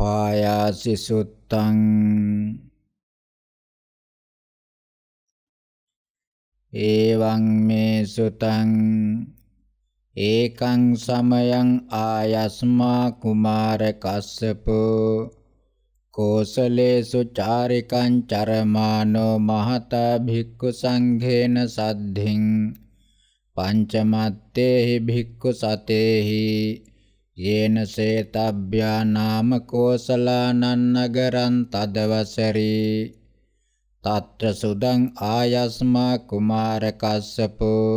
පායාසි සුත්තං එවං මේ සුතං ඒකං සමයං ආයස්මා කුමාර කස්සපෝ කෝසලේසු චාරිකං චරමානෝ මහතා භික්ඛු සංඝේන සද්ධින් පංචමත්තේහි භික්ඛු සතේහි යේන සේතබ්භ්‍යා නාම කෝසලානන්නගරන් තදවසරි තත්‍ර සුදං ආයස්මා කුමාරකස්සපෝ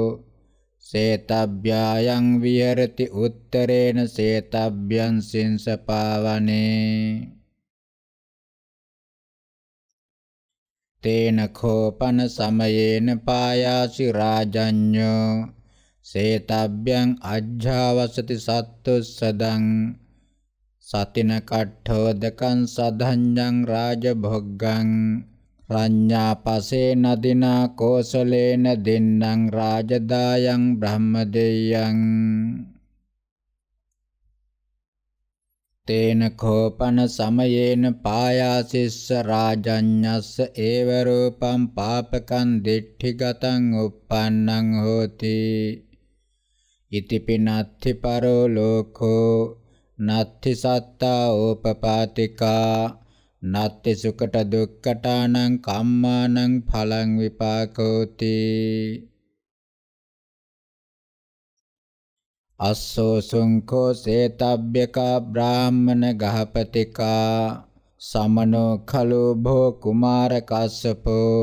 සේතබ්භ්‍යායන් විහෙරති උත්තරේන සේතබ්භ්‍යං සින්සපාවනේ තේන කෝපන සමයේන පායාසි රාජඤ්ඤෝ සේතබ්බයන් අජ්ජාවසති සත්තුස්සදං සතින කට්ඨෝදකං සධඤ්ඤං රාජභොග්ගං රඤ්ඤාපසේ නදිනා කෝසලේන දෙන්නං රාජදායං බ්‍රහ්මදේයං තේන කෝපන සමයේන පායාසිස්ස රාජඤ්ඤස්ස ඒව රූපං පාපකං දිට්ඨිගතං uppannං හෝති ඉතිපි නත්ති පරෝලෝකෝ නත්ති සත්තා ඕපපාතිකා නත්ති සුකට දුක්කටානං කම්මානං ඵලං විපාකෝති අස්සෝ සුංකෝ සේතබ්බ්‍යකා බ්‍රාහ්මන ගහපතිකා සමනෝ කලෝ භෝ කුමාර කස්සපෝ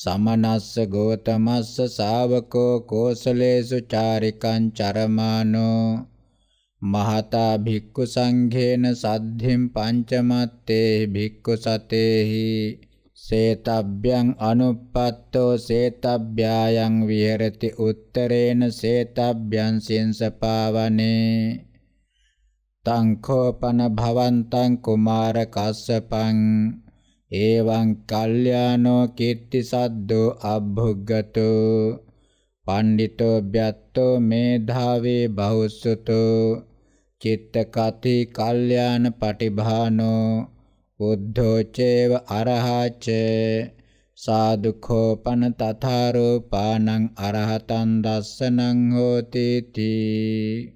සමනස්ස ගෝතමස්ස ශාවකෝ කෝසලේසු චාරිකං චරමානෝ මහතා භික්ඛු සංඝේන සද්ධිම් පංචමත්තේ භික්ඛු සතේහි සේතබ්බයන් අනුප්පත්තෝ සේතබ්බ්‍යායන් විහෙරති උත්තරේන සේතබ්බයන් සින්සපාවනේ තං කෝපන භවන්තං කුමාර කස්සපං එවං කල්යාණෝ කීර්ති සද්දෝ අභුග්ගතෝ පණ්ඩිතෝ බ්‍යත්තෝ මේධාවේ බහුසුතෝ චිත්ත කති කල්යාණ පටිභානෝ බුද්ධෝ චේව අරහච සාදුඛෝපන තථාරෝ පානං අරහතං දස්සනං හෝති තී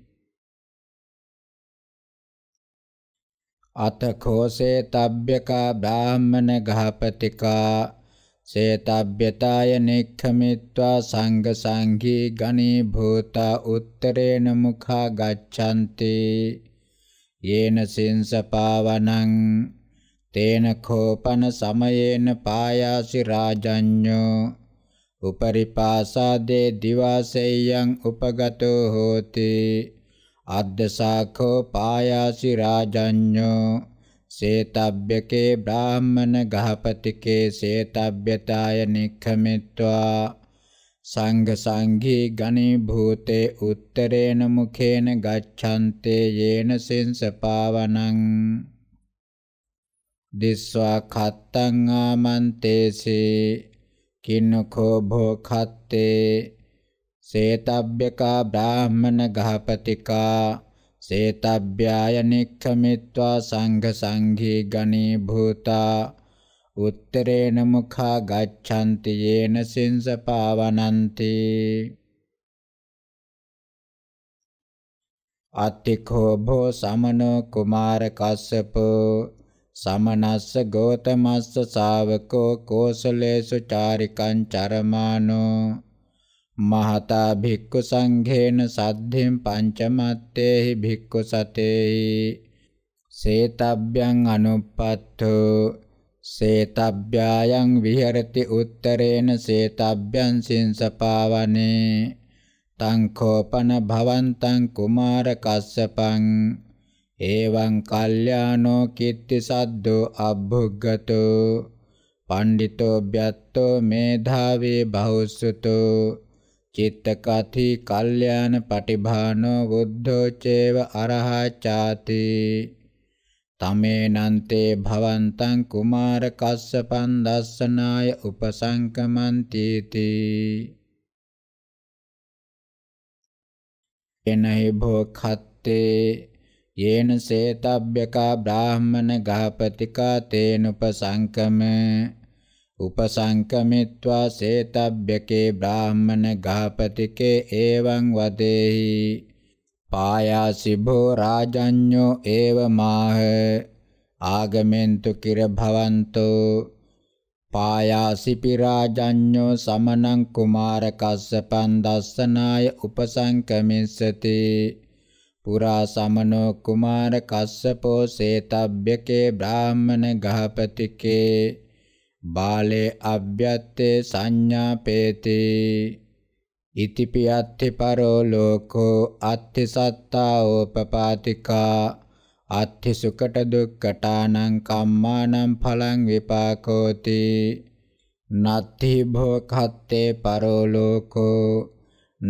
අත කෝසේ තබ්බ්‍යකා බ්‍රාහ්මණ ගහපතිකා සේතබ්්‍යතාය නික්ඛමිත්වා සංඝ සංඝී ගණී භූතා උත්තරේන මුඛා ගච්ඡanti යේන සින්සපාවනං තේන කෝපන සමයේන පායාසි රාජඤ්ඤෝ උපරිපාසාදේ දිවාසෙයං උපගතෝ හෝති අද්දසාඛෝ පායාසි රාජඤ්ඤෝ සේතබ්බකේ බ්‍රාහ්මන ගහපතිකේ සේතබ්බතාය නික්ඛමිත්වා සංඝ සංඝී ගණේ භූතේ උත්තරේන මුඛේන ගච්ඡන්තේ යේන සෙන්සපාවනං දිස්වා කත්තං ආමන්තේසේ කින්නකෝ භෝ කත්තේ සේතබ්බ්‍යකා බ්‍රාහ්මණ ගහපතිකා සේතබ්බ්‍යාය නික්ඛමිත්වා සංඝ සංඝී ගණී භූතා උත්තරේන මුඛා ගච්ඡanti යේන සින්ස පාවනන්ති අත්තිඛෝ භෝ සමනෝ කුමාර කස්සපෝ සමනස්ස ගෝතමස්ස ශාවකෝ කෝසලේසු චාරිකං චරමානෝ මහතා භික්ඛු සංඝේන සද්ධෙන් පංචමත්තේහි භික්ඛු සතේහි සේතබ්බයන් අනුප්පත්තෝ සේතබ්බ්‍යායන් විහෙරති උත්තරේන සේතබ්බයන් සින්සපාවනේ තං කෝපන භවන්තං කුමාර කස්සපං එවං කල්යාණෝ කීර්ති සද්දෝ අබ්බුග්ගතෝ පණ්ඩිතෝ බ්‍යත්තෝ මේධාවේ බහුසුතෝ චිත්තකති කල්යාණ පටිභානෝ බුද්ධෝ චේව අරහචාති තමේනන්තේ භවන්තං කුමාර කස්සපන් දස්සනාය උපසංකමන්ති තී එනහි භෝ කත්තේ යේන සේතබ්බ්‍යකා බ්‍රාහ්මන ගහපතිකා තේනුපසංකමේ උපසංකමිත්වා සේතබ්බකේ බ්‍රාහ්මණ ගාපතිකේ එවං වදේහි පායාසිභෝ රාජඤ්ඤෝ එව මාහ ආගමෙන්තු කිර භවන්තෝ පායාසිපි රාජඤ්ඤෝ සමනං කුමාර කස්සපන් දස්සනාය උපසංකමිස්සති පුරා සමනෝ කුමාර කස්සපෝ සේතබ්බකේ බ්‍රාහ්මණ ගහපතිකේ බාලේ අබ්බ්‍යත්තේ සංඥාපේති ඉතිපි අත්ථි පරෝ ලෝකෝ අත්ථි සත්තා ඕපපාතිකා අත්ථි සුකට දුක්කටානං කම්මානං ඵලං විපාකෝති නත්ථි භෝඛත්තේ පරෝ ලෝකෝ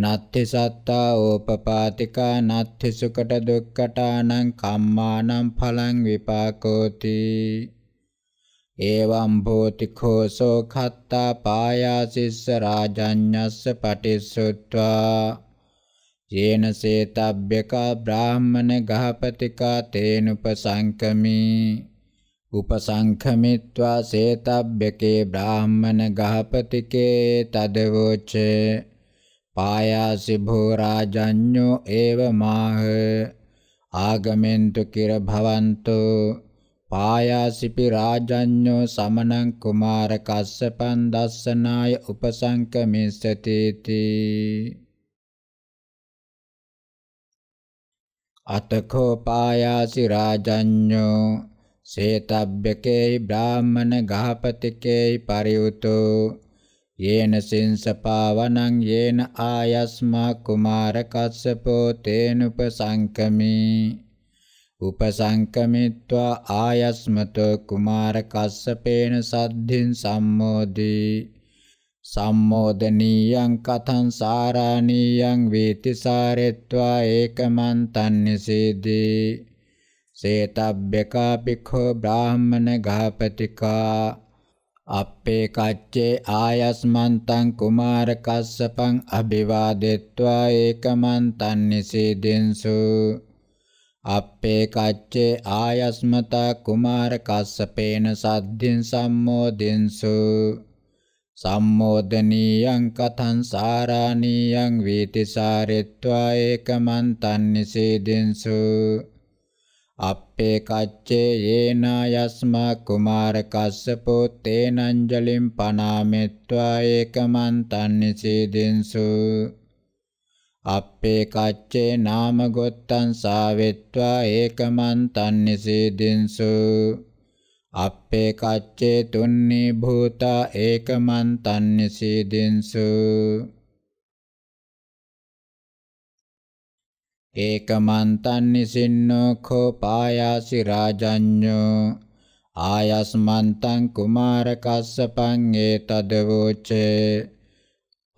නත්ථි සත්තා ඕපපාතිකා නත්ථි සුකට දුක්කටානං කම්මානං ඵලං විපාකෝති එවං භූති කෝසෝ කත්තා පායාසිස්ස රාජඤ්ඤස්ස පටිසුත්වා යේනසේතබ්බ්‍යකා බ්‍රාහ්මණ ගහපතිකා තේනුපසංකමී උපසංඛමිත්වා සේතබ්බකේ බ්‍රාහ්මණ ගහපතිකේ තදවෝචේ පායාසි භෝ රාජඤ්ඤෝ ඒව මාහ ආගමෙන්තු කිර භවන්තෝ පායාසිපි රාජඤ්ඤෝ සමනං කුමාර කස්සපන් දස්සනාය උපසංකමිස්සතේති අතකෝ පායාසි රාජඤ්ඤෝ සේතබ්බකේයි බ්‍රාහ්මණ ගහපතිකේයි පරියුතෝ යේන සින්සපාවනං යේන ආයස්මා කුමාර කස්සපෝ තේනුපසංකමී උපසංකමිත්වා ආයස්මතෝ කුමාර කස්සපේන සද්ධින් සම්මෝදී සම්මෝදනීයං කතං සාරාණීයං වේති සාරෙත්වා ඒකමන්තං නිසීදී සේතබ්බකා පිඛෝ බ්‍රාහ්මන ගාපතිකා අප්පේ කච්චේ ආයස්මන්තං කුමාර කස්සපං අභිවාදෙත්වා ඒකමන්තං නිසීදෙන්සු අපේ කච්චේ ආයස්මතා කුමාර කස්සපේන සද්ධින් සම්මෝදින්සු සම්මෝදනීයං කතං සාරාණීයං වීතිසාරිත්වා ඒකමන්තං නිසීදින්සු අපේ කච්චේ යේනායස්මා කුමාර කස්සපෝ තේනංජලිම් පනාමෙත්වා ඒකමන්තං නිසීදින්සු අප්පේ කච්චේ නාමගොත්තං සාවෙත්වා ඒකමන්තං නිසීදින්සු අප්පේ කච්චේ තුන්නී භූතා ඒකමන්තං නිසීදින්සු ඒකමන්තං නිසින්නෝ කෝ පායාසි රාජඤ්ඤෝ ආයස්මන්තං කුමාරකස්සපං ඒතදවෝචේ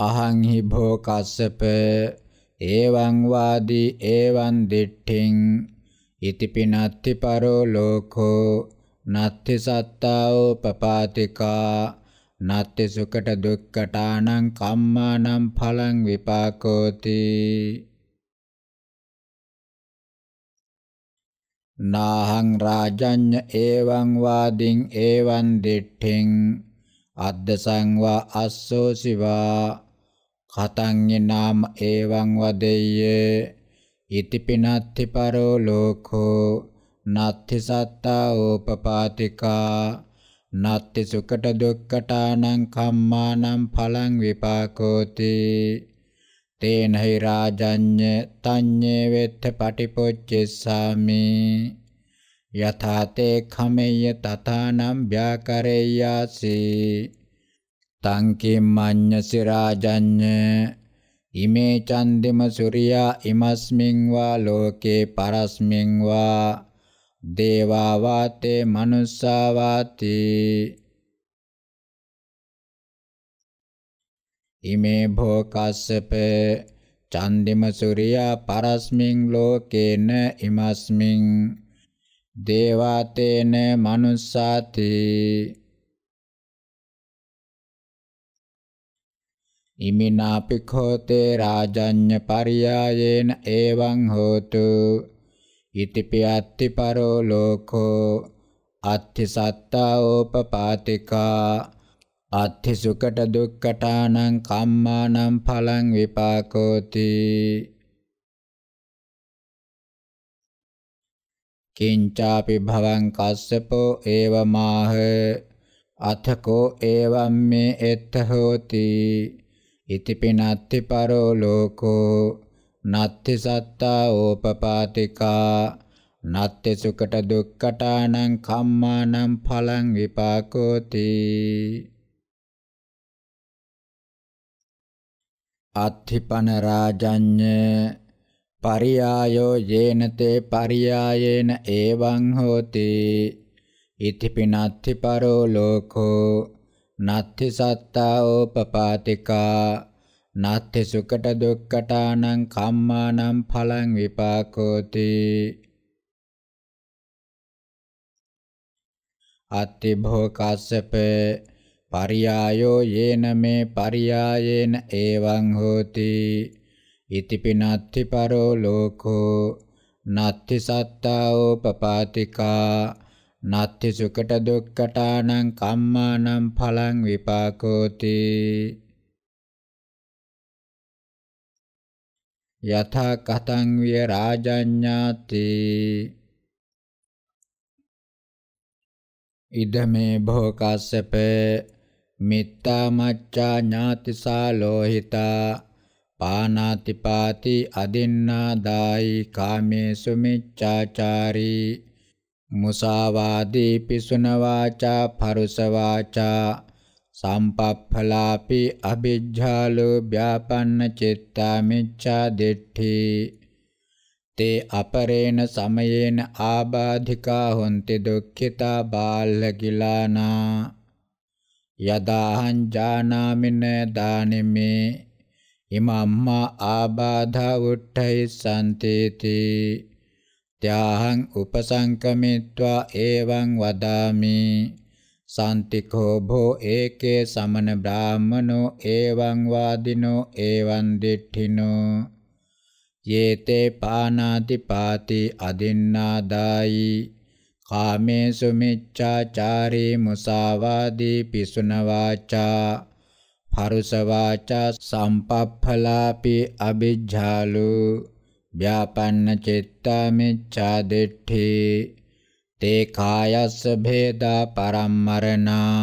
අහං හි භෝ කස්සපේ එවං වාදී එවං දිට්ඨින් ඉතිපිනත්ති පරෝ ලෝකෝ නත්ති සත්තාෝ පපාතිකා නත්ති සුකට දුක්කටානං කම්මානම් ඵලං විපාකෝති නාහං රාජඤ්ඤ එවං වාදින් එවං දිට්ඨින් අද්දසං වා අස්සෝ සිවා කතං නාම එවං වදෙය්‍ය ඉතිපිනත්ති පරෝ ලෝකෝ නත්ති සත්තා ඕපපාතිකා නත්ති සුකට දුක්කටානං කම්මානම් පලං විපාකෝති තේන හි රාජඤ්ඤ තඤ්ඤේ වෙත්ත පටිපොච්චෙස්සාමි යථාතේ කමෙය්‍ය තථානම් ව්‍යාකරෙය්‍යාසී තංකිම්මඤ්ඤසි රාජඤ්ඤ ඉමේ චන්දිම සූර්යා ඉමස්මින් වා ලෝකේ පරස්මින් වා දේවා වාතේ මනුස්සා වාති ඉමේ භෝකස්සප චන්දිම සූර්යා පරස්මින් ලෝකේන ඉමස්මින් දේවාතේන මනුස්සාති ඉමිනාපිඛෝතේ රාජඤ්ඤ පරියායේන එවං හෝතු ඉතිපියත්ති පරෝ ලෝකෝ අත්ථි සත්තා ඕපපාතිකා අත්ථි සුකට දුක්කටානං කම්මානං පලං විපාකෝති කිංචාපි භවං කස්සපෝ ඒවමාහ අතකෝ ඒවම් මේ එත්ත හෝති ඉතිපි නත්ති පරෝ ලෝකෝ නත්ති සත්තා ඕපපාතිකා නත්ති සුකට දුක්කටානං කම්මානං පලං විපාකෝති අත්ථිපන රාජඤ්ඤ පරියායෝ යේනතේ පරියායේන එවං හෝති ඉතිපිනත්ථි පරෝ ලෝකෝ නත්ථි සත්තා ඕපපාතිකා නත්ථි සුකට දුක්කටානං කම්මානං ඵලං විපාකෝති අත්තිභෝ කස්සප පරියායෝ යේන මේ පරියායේන එවං හෝති ඉතිපිනත්ති පරෝ ලෝකෝ නත්ති සත්තාෝ පපාතිකා නත්ති සුකට දුක්කටානං කම්මානං ඵලං විපාකෝති යථා කතං විය රාජඤ්ඤාති ඉදමේ භෝකස්සප මිත්තා මච්ඡා ඥාතිසා ලෝහිතා පානාතිපාති අදින්නා දායි කාමේසු මිච්ඡාචාරී මුසාවාදී පිසුන වාචා පරුස වාචා සම්පප්ඵලාපි අභිජ්ජාලෝ ව්‍යාපන්න චිත්තා මිච්ඡා දිට්ඨි තේ අපරේණ සමයේන ආබාධිකා හොන්ති දුක්ඛිතා බාල්ලකිලානා යදාහං ජානාමින දානෙමේ ඉමම්මා ආබාධා උට්ඨයි සම්තේතේ ත්‍යාහං උපසංකමිත්වා එවං වදාමි සාන්තිකෝ භෝ ඒකේ සමන බ්‍රාහමනෝ එවං වාදිනෝ එවං දිඨිනෝ යේතේ පානාති පාති අදින්නාදායි කාමේසු මිච්ඡාචාරී මුසාවාදී පිසුන වාචා පරුස වාචා සම්පප්ඵලාපි අ비ජ්ජාලෝ ව්‍යාපන්න චිත්තා මිච්ඡා දිට්ඨි තේ කායස්ස භේදා පරම්මරණා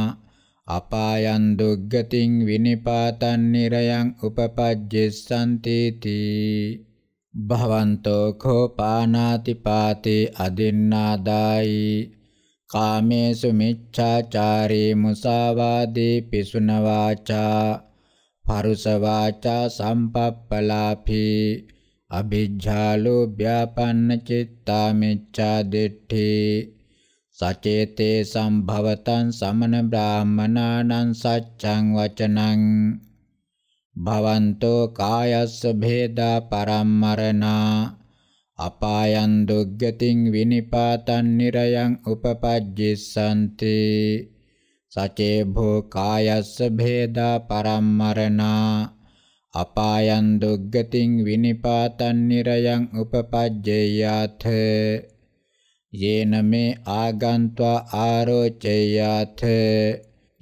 අපායන් දුග්ගතින් විනිපාතන් නිරයන් උපපජ්ජෙස්සන්ති තී භවන්තෝ කෝපානාති පාතේ අදින්නාදායි කාමේසු මිච්ඡාචාරේ මුසාවාදී පිසුන වාචා පරුස වාචා සම්පප්පලාපී අභිජ්ජාලෝභ්‍යාපන්න චිත්තා මිච්ඡා දිට්ඨි සචේතේ සම්භවතං සමන බ්‍රාහමනානං සච්ඡං වචනං භවන්තෝ කායස්ස භේදා පරම්මරණා අපායන් දුග්ගතින් විනිපාතන් නිරයන් උපපජ්ජිස්සන්ති සචේ භෝ කායස්ස භේදා පරම්මරණා අපායන් දුග්ගතින් විනිපාතන් නිරයන් උපපජ්ජේයාත යේන මේ ආගන්त्वा ආරෝචේයාත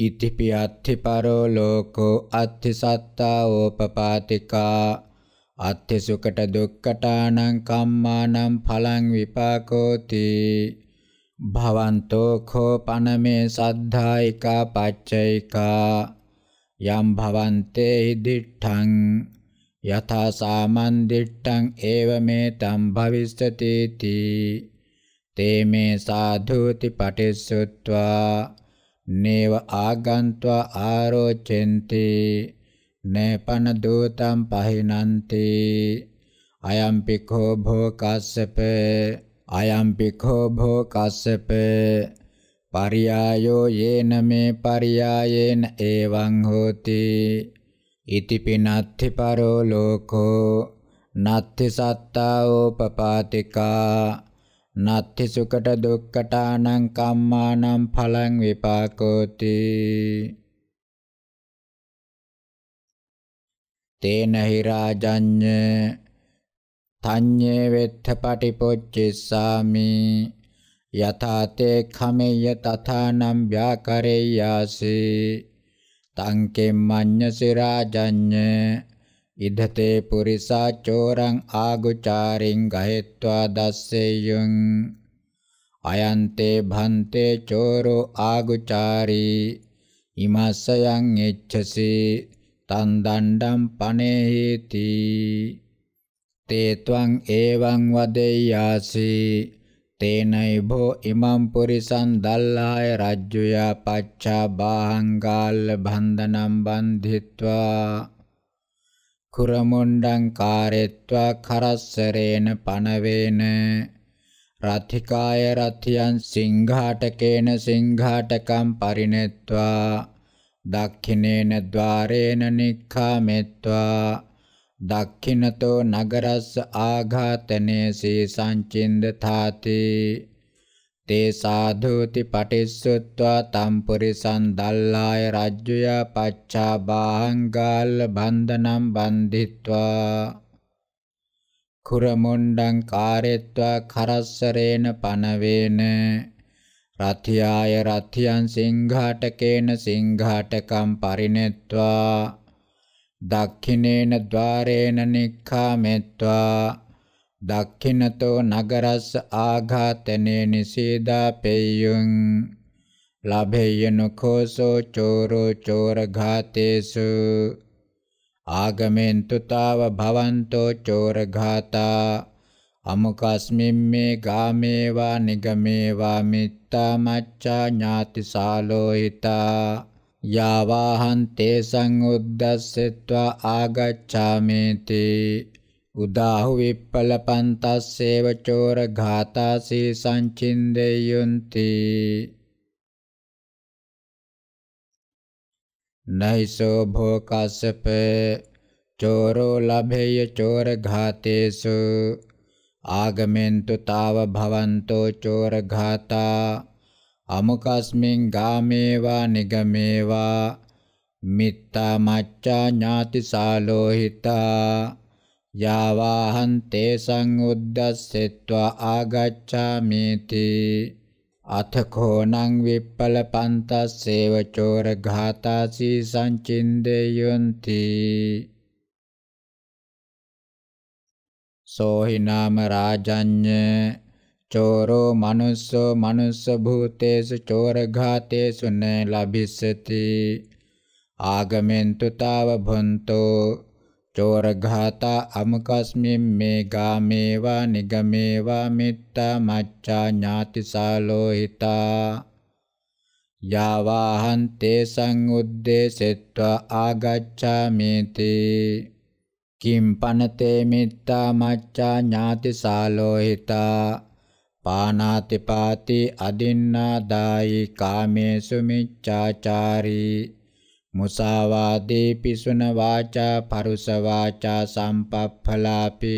ඉතිපි අත්ථි පරෝ ලෝකෝ අත්ථි සත්තා ඕපපාතිකා අත්ථි සුකට දුක්කටානං කම්මානං ඵලං විපාකෝති භවන්තෝ කෝ පනමේ සද්ධායිකා පච්චයිකා යම් භවන්තේ දිඨං යථා සාමන් දිඨං ඒව මේ තම් භවිස්සති තී තේ මේ සාධෝති පටිසුත්වා නේව ආගන්त्वा ආරෝචෙන්ති නේපන දූතම් පහිනන්ති අයම්පි කෝ භෝ කස්සප අයම්පි කෝ භෝ කස්සප පරියායෝ යේන මේ පරියායේන එවං හෝති ඉති පිනත්ති පරෝ ලෝකෝ නත්ති සත්තාවෝ පපාතිකා නත්ති සුකට දුක්කටානං කම්මානං ඵලං විපාකෝති තේන හිරාජඤ්ඤ තඤ්ඤේ වෙත්ත පටිපොච්චිස්සාමි යථාතේ කමෙය්‍ය තථානම් ව්‍යාකරෙය්‍යාසි තං කෙම්මඤ්ඤ සිරාජඤ්ඤ ඉදතේ පුරිසා චෝරං ආගුචාරින් ගහෙත්වා දස්සෙයුං අයන්තේ භන්තේ චෝරෝ ආගුචාරී ඉමස්සයන් එච්ඡසි තන් දණ්ඩම් පනේහිති තේත්වං එවං වදෙය්‍යාසී තේනයිභෝ ඉමම් පුරිසං දල්ලාය රජ්ජුයා පච්චා බාහංගාල්ල බන්ධනම් බන්ධිත්වා කුරමුණ්ඩං කාරෙත්වා කරස්සරේන පනවේන රතිකාය රතියන් සිංහාටකේන සිංහාටකම් පරිණෙත්වා දක්ඛිනේන ద్వාරේන නික්ඛාමෙත්වා දක්ඛිනතෝ නගරස්ස ආඝාතනේ සී සංචින්ද තාති තේ සාධෝති පටිස්සුත්වා තම් පුරිසං දල්ලාය රජ්ජය පච්චා බාහංගාල්ල බන්ධනම් බන්ධිත්වා කුරමුණ්ඩං කාරෙත්වා කරස්සරේන පනවේන රතියාය රතියන් සිංඝාටකේන සිංඝාටකම් පරිනෙත්වා දක්ඛිනේන ద్వාරේන නික්ඛාමෙත්වා දක්ඛිනතෝ නගරස්ස ආඝාතනේ නිසීදා පෙය්‍යුං ලභේයන කෝසෝ චෝරෝ චෝරඝාතේසු ආගමෙන්තු තාව භවන්තෝ චෝරඝාතා අමුකස්මින් මේ ගාමේවා නිගමේවා මිත්තා මච්ඡා ඥාතිසාලෝහිතා යාවාහන් තේසං උද්දස්සෙත්වා ආගච්ඡාමේති උදාහු විප්පලපන්තස්සේව චෝර ඝාතාසී සංචින්දේයුන්ති නයිසෝ භෝකස්සප චෝරෝ ලභේය චෝර ඝාතේසු ආගමෙන්තු තාව භවන්තෝ චෝර ඝාතා අමකස්මින් ගාමේවා නිගමේවා මිත්තා මච්ඡා ඥාති සාලෝහිතා යාවාහං තේසං උද්දස්සෙත්වා ආගච්ඡාමේති අතකෝනං විප්පල පන්තස්සේව චෝර ඝාතාසී සංචින්දේයොන්ති සෝහි නාම රාජඤ්ඤ චෝරෝ මනුස්සෝ මනුස්ස භූතේසු චෝරඝාතේසු න ලබිස්සති ආගමෙන්තු තාව භොන්තෝ චෝරඝාතා අමකස්මින් මේ ගාමේවා නිගමේවා මිත්තා මච්ඡා ඥාතිසාලෝහිතා යාවාහං තේසං උද්දේශෙත්වා ආගච්ඡාමේති කිම් පනතේ මිත්තා මච්ඡා ඥාතිසාලෝහිතා පානාති පාති අදින්නා දායි කාමේසු මිච්ඡාචාරී මුසාවාදී පිසුන වාචා පරුස වාචා සම්පප්ඵලාපි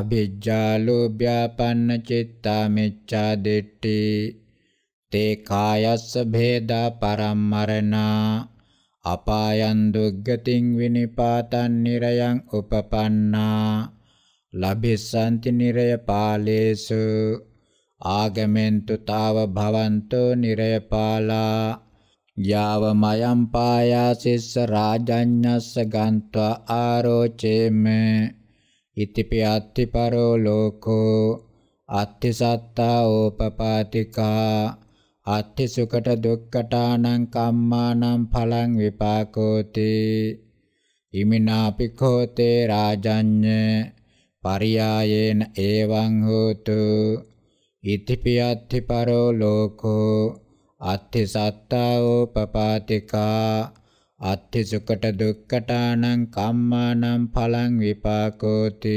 අභිජ්ජා ලෝභ්‍යාපන්න චිත්තා මිච්ඡා දිට්ඨි තේ කායස්ස භේදා පරම්මරණා අපායන් දුග්ගතින් විනිපාතන් නිරයන් උපපන්නා ලබෙසන්ති නිරය පාලේසු ආගමෙන්තු තාව භවන්තු නිරය පාලා යාව මයම් පායාසිස්ස රාජඤ්ඤස්ස ගන්त्वा ආරෝචේම ඉතිපි අත්ති පරෝ ලෝකෝ අත්ති සත්තා ඕපපාතිකා අත්ති සුකට දුක්කටානං කම්මානං ඵලං විපාකෝති ඉමිනාපි කෝතේ රාජඤ්ඤ පරියායේන එවං හෝතු ඉතිපියත්ති පරෝ ලෝකෝ අත්ථි සත්තාවෝ පපාතිකා අත්ථි සුකට දුක්කටානං කම්මානං පලං විපාකෝති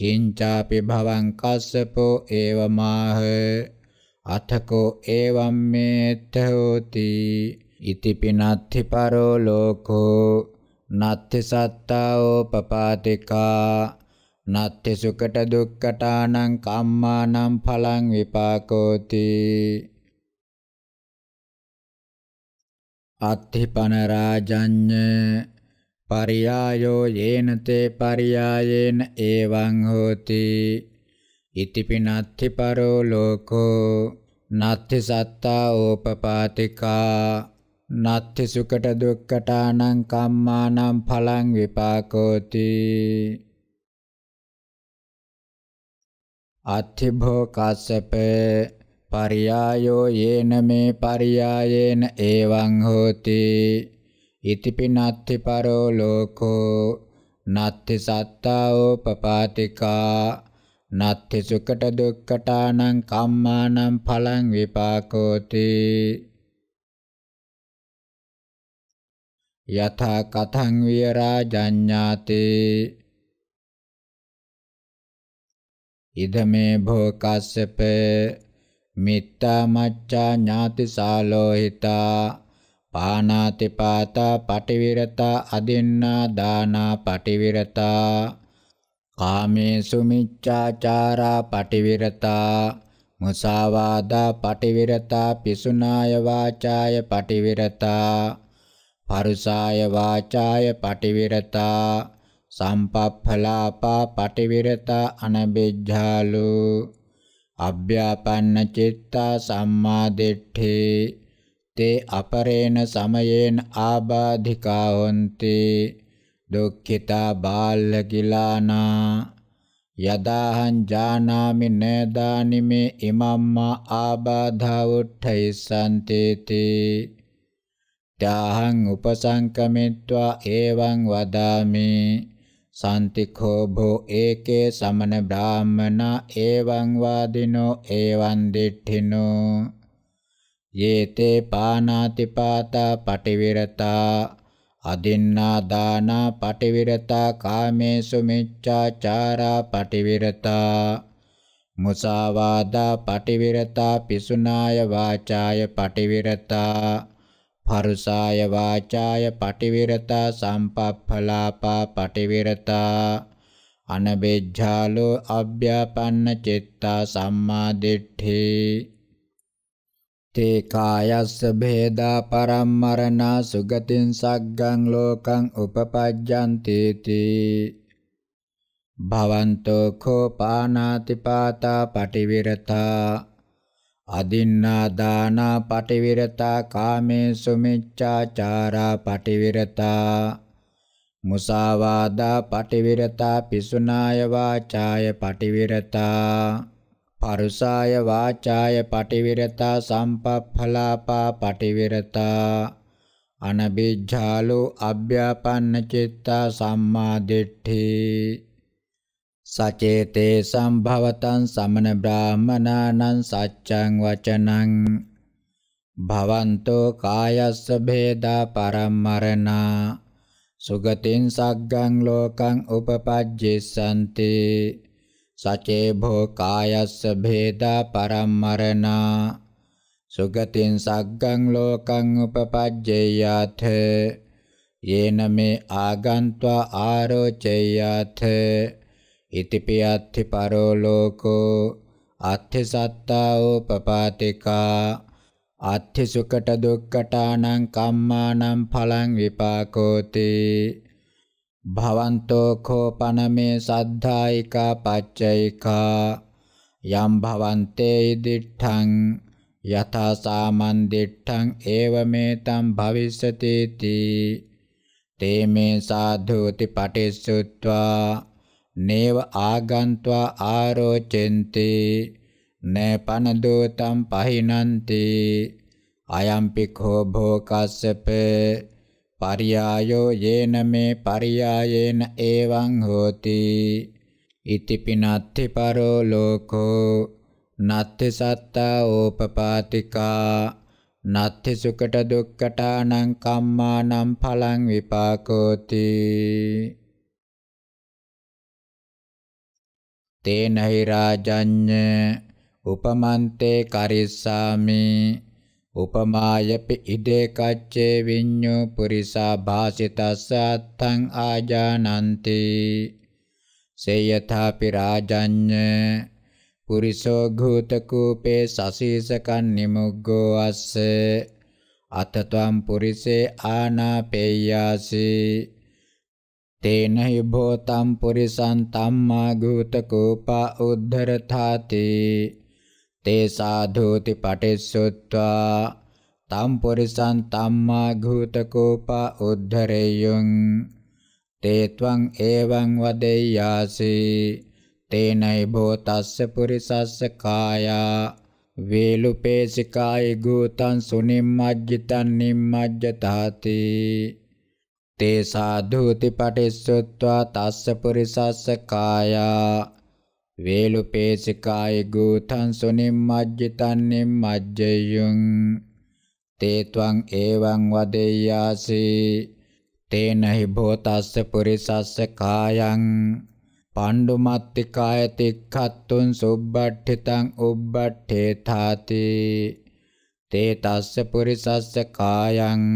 කිංචාපි භවං කස්සපෝ ඒවමාහ අතකෝ ඒවම් මේතෝති ඉතිපිනත්ථි පරෝ ලෝකෝ නත්ති සත්තාවෝ පපාතිකා නත්ති සුකට දුක්කටානං කම්මානම් පලං විපාකෝති අත්ථිපන රාජඤ්ඤ පරියායෝ යේන තේ පරියායේන එවං හෝති ඉතිපිනත්ථි පරෝ ලෝකෝ නත්ථි සත්තා ඕපපාතිකා නත්ති සුකට දුක්කටානං කම්මානම් පලං විපාකෝති අත්ථිභෝ කස්සප පරියායෝ යේන මේ පරියායේන එවං හෝති ඉතිපි නත්ති පරෝ ලෝකෝ නත්ති සත්තාවෝ පපාතිකා නත්ති සුකට දුක්කටානං කම්මානම් පලං විපාකෝති යථා කතං විරාජඤ්ඤාතේ ඉදමේ භෝකස්සප මිත්තා මච්ඡා ඥාති සාලෝහිතා පානාති පාතා පටිවිරතා අදින්නා දානා පටිවිරතා කාමේසු මිච්ඡාචාරා පටිවිරතා මුසාවාදා පටිවිරතා පිසුනාය වාචාය පටිවිරතා පරුසාය වාචාය පටිවිරතා සම්පප්ඵලාපා පටිවිරතා අනබෙජ්ජාලු අභ්‍යාපන්න චිත්තා සම්මා දිට්ඨේ තේ අපරේණ සමයේන ආබාධිකා හොන්ති දුක්ඛිතා බාල්ලකිලානා යදාහං ජානාමි නදානිමේ ඉමම්මා ආබාධා උට්ඨයිසන්තේතේ ත්‍යාහං උපසංකමිත්වා එවං වදාමි සාන්තිඛෝ භෝ ඒකේ සමන බ්‍රාහ්මනා එවං වාදිනෝ එවං දිඨිනෝ යේතේ පානාතිපාතා පටිවිරතා අදින්නා දානා පටිවිරතා කාමේසු මිච්ඡාචාරා පටිවිරතා මුසාවාදා පටිවිරතා පිසුනාය වාචාය පටිවිරතා පරුසාය වාචාය පටිවිරතා සම්පප්ඵලාපා පටිවිරතා අනබෙජ්ජාලෝ අභ්‍යාපන්න චිත්තා සම්මා දිට්ඨේ තේ කායස්ස භේදා පරම්මරණා සුගතින් සග්ගං ලෝකං උපපජ්ජන්ති තී භවන්තෝ කෝපානාති පාතා පටිවිරතා අදින්නා දානා පටිවිරතා කාමේසු මිච්ඡාචාරා පටිවිරතා මුසාවාදා පටිවිරතා පිසුනාය වාචාය පටිවිරතා පරුසාය වාචාය පටිවිරතා සම්පප්ඵලාපා පටිවිරතා අනබිජ්ජාලෝ අභ්‍යාපන්න චිත්තා සම්මා දිට්ඨි සචේතේ සම්භවතං සමන බ්‍රාහමනානං සච්ඡං වචනං භවන්තෝ කායස්ස භේදා පරම්මරණා සුගතින් සග්ගං ලෝකං උපපජ්ජිසanti සචේ භෝ කායස්ස භේදා පරම්මරණා සුගතින් සග්ගං ලෝකං උපපජ්ජයාත යේන මේ ආගන්त्वा ආරෝචයාතේ ඉතිපියත්ති පරෝලෝකෝ අත්ථි සත්තා උපපාතිකා අත්ථි සුකට දුක්කටානං කම්මානං ඵලං විපාකෝති භවන්තෝ කෝපනමේ සද්ධායිකා පච්චයිකා යම් භවන්තේ ඉදිඨං යථා සාමන් දිට්ඨං ඒවමෙතං භවිස්සති තී තේමේ සාධෝති පටිසුත්වා නේව ආගන්त्वा ආරෝචෙන්ති නේපනදෝතම් පහිනන්ති අයම්පි කෝ භෝකස්සප පරියායෝ යේන මේ පරියායේන එවං හෝති ඉතිපිනත්ති පරෝ ලෝකෝ නත්ති සත්තා ඕපපාතිකා නත්ති සුකට දුක්කටානං කම්මානම් පලං විපාකෝති තේනහි රාජඤ්ඤ උපමන්තේ කරිස්සාමි උපමායපි ඉදේ කච්චේ විඤ්ඤෝ පුරිසා භාසිතස්ස අත්තං ආජානಂತಿ සේයථාපි රාජඤ්ඤ පුරිසෝ ඝූත කූපේ සසීසකන් නිමුග්ගෝ අස්ස අතත්වම් පුරිසේ ආනාපේයාසී තේන හි භෝතම් පුරිසං තම්මා ගූත කෝපා උද්ධරථාති තේ සාධෝති පටිසුත්වා තම් පුරිසං තම්මා ගූත කෝපා උද්ධරේයං තේ ත්වං එවං වදෙය්‍යාසි තේනයි භෝතස්ස පුරිසස්ස කායා වේලුපේසිකායි ගූතං සුනිම්මජ්ජිතං නිම්මජ්ජතාති තේ සාධූති පටිස්සුත්වා තස්ස පුරිසස්ස කායා වේලුපේසිකායි ගූතං සුනිම්මජ්ජිතං නිම්මජ්ජයං තේත්වං ඒවං වදෙය්‍යාසි තේනහි භෝතස්ස පුරිසස්ස කායං පණ්ඩුමත්තිකාය තික්ඛත්තුන් සුබ්බට්ඨිතං උබ්බට්ඨේ තාති තේ තස්ස පුරිසස්ස කායං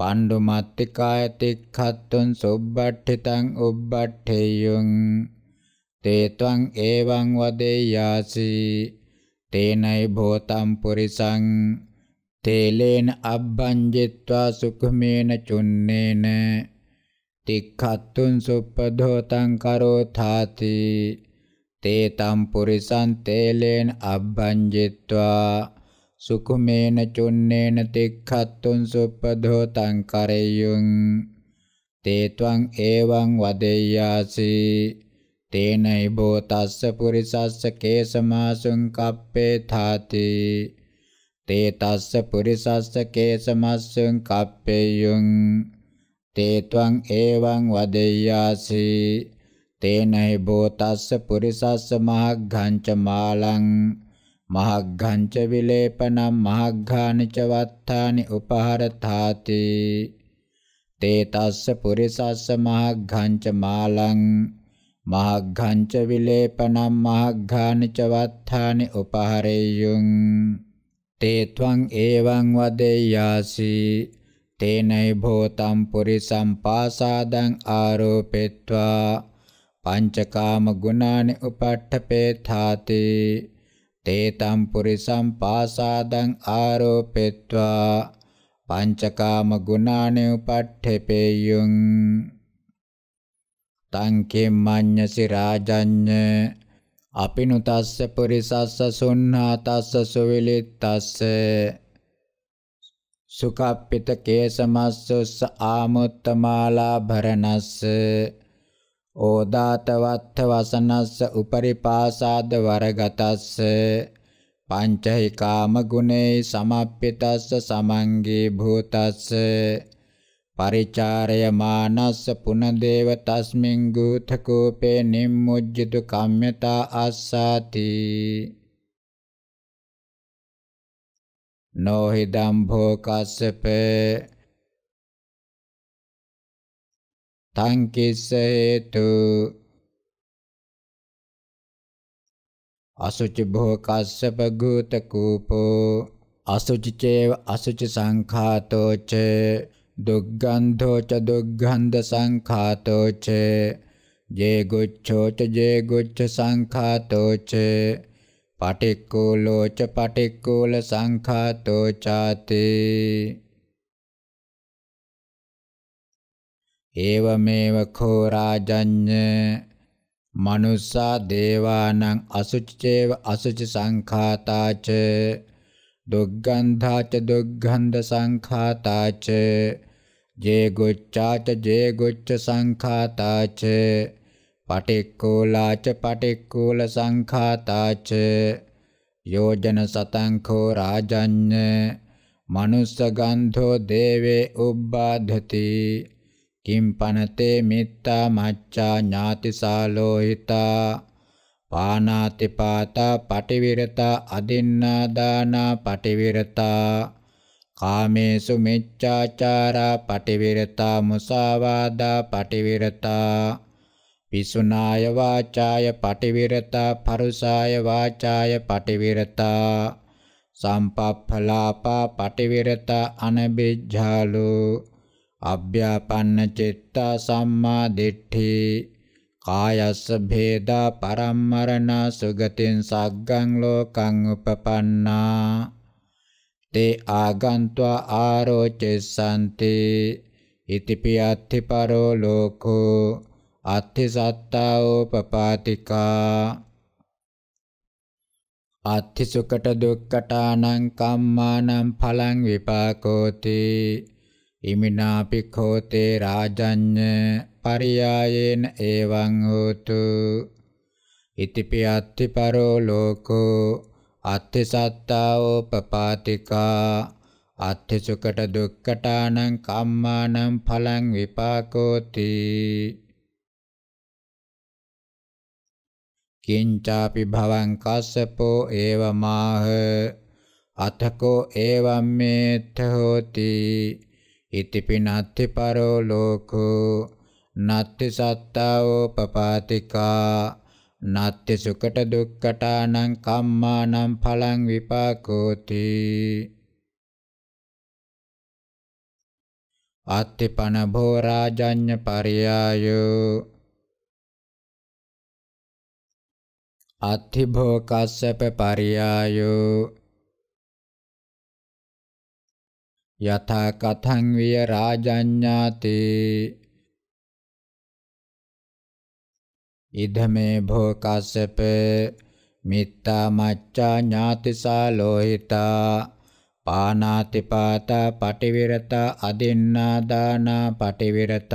පණ්ඩු මත්තිකාය තික්ඛත්තුන් සුබ්බට්ඨිතං උබ්බට්ඨේයං තේත්වං ඒවං වදේයාසි තේනයි භෝතං පුරිසං තේලේන අබ්බංජිත්වා සුඛමේන චුන්නේන තික්ඛත්තුන් සුප්පදෝතං කරෝථාති තේතම් පුරිසං තේලේන අබ්බංජිත්වා සුකුමේන චුන්නේන තික්ඛත්තුං සුප්පදෝ තං කරෙය්‍යුං තේත්වං ඒවං වදෙය්‍යාසි තේනයි භෝතස්ස පුරිසස්ස කේසමාසුං කප්පේ ථාති තේ තස්ස පුරිසස්ස කේසමස්සුං කප්පේයුං තේත්වං ඒවං වදෙය්‍යාසි තේනයි භෝතස්ස පුරිසස්ස මහග්ගංච මාලං මහග්ගංච විලේපනම් මහග්ගානිච වත්තානි උපහරතාති තේ තස්ස පුරිසස්ස මහග්ගංච මාලං මහග්ගංච විලේපනම් මහග්ගානිච වත්තානි උපහරෙය්‍යුං තේ ත්වං ඒවං වදෙය්‍යාසි තේනයි භෝතම් පුරිසම් පාසාදං ආරෝපෙත්වා පංචකාම ගුණානි උපට්ඨපේථාතේ තේතම් පුරිසම් පාසාදං ආරෝපෙත්වා පංචකාම ගුණාණය උපට්ඨපේයුං තං කිම්මඤ්ඤසි රාජඤ්ඤ අපිනුතස්ස පුරිසස්ස සුන්නාතස්ස සුවිලිත්තස්ස සුකප්පිත කේසමස්සොස්ස ආමුත්තමාලා භරණස්ස ඕදාතවත්ථ වසනස්ස උපරිපාසාද වරගතස්ස පංචහි කාම ගුණේ සමප්පිතස්ස සමංගේ භූතස්ස පරිචාරය මානස්ස පුනදේව තස්මින් ගූතකෝපේ නිම්මුජ්ජිතු කම්මතා අස්සාති නොහිදම් භෝකස්සපේ තං කිස්ස හේතු අසුචි භෝ කස්සප ගූත කූපෝ අසුචි චේව අසුචි සංඛාතෝ ච දුග්ගන්ධෝ ච දුග්ගන්ධ සංඛාතෝ ච ජේ ගුච්ඡෝ ච ජේ ගුච්ඡ සංඛාතෝ ච පටික්කුලෝ ච පටික්කුල සංඛාතෝ ചാති ඒවමේව කෝ රාජඤ්ඤ මනුස්සා දේවානං අසුචේව අසුච සංඛාතාච දුග්ගන්ධාච දුග්ගන්ධ සංඛාතාච ජේ ගොච්ඡාච ජේ ගොච්ඡ සංඛාතාච පටික්කෝලාච පටික්කෝල සංඛාතාච යෝජන සතංකෝ රාජඤ්ඤ මනුස්ස ගන්ධෝ දේවේ උබ්බාධති කිම්පනතේ මිත්තා මච්ඡා ඥාතිසාලෝ හිතා පානාති පාතා පටිවිරතා අදින්නා දානා පටිවිරතා කාමේසු මිච්ඡාචාරා පටිවිරතා මුසාවාදා පටිවිරතා පිසුනාය වාචාය පටිවිරතා පරුසාය වාචාය පටිවිරතා සම්පප්ඵලාපා පටිවිරතා අනබිජ්ජාලෝ අභ්‍යාපන්න චිත්තා සම්මා දිට්ඨි කායස්ස භේදා පරම්මරණා සුගතින් සග්ගං ලෝකං උපපන්නා තේ ආගන්त्वा ආරෝචෙසanti ඉතිපියත්ති පරෝ ලෝකෝ අත්ථි සත්තාෝ පපාතිකා අත්ථි සුකට දුක්කටානං කම්මානං ඵලං විපාකෝති ඉමිනාපි කෝතේ රාජඤ්ඤ පරියායේන එවං හෝතු ඉතිපි අත්ති පරෝ ලෝකෝ අත්ති සත්තාවෝ පපාතිකා අත්ති සුකට දුක්කටානං කම්මානං ඵලං විපාකෝති කිංචාපි භවං කස්සපෝ ඒවමාහ අතකෝ ඒවම්මේත හෝති ඉති පිනත්ති පරෝ ලෝකෝ නත්ති සත්තාවෝ පපාතිකා නත්ති සුකට දුක්කටානං කම්මානං පලං විපාකෝති අත්ති පන භෝ රාජඤ්ඤ පරියායෝ අත්ථි භෝ කස්සප පරියායෝ යථා කතං විය රාජඤ්ඤාති ඉදමේ භෝ කස්සප මිත්තා මච්ඡා ඥාතිසා ලෝහිතා පානාති පාතා පටිවිරත අදින්නා දානා පටිවිරත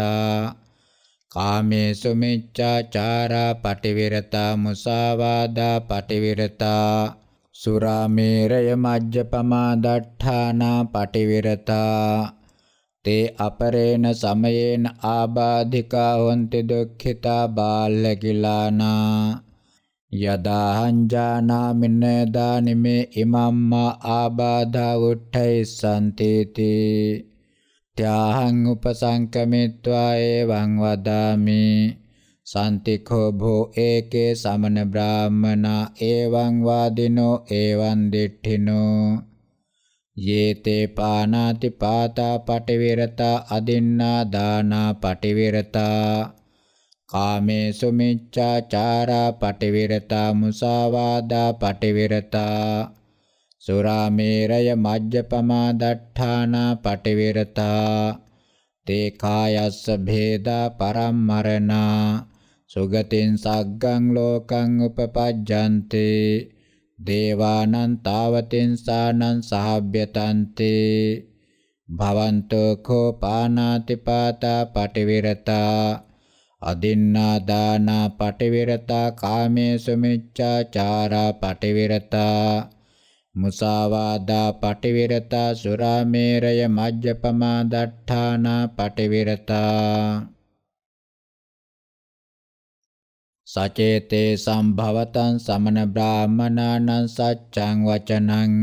කාමේසු මිච්ඡා චාරා පටිවිරත මුසාවාදා පටිවිරතා සුරාමේරය මජ්ජපමා දට්ඨානා පටිවිරතා තේ අපරේණ සමයේන ආබාධිකා හොන්ති දුක්ඛිතා බාල්ලකිලානා යදාහංජානාමිනදානිමේ ඉමම්මා ආබාධා උට්ඨයි සම්තේති ත්‍යාහං උපසංකමිත්වා එවං වදාමි සන්තිඛෝ භෝ ඒකේ සමන බ්‍රාහමනා එවං වාදිනෝ එවං දිට්ඨිනෝ යේතේ පානාති පාතා පටිවිරතා අදින්නා දානා පටිවිරතා කාමේසු මිච්ඡාචාරා පටිවිරතා මුසාවාදා පටිවිරතා සුරාමේරය මජ්ජපමා දට්ඨානා පටිවිරතා තේ කායස්ස භේදා පරම්මරණා සුගතින් සග්ගං ලෝකං උපපජ්ජන්ති දේවානං තාවතින් සානං සහභ්‍යතන්ති භවන්තෝ කෝ පානාති පාතා පටිවිරතා අදින්නා දාන පටිවිරතා කාමේසු මිච්ඡාචාරා පටිවිරතා මුසාවාදා පටිවිරතා සුරාමේරය මජ්ජපමා දට්ඨානා පටිවිරතා සචේතේ සම්භවතං සමන බ්‍රාහමනානං සච්ඡං වචනං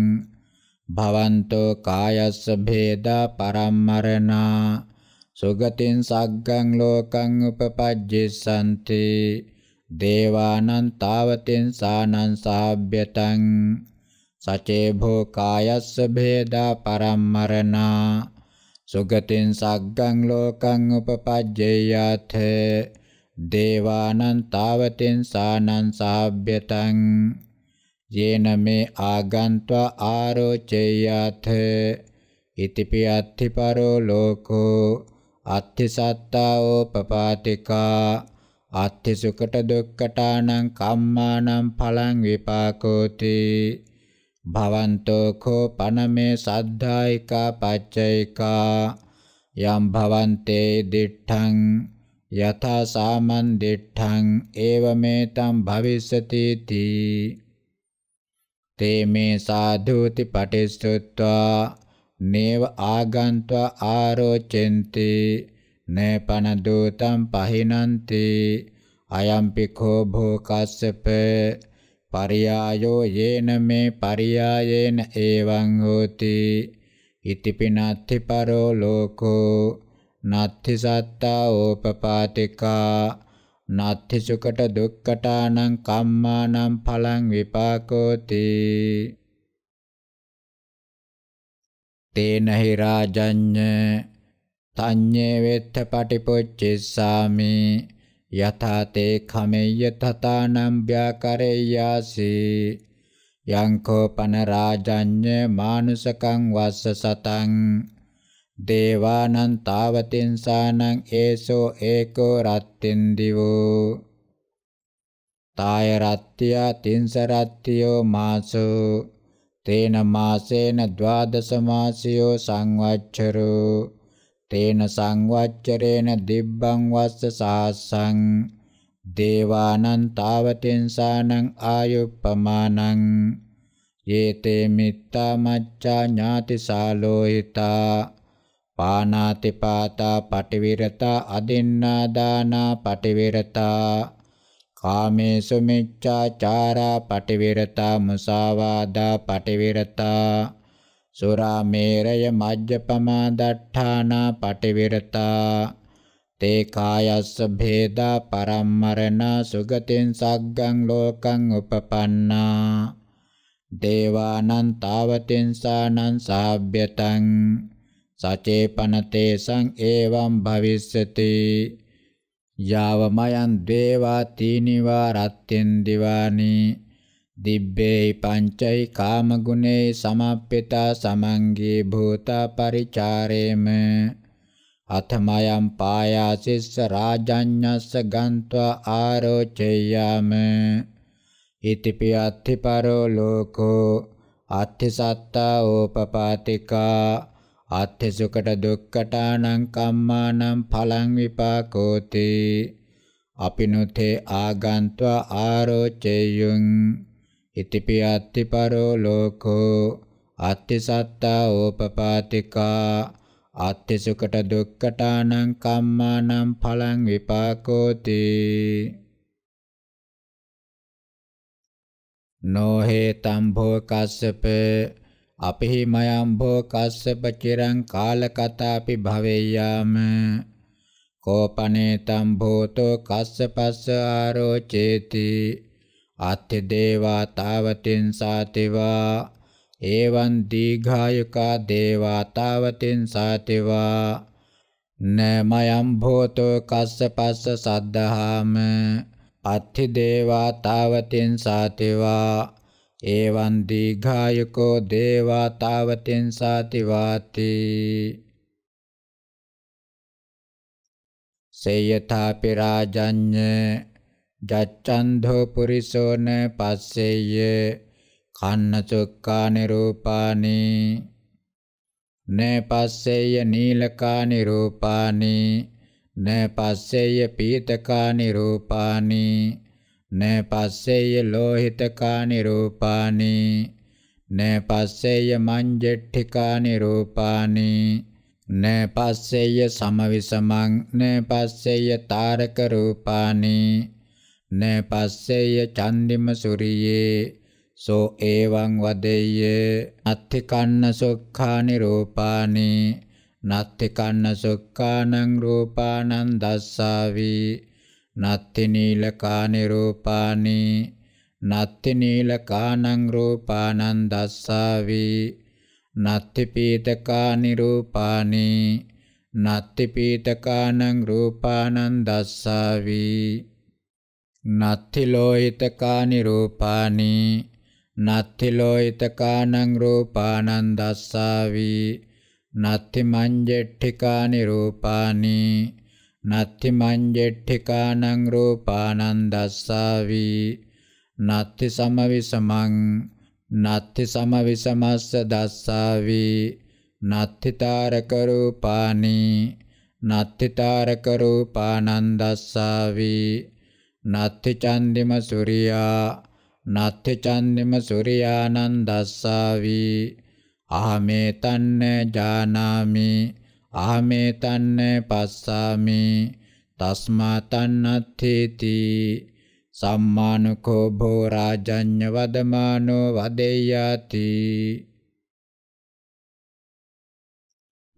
භවන්තෝ කායස්ස භේදා පරම්මරණා සුගතින් සග්ගං ලෝකං උපපජ්ජිසanti දේවානං තාවතින් සානං සාභ්‍යතං සචේභෝ කායස්ස භේදා පරම්මරණා සුගතින් සග්ගං ලෝකං උපපජ්ජයාතේ දේවානං තාවතෙන් සානං සාභ්‍යතං යේන මේ ආගන්त्वा ආරෝචේයත ඉතිපි අත්ථි පරෝ ලෝකෝ අත්ථි සත්තාවෝ පපාතිකා අත්ථි සුකට දුක්කටානං කම්මානං පලං විපාකෝති භවන්තෝ කෝ පනමේ සද්ධායිකා පච්චයිකා යම් භවන්තේ දිඨං යථා සාමන් දිට්ඨං ඒවමෙතං භවිස්සති තේ මේ සාධූති පටිස්සුත්වා නේව ආගන්त्वा ආරෝචෙන්ති නේපන දූතම් පහිනන්ති අයම්පි කෝ භෝකස්සප පරියායෝ යේන මේ පරියායේන එවං හෝති ඉතිපිනත්ති පරෝ ලෝකෝ නත්ථි සත්තා ඕපපාතිකා නත්ථි සුකට දුක්කටානං කම්මානං පලං විපාකෝති තේනහි රාජඤ්ඤ තඤ්ඤේ වෙත්ත පටිපොච්චිස්සාමි යථා තේ කමෙය්‍ය තථානම් ව්‍යාකරෙය්‍යාසි යං කෝපන රාජඤ්ඤ මානුසකං වස්ස සතං දේවානං තාවතින්සානං ඒසෝ ඒකෝ රත්තින් දිවෝ තාය රත්ත්‍ය තින්ස රත්ත්‍යෝ මාසෝ තේන මාසේන ద్వාදස මාසියෝ සංවච්චරෝ තේන සංවච්චරේන දිබ්බං වස්ස සාසං දේවානං තාවතින්සානං ආයුප්පමානං යේතේ මිත්තා මච්ඡා ඥාති සාලෝහිතා පානාති පාතා පටිවිරතා අදින්නා දානා පටිවිරතා කාමේසු මිච්ඡාචාරා පටිවිරතා මුසාවාදා පටිවිරතා සුරා මේරය මජ්ජපමා දට්ඨානා පටිවිරතා තේ කායස්ස භේදා පරම්මරණ සුගතින් සග්ගං ලෝකං උපපන්නා දේවානන් තාවතින් සානං සාභ්‍යතං සචේපනතේ සං එවං භවිස්සති යාවමයන් දේවා තීනිවා රත්ත්‍යෙන් දිවානි දිබ්බේ පංචෛ කාමගුණේ සමප්පිතා සමංගී භූත පරිචාරේම අතමයන් පායාසිස්ස රාජඤ්ඤස්ස ගන්त्वा ආරෝචයාම ඉතිපි අත්ථි පරෝ ලෝකෝ අත්ථි සත්තා ඕපපාතිකා අත්ථ සුකට දුක්කටානං කම්මානං පලං විපාකෝති අපිනුතේ ආගන්त्वा ආරෝචේයං ඉතිපියත්ති පරෝ ලෝකෝ අත්ථ සත්තා ඕපපාතිකා අත්ථ සුකට දුක්කටානං කම්මානං පලං විපාකෝති නොහේතම් භෝ කස්සපේ අපිහි මයම්භෝ කස්සප චිරං කාලකතාපි භවෙය්‍යාම කෝපනේතම් භූතෝ කස්සපස්ස ආරෝචේති අත්ථ දේවා තාවතින් සාතිවා එවං දීඝායුකා දේවා තාවතින් සාතිවා නමයම් භූතෝ කස්සපස්ස සද්ධාම අත්ථ දේවා තාවතින් සාතිවා එවං දීඝායකෝ දේවා තාවතින් සාති වාති සේයථාපි රාජඤ්ඤ ජච්ඡන්ධෝ පුරිසෝන පස්සෙය්‍ය කන්න චුක්කානි රූපානි නේ පස්සෙය්‍ය නීලකානි රූපානි නේ පස්සෙය්‍ය පීතකානි රූපානි න පස්සේය ලෝහිතකානි රූපානි න පස්සේය මංජෙට්ඨිකානි රූපානි න පස්සේය සමවිසමං න පස්සේය තාරක රූපානි න පස්සේය චන්දිම සුරියේ සෝ එවං වදෙය්‍ය අත්ථි කන්න සොක්ඛානි රූපානි නත්ථි කන්න සොක්ඛානං රූපානං දස්සාවි නත්ති නීලකානි රූපානි නත්ති නීලකානං රූපානං දස්සාවි නත්ති පීතකානි රූපානි නත්ති පීතකානං රූපානං දස්සාවි නත්ති ලෝහිතකානි රූපානි නත්ති ලෝහිතකානං රූපානං දස්සාවි නත්ති මංජෙට්ඨිකානි රූපානි නත්ති මංජෙට්ඨිකානං රූපානං දස්සාවි නත්ති සමවිසමං නත්ති සමවිසමස්ස දස්සාවි නත්ති තාරක රූපානි නත්ති තාරක රූපානං දස්සාවි නත්ති චන්දිම සූර්යා නත්ති චන්දිම සූර්යානං දස්සාවි ආමේ තන්න ජානාමි ආමේ තන්න පස්සාමි තස්මා තන්නත්තේති සම්මානකෝ භෝ රාජඤ්ඤ වදමානෝ වදෙය්‍යාති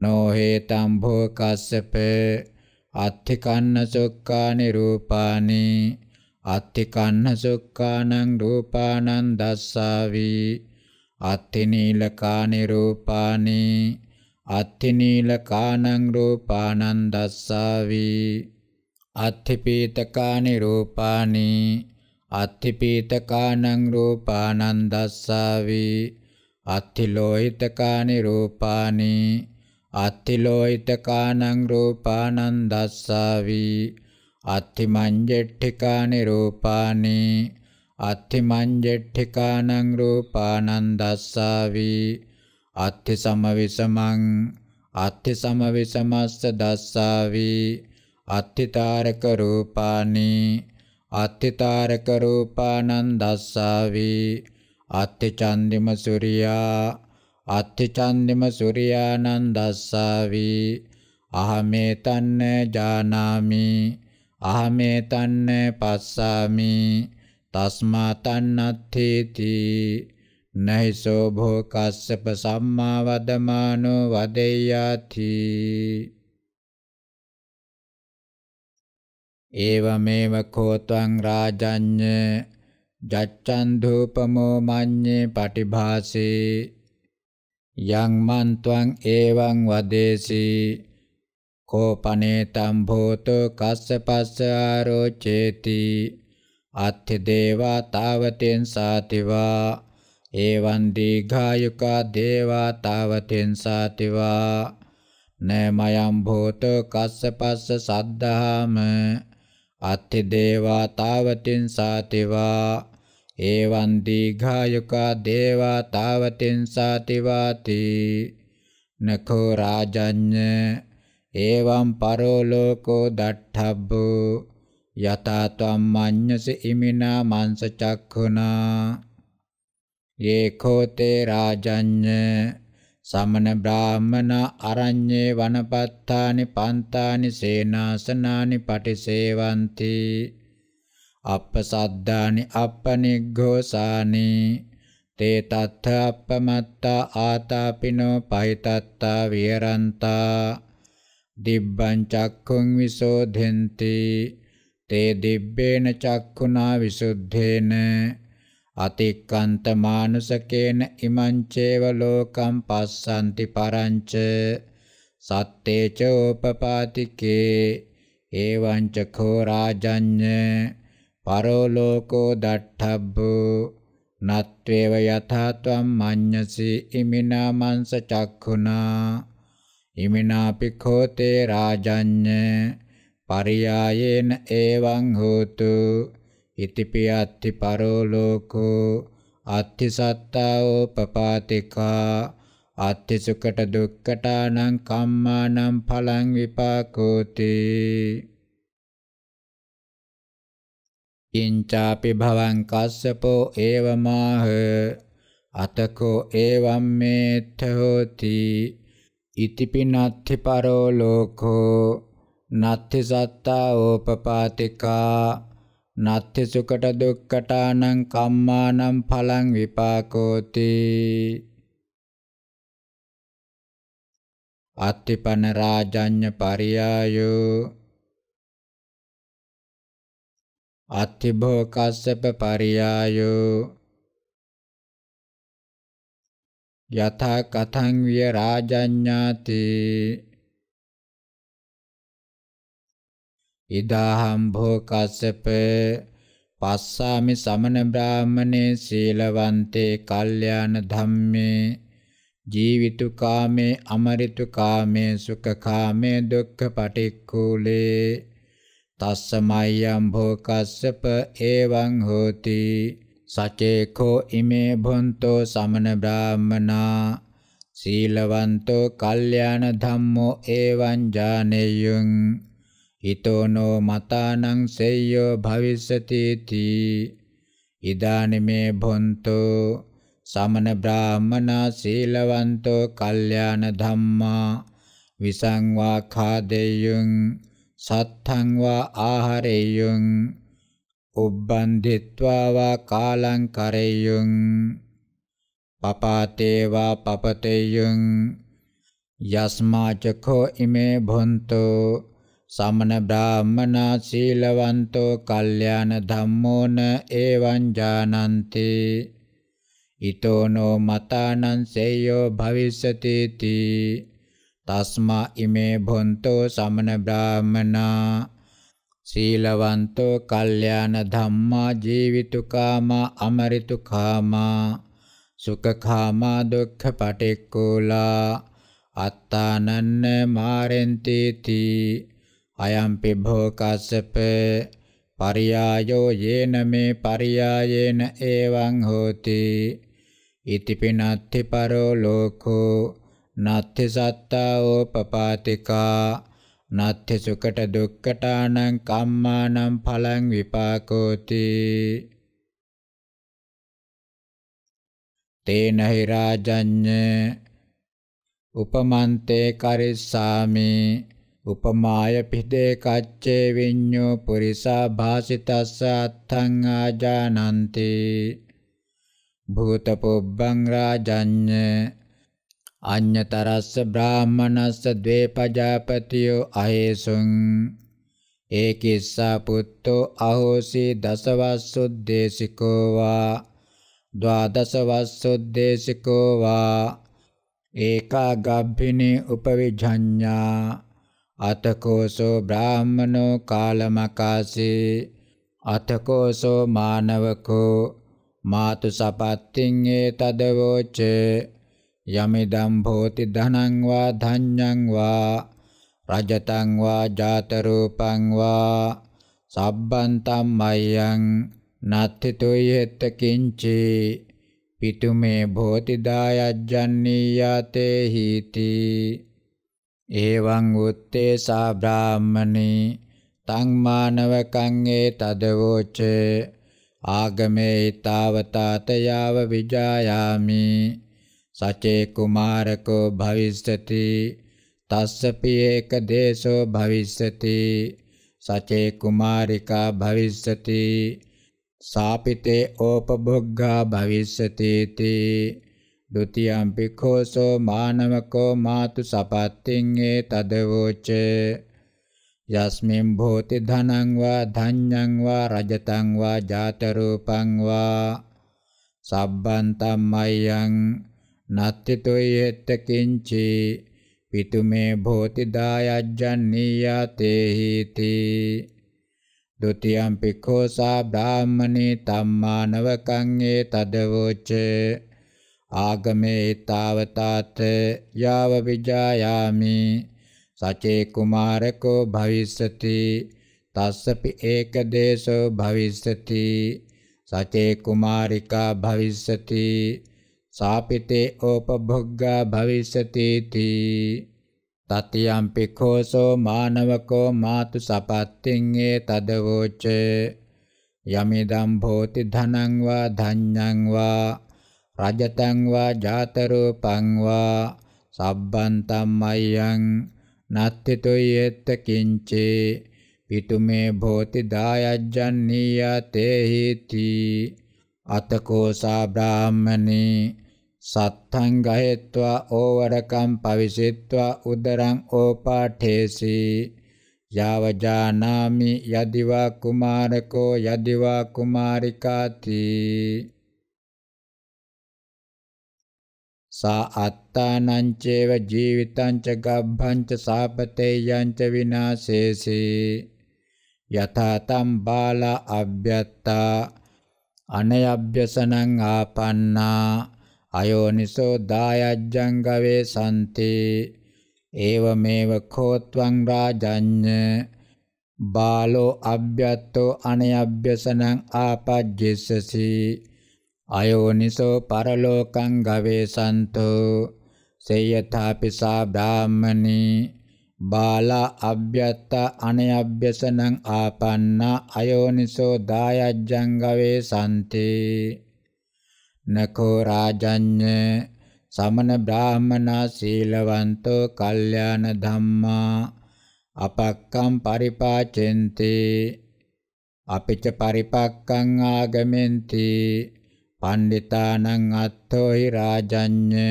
නොහේතම් භෝ කස්සප අත්ථිකන්න සොක්කානි රූපානි අත්ථිකන්න සොක්කානං රූපානං දස්සාවි අත්ථිනීලකානි රූපානි අත්ථිනීලකානං රූපානං දස්සාවි අත්ථිපීතකානි රූපානි අත්ථිපීතකානං රූපානං දස්සාවි අත්ථිලෝහිතකානි රූපානි අත්ථිලෝහිතකානං රූපානං දස්සාවි අත්ථිමංජෙට්ඨිකානි රූපානි අත්ථිමංජෙට්ඨිකානං රූපානං දස්සාවි අත්ථි සමවිසමං අත්ථි සමවිසමස්ස දස්සාවි අත්ථිතාරක රූපානි අත්ථිතාරක රූපානං දස්සාවි අත්ථි චන්දිම සූර්යා අත්ථි චන්දිම සූර්යානං දස්සාවි අහමේ තන්න ජානාමි අහමේ තන්න පස්සාමි තස්මා තන්නත්තේති නයිසෝ භෝ කස්සප සම්මා වදමානෝ වදෙය්‍යාති ඒවමේව කෝත්වං රාජඤ්ඤ ජච්ඡන් ධූපමෝ මඤ්ඤේ පටිභාසේ යං මන් ත්වං ඒවං වදේසී කෝපනේතම් භෝතෝ කස්සපස්ස ආරෝචේති අත්ථ දේවා තාවතෙන් සාතිවා ඒවන් දීඝායුකා දේවා තාවතින්සාතිවා නමයම් භූත කස්සපස්ස සද්ධාම අත්ති දේවා තාවතින්සාතිවා ඒවන් දීඝායුකා දේවා තාවතින්සාතිවාති නඛෝ රාජඤ්ඤ ඒවම් පරෝලෝකෝ දට්ඨබ්බෝ යතා ත්වම් මඤ්ඤස ඉමිනා මංස චක්ඛුනා ඒකෝතේ රාජඤ්ඤ සමන බ්‍රාහ්මන අරඤ්ඤේ වනපත්තානි පන්තානි සේනාසනානි පටිසේවಂತಿ අප්පසද්දානි අප්පනිග්ඝෝසානි තේ තත්ථ අප්පමත්තා ආතාපිනෝ පහිතත්තා විහරන්තා දිබ්බං චක්ඛුං විසෝධෙන්ති තේ දිබ්බේන චක්ඛුනා විසුද්ධේන අතික්කන්ත මානුසකේන ඉමං චේව ලෝකම් පස්සන්ති පරංච සත්තේච උපපාතිකේ එවං චඛෝ රාජඤ්ඤ පරෝ ලෝකෝ දට්ඨබ්බෝ නත්වේව යථාත්වම් මඤ්ඤසි ඉමිනා මංස චක්ඛුනා ඉමිනා පිඛෝතේ රාජඤ්ඤ පරියායේන එවං හෝතු ඉතිපියත්ති පරෝලෝකෝ අත්ති සත්තාවෝ පපාතිකා අත්ති සුකට දුක්කටානං කම්මානං පලං විපාකෝති ඉංචාපි භවං කස්සපෝ ඒවමාහ අතකෝ ඒවම් මේත්ථ හෝති ඉතිපිනත්ති පරෝ ලෝකෝ නත්ති සත්තා ඕපපාතිකා නත්ති සුකට දුක්කටානං කම්මානම් පලං විපාකෝති අත්තිපන රාජඤ්ඤ පරියායෝ අත්තිභෝ කස්සප පරියායෝ යථා කතං විය රාජඤ්ඤාති ඉදාහම්භෝ කස්සප පස්සාමි සමන බ්‍රාහමනේ සීලවන්තේ කල්යාණ ධම්මේ ජීවිතු කාමේ අමරිතු කාමේ සුඛ කාමේ දුක්ඛ පටික්කුලේ තස්සමයම් භෝකස්සප එවං හෝති සචේකෝ ඉමේ භොන්තෝ සමන බ්‍රාහමනා සීලවන්තෝ කල්යාණ ධම්මෝ එවං ජානෙය්‍යං හිතෝනෝ මතානං සෙය්‍යෝ භවිස්සති තී ඉදානමේ භොන්තෝ සමන බ්‍රාහමනා සීලවන්තෝ කල්යාණ ධම්මා විසංවා ખાදෙය්‍යං සත්තං වා ආහරෙය්‍යං උබ්බන්දිත්වා වා කාලං කරෙය්‍යං පපාතේ වා පපතෙය්‍යං යස්මාචකෝ ඉමේ භොන්තෝ සමන බ්‍රාහ්මනා සීලවන්තෝ කල්යාණ ධම්මෝන එවං ජානන්ති ඊතෝ නෝ මතානං සේයෝ භවිස්සති තී තස්මා ඉමේ භොන්තෝ සමන බ්‍රාහ්මනා සීලවන්තෝ කල්යාණ ධම්මා ජීවිතුකාමා අමරිතුකාමා සුඛකාමා දුක්ඛ පටික්කුලා අත්තානන්න මාරෙන්ති තී අයම්පි භෝකස්සප පරියායෝ යේන මේ පරියායේන එවං හෝති ඉතිපිනත්ති පරෝ ලෝකෝ නත්ති සත්තාවෝ පපාතිකා නත්ති සුකට දුක්කටානං කම්මානං ඵලං විපාකෝති තේන හි රාජඤ්ඤ උපමන්තේ කරිස්සාමි උපමාය පිහිදේ කච්චේ විඤ්ඤෝ පුරිසා භාසිතස්ස අත්ථං ආජානන්ති භූත පුබ්බං රාජඤ්ඤ අඤ්ඤතරස්ස බ්‍රාහමනස්ස ද්වේපජාපතියෝ අහේසුං ඒකිස්සා පුත්තෝ අහෝසි දසවස්සුද්දේශිකෝ වා ද්වාදසවස්සුද්දේශිකෝ වා ඒකා ගබ්බිනී උපවිජඤ්ඤා අතකෝසෝ බ්‍රාහමනෝ කාලමකාසේ අතකෝසෝ මානවකෝ මාතු සපත්තින් ඒ තදවෝච යමිදම් භෝති ධනං වා ධඤ්ඤං වා රජතං වා ජාතරූපං වා සබ්බන්තම් මයං නත්තිතුයි හෙත්ත කිංචි පිටුමේ භෝති දායජ්ජන්නී යතේ හීති එවං උත්තේසා බ්‍රාහ්මණී තං මානවකං ඒ තදවෝච ආගමේ ඊතාවතාතයාව විජායාමි සචේ කුමාරකෝ භවිස්සති තස්සපි ඒක දේශෝ භවිස්සති සචේ කුමාරිකා භවිස්සති සාපිතේ ඕපභොග්ගා භවිස්සති තී ဒုတိယံပိခောသောမာနဝကောမာတုစပတ္တိငေတဒဝောချေ යස්මින් භෝති ධනං වා ධඤ්ඤං වා රජතං වා ජාත රූපං වා සබ්බන්තම්මයං නත්ති තොයෙත්ත කිංචි පිතුමේ භෝති දායජ්ජන්නීයතේ හීති ဒုတိယံ පිඛෝසා බ්‍රාහමනේ තම්මානවකං ඒ තදවෝචේ ආගමේ තාවතාත යාව විජායාමි සචේ කුමාරකෝ භවිස්සති තස්සපි ඒක දේශෝ භවිස්සති සචේ කුමාරිකා භවිස්සති සාපිතේ ඕපභොග්ගා භවිස්සති තී තතියම්පි කෝසෝ මානවකෝ මාතු සපත්තින් ඒ තදවෝච යමිදම් භෝති ධනං වා ධඤ්ඤං වා රජතං වා ජාතරූපං වා සබ්බන්තම් මයං නත්තිතුයෙත්ත කිංචේ පිටුමේ භෝති දායජ්ජන්නීය තේහිති අතකෝසා බ්‍රාහ්මනේ සත්තං ගහෙත්වා ඕවරකම් පවිසෙත්වා උදරං ඕපාඨේසි යාවජානාමි යදිවා කුමාරකෝ යදිවා කුමාරිකාති සා අත්තානංචේව ජීවිතංච ගබ්බංච සාපතේයංච විනාශේසී යථාතම් බාල අබ්යත්තා අනයබ්්‍යසනං ආපන්නා අයෝනිසෝ දායජ්ජංගවේ සන්ති ඒව මේව කෝත්වං රාජඤ්ඤ බාලෝ අබ්යත්තෝ අනයබ්්‍යසනං ආපජ්ජස්සසී අයෝනිසෝ පරලෝකං ගවේසන්තෝ සේයථාපිසා බ්‍රාහ්මනී බාලා අභ්‍යත්ත අනයබ්බසනං ආපන්න අයෝනිසෝ දායජ්ජං ගවේසන්තේ නකෝ රාජඤ්ඤ සමන බ්‍රාහ්මනා සීලවන්තෝ කල්යාණ ධම්මා අපක්කම් පරිපාචෙන්ති අපිච්ච පරිපක්කං ආගමෙන්ති පණ්ඩිතානං අත්තෝහි රාජඤ්ඤ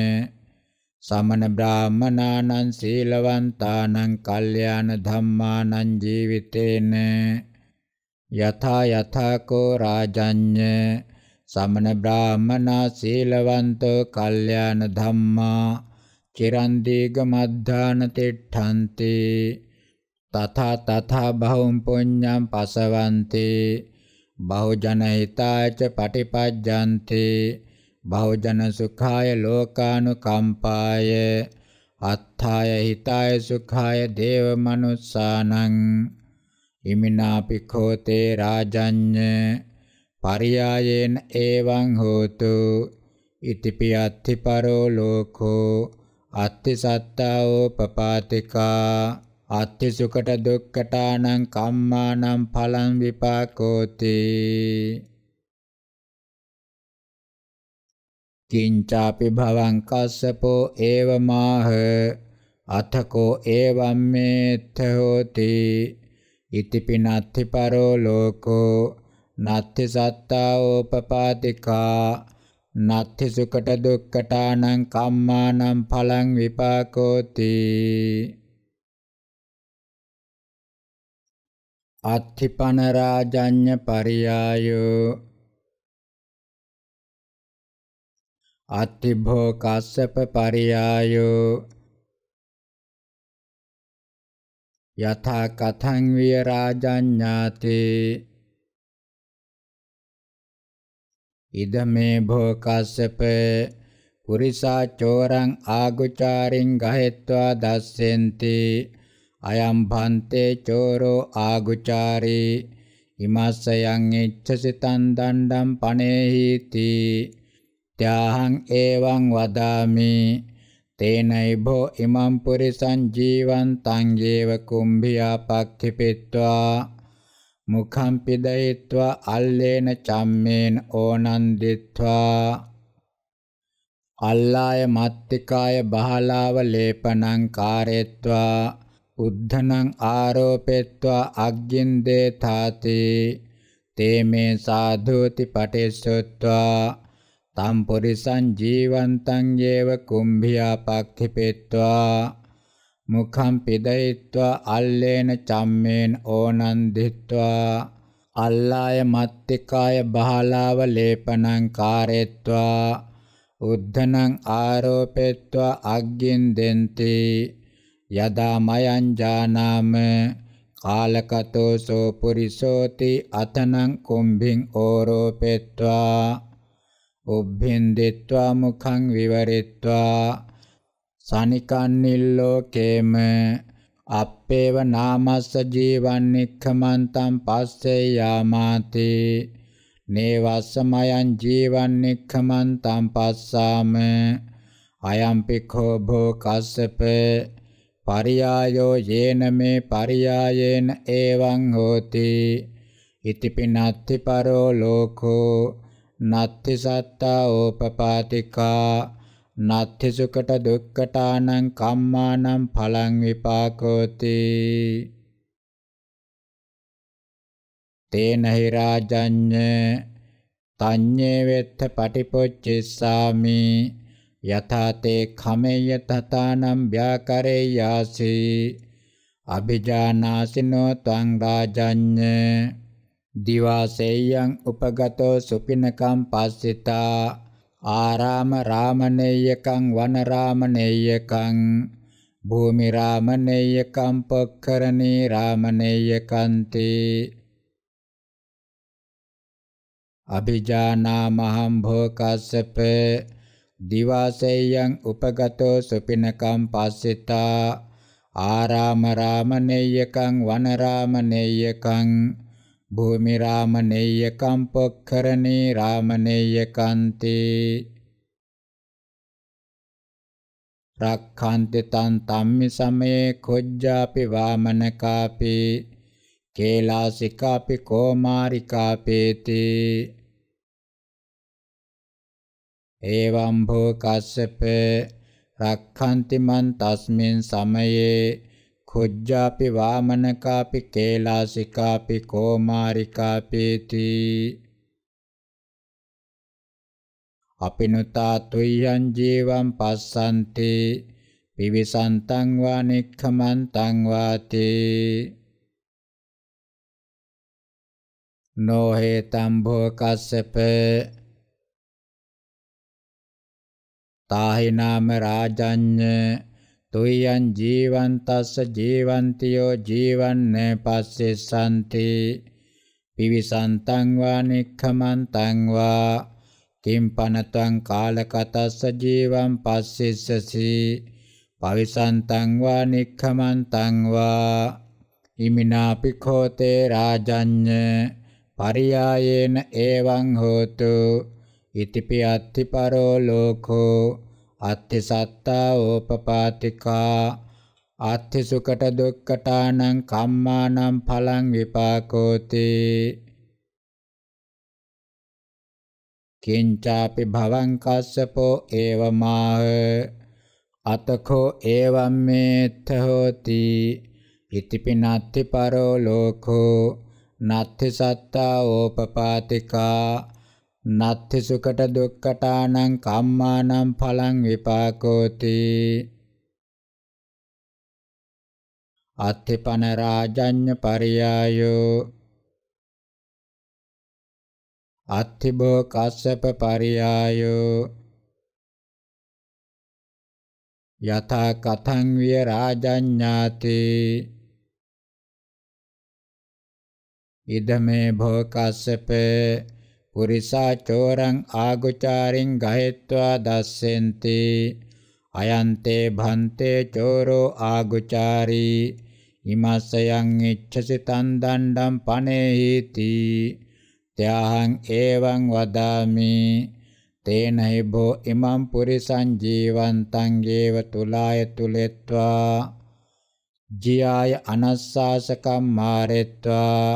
සමන බ්‍රාහමනානං සීලවන්තානං කල්යාණ ධම්මානං ජීවිතේන යථා යථාකෝ රාජඤ්ඤ සමන බ්‍රාහමනා සීලවන්තෝ කල්යාණ ධම්මා චිරන් දීග මද්ධාන තිට්ඨන්ති තථා තථා බහුම් පුඤ්ඤං පසවන්තේ බහුජන හිතාච පටිපජ්ජන්ති බහුජන සුඛාය ලෝකානුකම්පාය අත්ථාය හිතාය සුඛාය දේව මනුස්සානං ඉමිනාපි කෝතේ රාජඤ්ඤ පරියායේන එවං හෝතු ඉතිපියත්ති පරෝ ලෝකෝ අත්ති සත්තාවෝ පපාතිකා අත්ති සුකට දුක්කටානං කම්මානං පලං විපාකෝති කිංචාපි භවං කස්සපෝ ඒවමාහ අතකෝ ඒවම්මේත්ථ හෝති ඉතිපිනත්ති පරෝ ලෝකෝ නත්ති සත්තා ඕපපාතිකා නත්ති සුකට දුක්කටානං කම්මානං පලං විපාකෝති අත්ථිපනරාජඤ්ඤ පරියායෝ අත්තිභෝ කස්සප පරියායෝ යථා කතං විය රාජඤ්ඤාති ඉදමේ භෝ කස්සප පුරිසා චෝරං ආගුචාරින් ගහෙත්වා දස්සෙන්ති අයම් භන්තේ චෝරෝ ආගුචාරේ ඉමස්සයන් ඉච්ඡසිතං දණ්ඩම් පනේහිති ත්‍යාහං එවං වදාමි තේනයිභෝ ඉමං පුරිසං ජීවන්තං ජීව කුම්භියා පක්ඛිපිත්වා මුඛං පිදයිत्वा අල්ලේන චම්මේන ඕනන්දිත්වා අල්ලාය මත්තිකාය බහලාව ලේපනං කාරේत्वा උද්ධනං ආරෝපෙත්වා අග්ගින් දේතාති තේමේ සාධෝති පටිසොත්වා තම් පුරිසං ජීවන්තං යේව කුම්භියා පක්ඛිපෙත්වා මුඛං පිදයිත්වා අල්ලේන චම්මේන ඕනන්දිත්වා අල්ලාය මත්තිකාය බහලාව ලේපනං කාරෙත්වා උද්ධනං ආරෝපෙත්වා අග්ගින් දෙන්ති යදා මයං ජානාම කාලකතෝ සෝ පුරිසෝති අතනං කුම්භින් ඕරෝපෙත්වා උබ්බෙන්දෙත්වා මුඛං විවරෙත්වා සනිකන්නිල්ලෝ කේම අපේව නාමස්ස ජීවන්නික්ඛමන්තං පස්සේ යාමාති නේවස්සමයන් ජීවන්නික්ඛමන්තං පස්සාම අයම්පි කෝ භෝ කස්සපේ පරියායෝ යේන මේ පරියායේන එවං හෝති ඉතිපිනත්ති පරෝ ලෝකෝ නත්ති සත්තා ඕපපාතිකා නත්ති සුකට දුක්කටානං කම්මානං පලං විපාකෝති තේන හි රාජඤ්ඤ තඤ්ඤේ වෙත්ත පටිපොච්චිස්සාමි යථාතේ කමෙය තථානම් ව්‍යාකරේයාසි අභිජානාසිනෝ ත්වං රාජඤ්ඤ දිවාසෙයං උපගතෝ සුපිනකම් පස්සිතා ආරාම රාමණේයකං වන රාමණේයකං භූමි රාමණේයකං පක්කරණී රාමණේයකන්ති අභිජානාමහම් භෝකස්සපේ දිවාසෙයං උපගතෝ සුපිනකම් පස්සිතා ආරාම රාමනේයකං වන රාමනේයකං භූමි රාමනේයකං පොක්ඛරණේ රාමනේයකන්ති රක්ඛන්ති තං තම්මි සමයේ කොජ්ජාපි වාමනකාපි කේලාසිකාපි කෝමාරිකාපේති ඒවම්භෝ කස්සප රක්ඛන්ති මන් තස්මින් සමයේ කුජ්ජාපි වාමනකාපි කේලාසිකාපි කෝමාරිකාපේති අපිනුතා තුයං ජීවං පස්සන්ති පිවිසන්තං වා නික්ඛමන්තං වාති නොහේතම් භෝ කස්සපේ තාහි නාම රාජඤ්ඤ තුයං ජීවන්තස්ස ජීවන්තියෝ ජීවන්නේ පස්සෙසanti පිවිසන්තං වා නික්ඛමන්තං වා කිම්පනතං කාලකතස්ස ජීවං පස්සෙස්සසි පවිසන්තං වා නික්ඛමන්තං වා ඉමිනාපි කෝතේ රාජඤ්ඤ පරියායේන එවං හෝතු ඉතිපි අත්ති පරෝ ලෝකෝ අත්ති සත්තා ඕපපාතිකා අත්ති සුකට දුක්කටානං කම්මානම් පලං විපාකෝති කිංචාපි භවං කස්සපෝ ඒවමාහ අතකෝ ඒවම් මේත්ථ හෝති ඉතිපි නත්ති පරෝ ලෝකෝ නත්ති සත්තා ඕපපාතිකා නත්ති සුකට දුක්කටානං කම්මානං පලං විපාකෝති අත්ථපන රාජඤ්ඤ පරියායෝ අත්ථිබෝ කස්සප පරියායෝ යථා කතං විය රාජඤ්ඤාති ඉදමේ භෝ කස්සපේ පුරිසා චෝරං ආගුචාරින් ගහෙත්වා දස්සෙන්ති අයන්තේ භන්තේ චෝරෝ ආගුචාරී ඉමස්සයන් ඉච්ඡසි තන් දණ්ඩම් පනේහිති ත්‍යාහං එවං වදාමි තේනහි භෝ ඉමං පුරිසං ජීවන්තං ජීව තුලාය තුලෙත්වා ජියාය අනස්සාසකම් මාරෙත්වා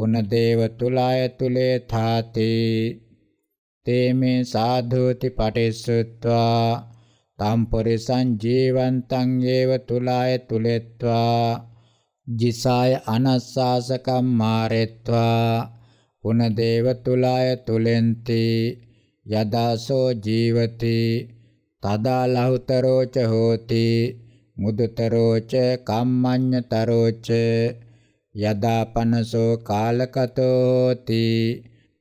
උන දේව තුලාය තුලේ තාති තේමේ සාධෝති පටිසුත්වා තම් පොරිසං ජීවන්තං ඒව තුලාය තුලෙත්වා ජිසාය අනස්සාසකම් මාරෙත්වා උන දේව තුලාය තුලෙන්ති යදාසෝ ජීවති තදා ලහුතරෝච හෝති මුදුතරෝච කම්මඤ්ඤතරෝච යදා පනසෝ කාලකතෝති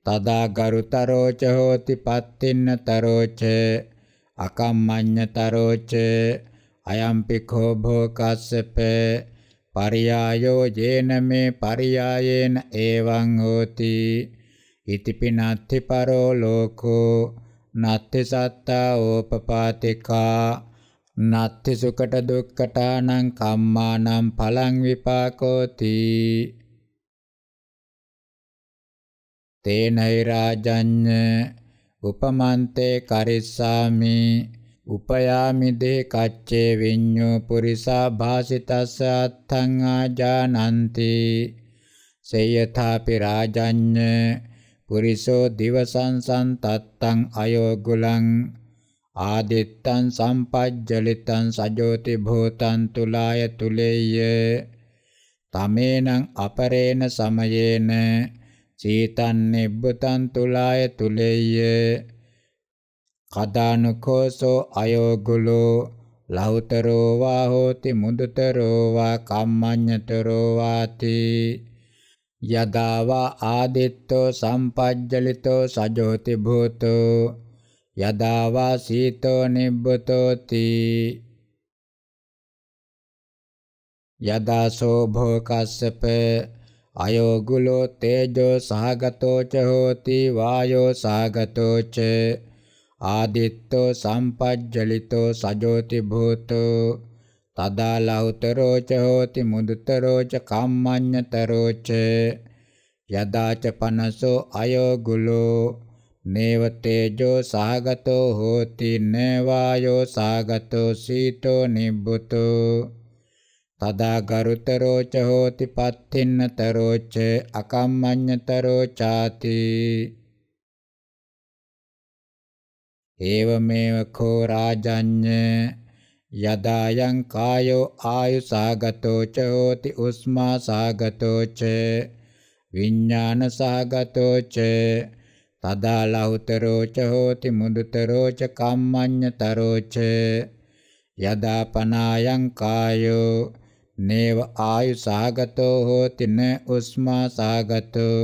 තදා ගරුතරෝච හෝති පත්තින්න තරෝච අකම්මඤ්ඤ තරෝච අයම්පි කෝ භෝකස්සප පරියායෝ ජේන මේ පරියායේන එවං හෝති ඉතිපිනත්ති පරෝ ලෝකෝ නත්ති සත්තා ඕපපාතිකා නත්ති සුකට දුක්කටානං කම්මානම් පලං විපාකෝති තේනයි රාජඤ්ඤ උපමන්තේ කරිස්සාමි උපයාමි දේ කච්චේ විඤ්ඤෝ පුරිසා භාසිතස්ස අත්තං ආජානಂತಿ සේයථාපි රාජඤ්ඤ පුරිසෝ දිවසංසන් තත්තං අයෝගුලං ආදිත්තං සම්පජ්ජලිතං සජෝති භූතං තුලාය තුලේය තමේනං අපරේන සමයේන සීතං නිබ්බතං තුලාය තුලේය කදානුකෝසෝ අයෝගුලෝ ලහුතරෝ වා හෝති මුදුතරෝ වා කම්මඤ්ඤතරෝ වාති යදාවා ආදිත්තෝ සම්පජ්ජලිතෝ සජෝති භූතෝ යදා වා සීතෝ නිබ්බතෝති යදා සෝභෝ කස්සප අයෝගුලෝ තේජෝ සහගතෝ ච හෝති වායෝ සහගතෝ ච ආදිත්තෝ සම්පජ්ජලිතෝ සජෝති භූතෝ තදා ලෞතරෝ ච හෝති මුදුතරෝ ච කම්මඤ්ඤතරෝ ච යදාච පනසෝ අයෝගුලෝ නේව තේජෝ සාගතෝ හෝති නේවායෝ සාගතෝ සීතෝ නිබ්බුතෝ තදා ගරුතරෝ ච හෝති පත්තින්නතරෝ ච අකම්මඤ්ඤතරෝ ചാති ඒවමේව කෝ රාජඤ්ඤ යදායන් කායෝ ආයු සාගතෝ ච හෝති උස්මා සාගතෝ ච විඥාන සාගතෝ ච තදා ලහුතරෝච හෝති මුදුතරෝච කම්මඤ්ඤතරෝච යදා පනායං කායෝ නේව ආයු සාගතෝ හෝති න උස්මා සාගතෝ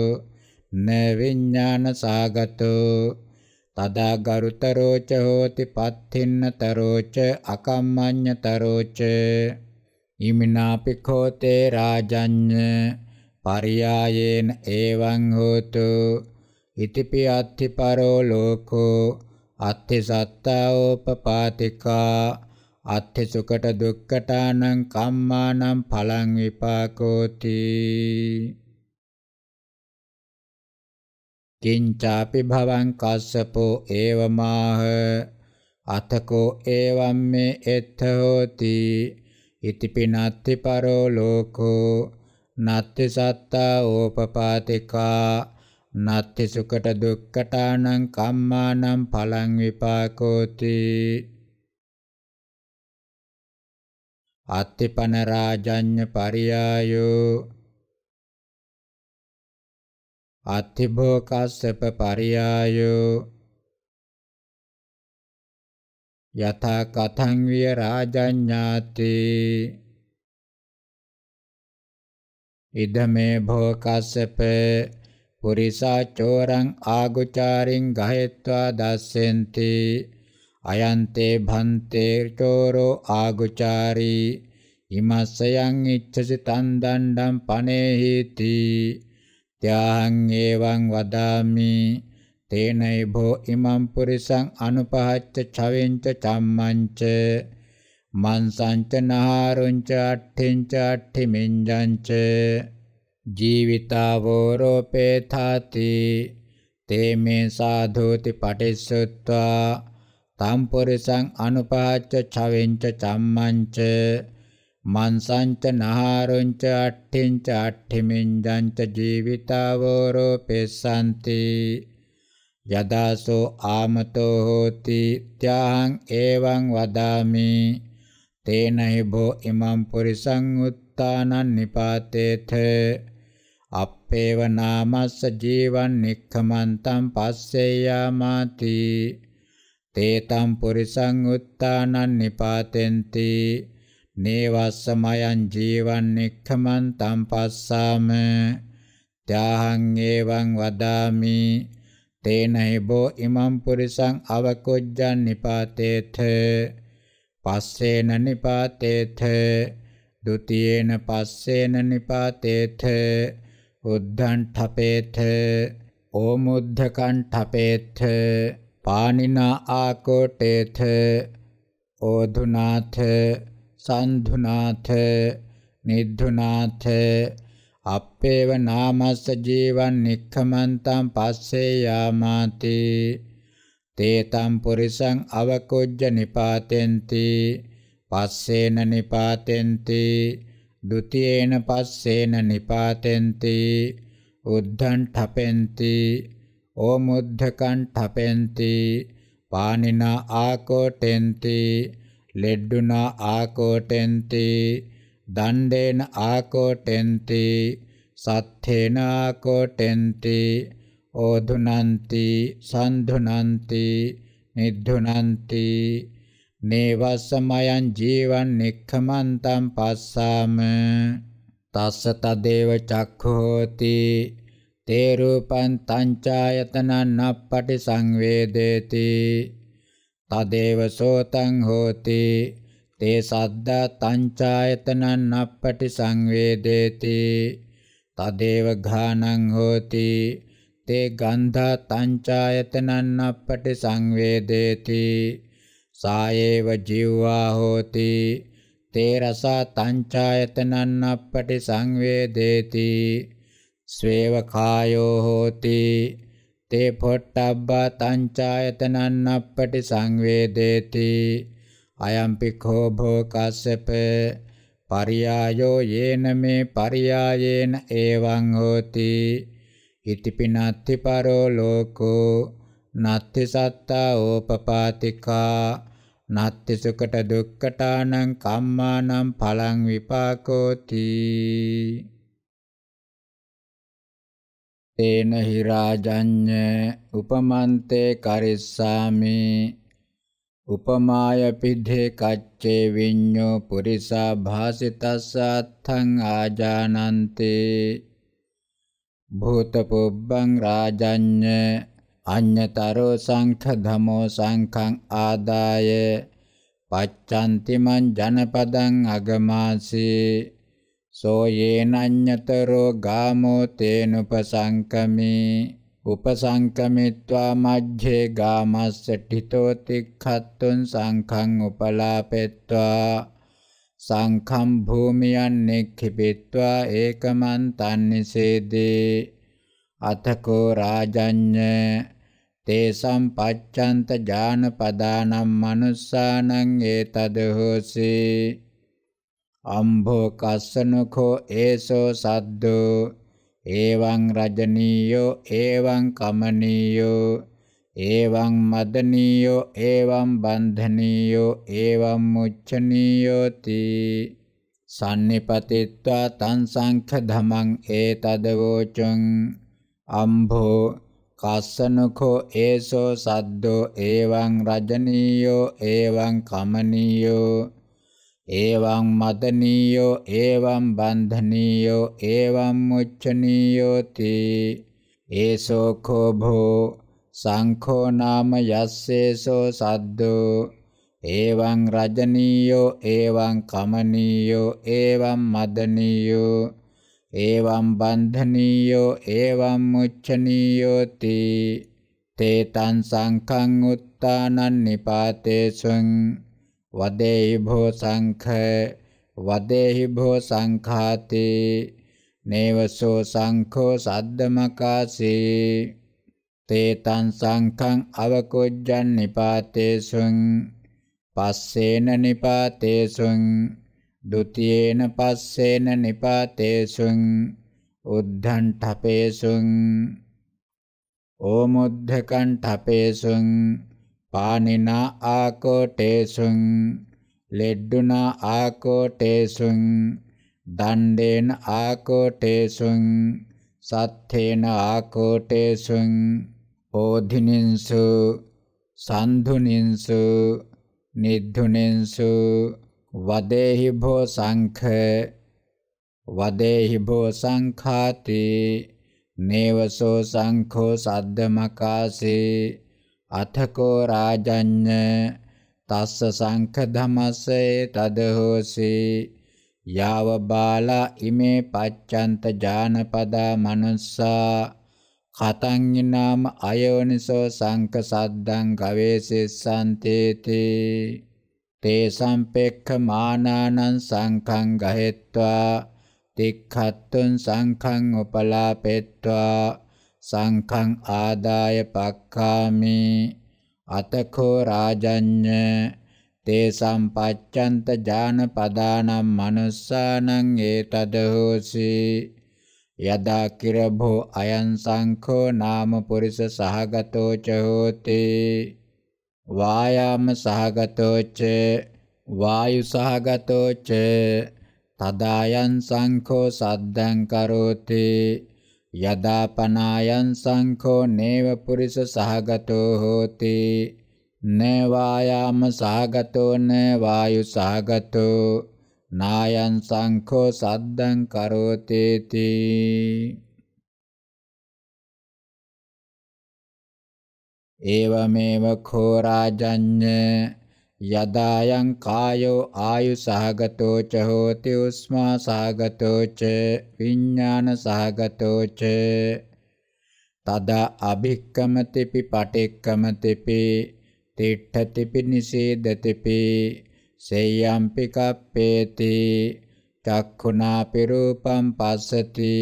න විඥාන සාගතෝ තදා ගරුතරෝච හෝති පත්ථින්නතරෝච අකම්මඤ්ඤතරෝච ඉමිනාපිඛෝතේ රාජඤ්ඤ පරියායේන එවං හෝතු ඉතිපි අත්ති පරෝ ලෝකෝ අත්ති සත්තාෝපපාතිකා අත්ති සුකට දුක්කටානං කම්මානම් පලං විපාකෝති කිංචාපි භවං කස්සපෝ ඒවමාහ අතකෝ ඒවම් මේ එත්ත හෝති ඉතිපි නත්ති පරෝ ලෝකෝ නත්ති සත්තා ඕපපාතිකා නත්ති සුකට දුක්කටානං කම්මානම් පලං විපාකෝති අත්තිපන රාජඤ්ඤ පරියායෝ අත්තිභෝකස්සප පරියායෝ යථා කතං විය රාජඤ්ඤාති ඉදමේ භෝකස්සපේ පුරිසා චෝරං ආගුචාරින් ගහෙත්වා දස්සෙන්ති අයන්තේ භන්තේ චෝරෝ ආගුචාරී ඉමස්සයන් ඉච්ඡසි තන් දණ්ඩම් පනේහිති ත්‍යාහං එවං වදාමි තේනයි භෝ ඉමං පුරිසං අනුපහච්ච චවෙන්ච චම්මංච මන්සංච නහාරුංච අට්ඨින්ච අට්ඨිමින්ජංච ජීවිතාවෝරෝපේථාති තේමේ සාධෝති පටිස්සුත්වා තම් පුරිසං අනුපාච්ච චවෙන්ච චම්මංච මන්සංච නහාරුංච අට්ඨින්ච අට්ඨිමින්දංච ජීවිතාවෝරෝපෙස්සanti යදාසෝ ආමතෝ හෝති ත්‍යාං එවං වදාමි තේනහි භෝ ඉමං පුරිසං උත්තානං නිපාතේතේ අපේව නාමස්ස ජීවන් නික්ඛමන්තං පස්සෙයාමාති තේතම් පුරිසං උත්තානං නිපාතෙන්ති නේවස්සමයන් ජීවන් නික්ඛමන්තං පස්සාම ත්‍යාහං එවං වදාමි තේනහි බෝ ඉමං පුරිසං අවකොජ්ජං නිපාතේත පස්සේන නිපාතේත ဒုတိ යේන පස්සේන නිපාතේත උද්ධණ්ඨපේත ඕමුද්ධකණ්ඨපේත පාණිනා ආකෝටේත ඕධුනාථ සන්ධුනාථ නිද්ධුනාථ අපේව නාමස්ස ජීවන් නික්ඛමන්තං පස්සේ යාමාති තේතම් පුරිසං අවකොජ්ජ නිපාතෙන්ති පස්සේන නිපාතෙන්ති ද්විතීයේන පස්සේන නිපාතෙන්ති උද්ධං ඨපෙන්ති ඕමුද්ධකං ඨපෙන්ති පානිනා ආකෝටෙන්ති ලෙඩ්ඩුනා ආකෝටෙන්ති දණ්ඩේන ආකෝටෙන්ති සත්ථේන ආකෝටෙන්ති ඕධුනන්ති සන්ධුනන්ති නිද්ධුනන්ති නේවස්සමයන් ජීවන් නික්ඛමන්තං පස්සාම තස්ස තදේව චක්ඛෝති තේ රූපං තංචායතනං නප්පටි සංවේදේති තදේව සෝතං හෝති තේ සද්දා තංචායතනං නප්පටි සංවේදේති තදේව ඝානං හෝති තේ ගන්ධා තංචායතනං නප්පටි සංවේදේති සායේව ජීවා හෝති තේරස තංචායතනං අපටි සංවේදේති ස්වේව කායෝ හෝති තේ පොට්ටබ්බා තංචායතනං අපටි සංවේදේති අයම්පි කෝ භෝකස්සප පරියායෝ යේන මේ පරියායේන එවං හෝති ඉතිපිනත්ති පරෝ ලෝකෝ නත්ති සත්තා ඕපපාතිකා නත්ති සුකට දුක්කටානං කම්මානම් පලං විපාකෝති තේන හිරාජඤ්ඤ උපමන්තේ කරිස්සාමි උපමාය පිද්ධේ කච්චේ විඤ්ඤෝ පුරිසා භාසිතස්ස අත්ථං ආජානන්තේ භූත පුබ්බං රාජඤ්ඤ අඤ්ඤතරෝ සංඛ ධමෝ සංඛං ආදාය පච්ඡන්ති මං ජනපදං අගමාසී සෝ යේන අඤ්ඤතරෝ ගාමෝ තේනුපසංකමේ උපසංකමිත්වා මජ්ජේ ගාමස්ස ඨිතෝ තික්ඛත්තුං සංඛං උපලාපෙත්වා සංඛම් භූමියන් නික්ඛිපිත්වා ඒකමන් තන්නිසේදී අතකෝ රාජඤ්ඤ තේසම් පච්ඡන්ත ඥානපදානම් මනුස්සානං ඒතද හෝසි අම්භෝ කස්සනකෝ ඒසෝ සද්දෝ එවං රජනීයෝ එවං කමනීයෝ එවං මදනීයෝ එවං බන්ධනීයෝ එවං මුච්ඡනීයෝ තී සම්නිපතිත්වා තං සංඛ ධමං ඒතද වෝචං අම්භෝ කස්සනකෝ ඒසෝ සද්දෝ එවං රජනීයෝ එවං කමනීයෝ එවං මදනීයෝ එවං බන්ධනීයෝ එවං මුච්චනීයෝ තී ඒසෝ කෝ භෝ සංඛෝ නාම යස්සේසෝ සද්දෝ එවං රජනීයෝ එවං කමනීයෝ එවං මදනීයෝ එවං බන්ධනීයෝ එවං මුච්ඡනීයෝති තේතං සංඛං උත්තානං නිපාතේසුං වදේහි භෝ සංඛ වදේහි භෝ සංඛාති නේවසෝ සංඛෝ සද්දමකාසේ තේතං සංඛං අවකොජ්ජං නිපාතේසුං පස්සේන නිපාතේසුං ද්විතීයන පස්සේන නිපාතේසුං උද්ධණ්ඨපේසුං ඕමුද්ධකණ්ඨපේසුං පානිනා ආකෝටේසුං ලෙඩ්ඩුනා ආකෝටේසුං දණ්ඩේන ආකෝටේසුං සත්ථේන ආකෝටේසුං ඕධිනින්සු සන්ධුනින්සු නිද්ධුනින්සු වදේහි භෝ සංඛ වදේහි භෝ සංඛාති නේවසෝ සංඛෝ සද්දමකාසේ අතකෝ රාජඤ්ඤ තස්ස සංඛ ධමස්සේ තදහෝසී යාව බාලා ඉමේ පච්ඡන්ත ජානපදා මනුස්සා කතං අයෝනිසෝ සංඛ සද්දං ගවේසෙස්සන්තේතේ තේසම්පෙක්ඛ මානානං සංඛං ගහෙත්වා තික්ඛත්තුං සංඛං උපලාපෙත්වා සංඛං ආදාය පක්ඛාමි අතකෝ රාජඤ්ඤ තේසම් පච්ඡන්ත ඥානපදානම් manussානං ඒතද හෝසි යදා කිරභෝ අයං සංඛෝ නාම පුරිස සහගතෝ ච හෝතේ වායාම සහගතෝච වායු සහගතෝච තදායන් සංඛෝ සද්දං කරෝති යදාපනායන් සංඛෝ නේව පුරිස සහගතෝ හෝති නේ වායාම සහගතෝ නේ වායු සහගතෝ නායන් සංඛෝ සද්දං කරෝතේති ඒවමේව khෝරාජඤ්ඤ යදායන් කායෝ ආයු සහගතෝ ච හෝති උස්මා සහගතෝ ච විඥාන සහගතෝ ච තදා අභික්කමතිපි පටික්කමතිපි තිට්ඨතිපි නිසේදතිපි සේයම්පි කප්පේති චක්ඛුනාපි රූපං පස්සති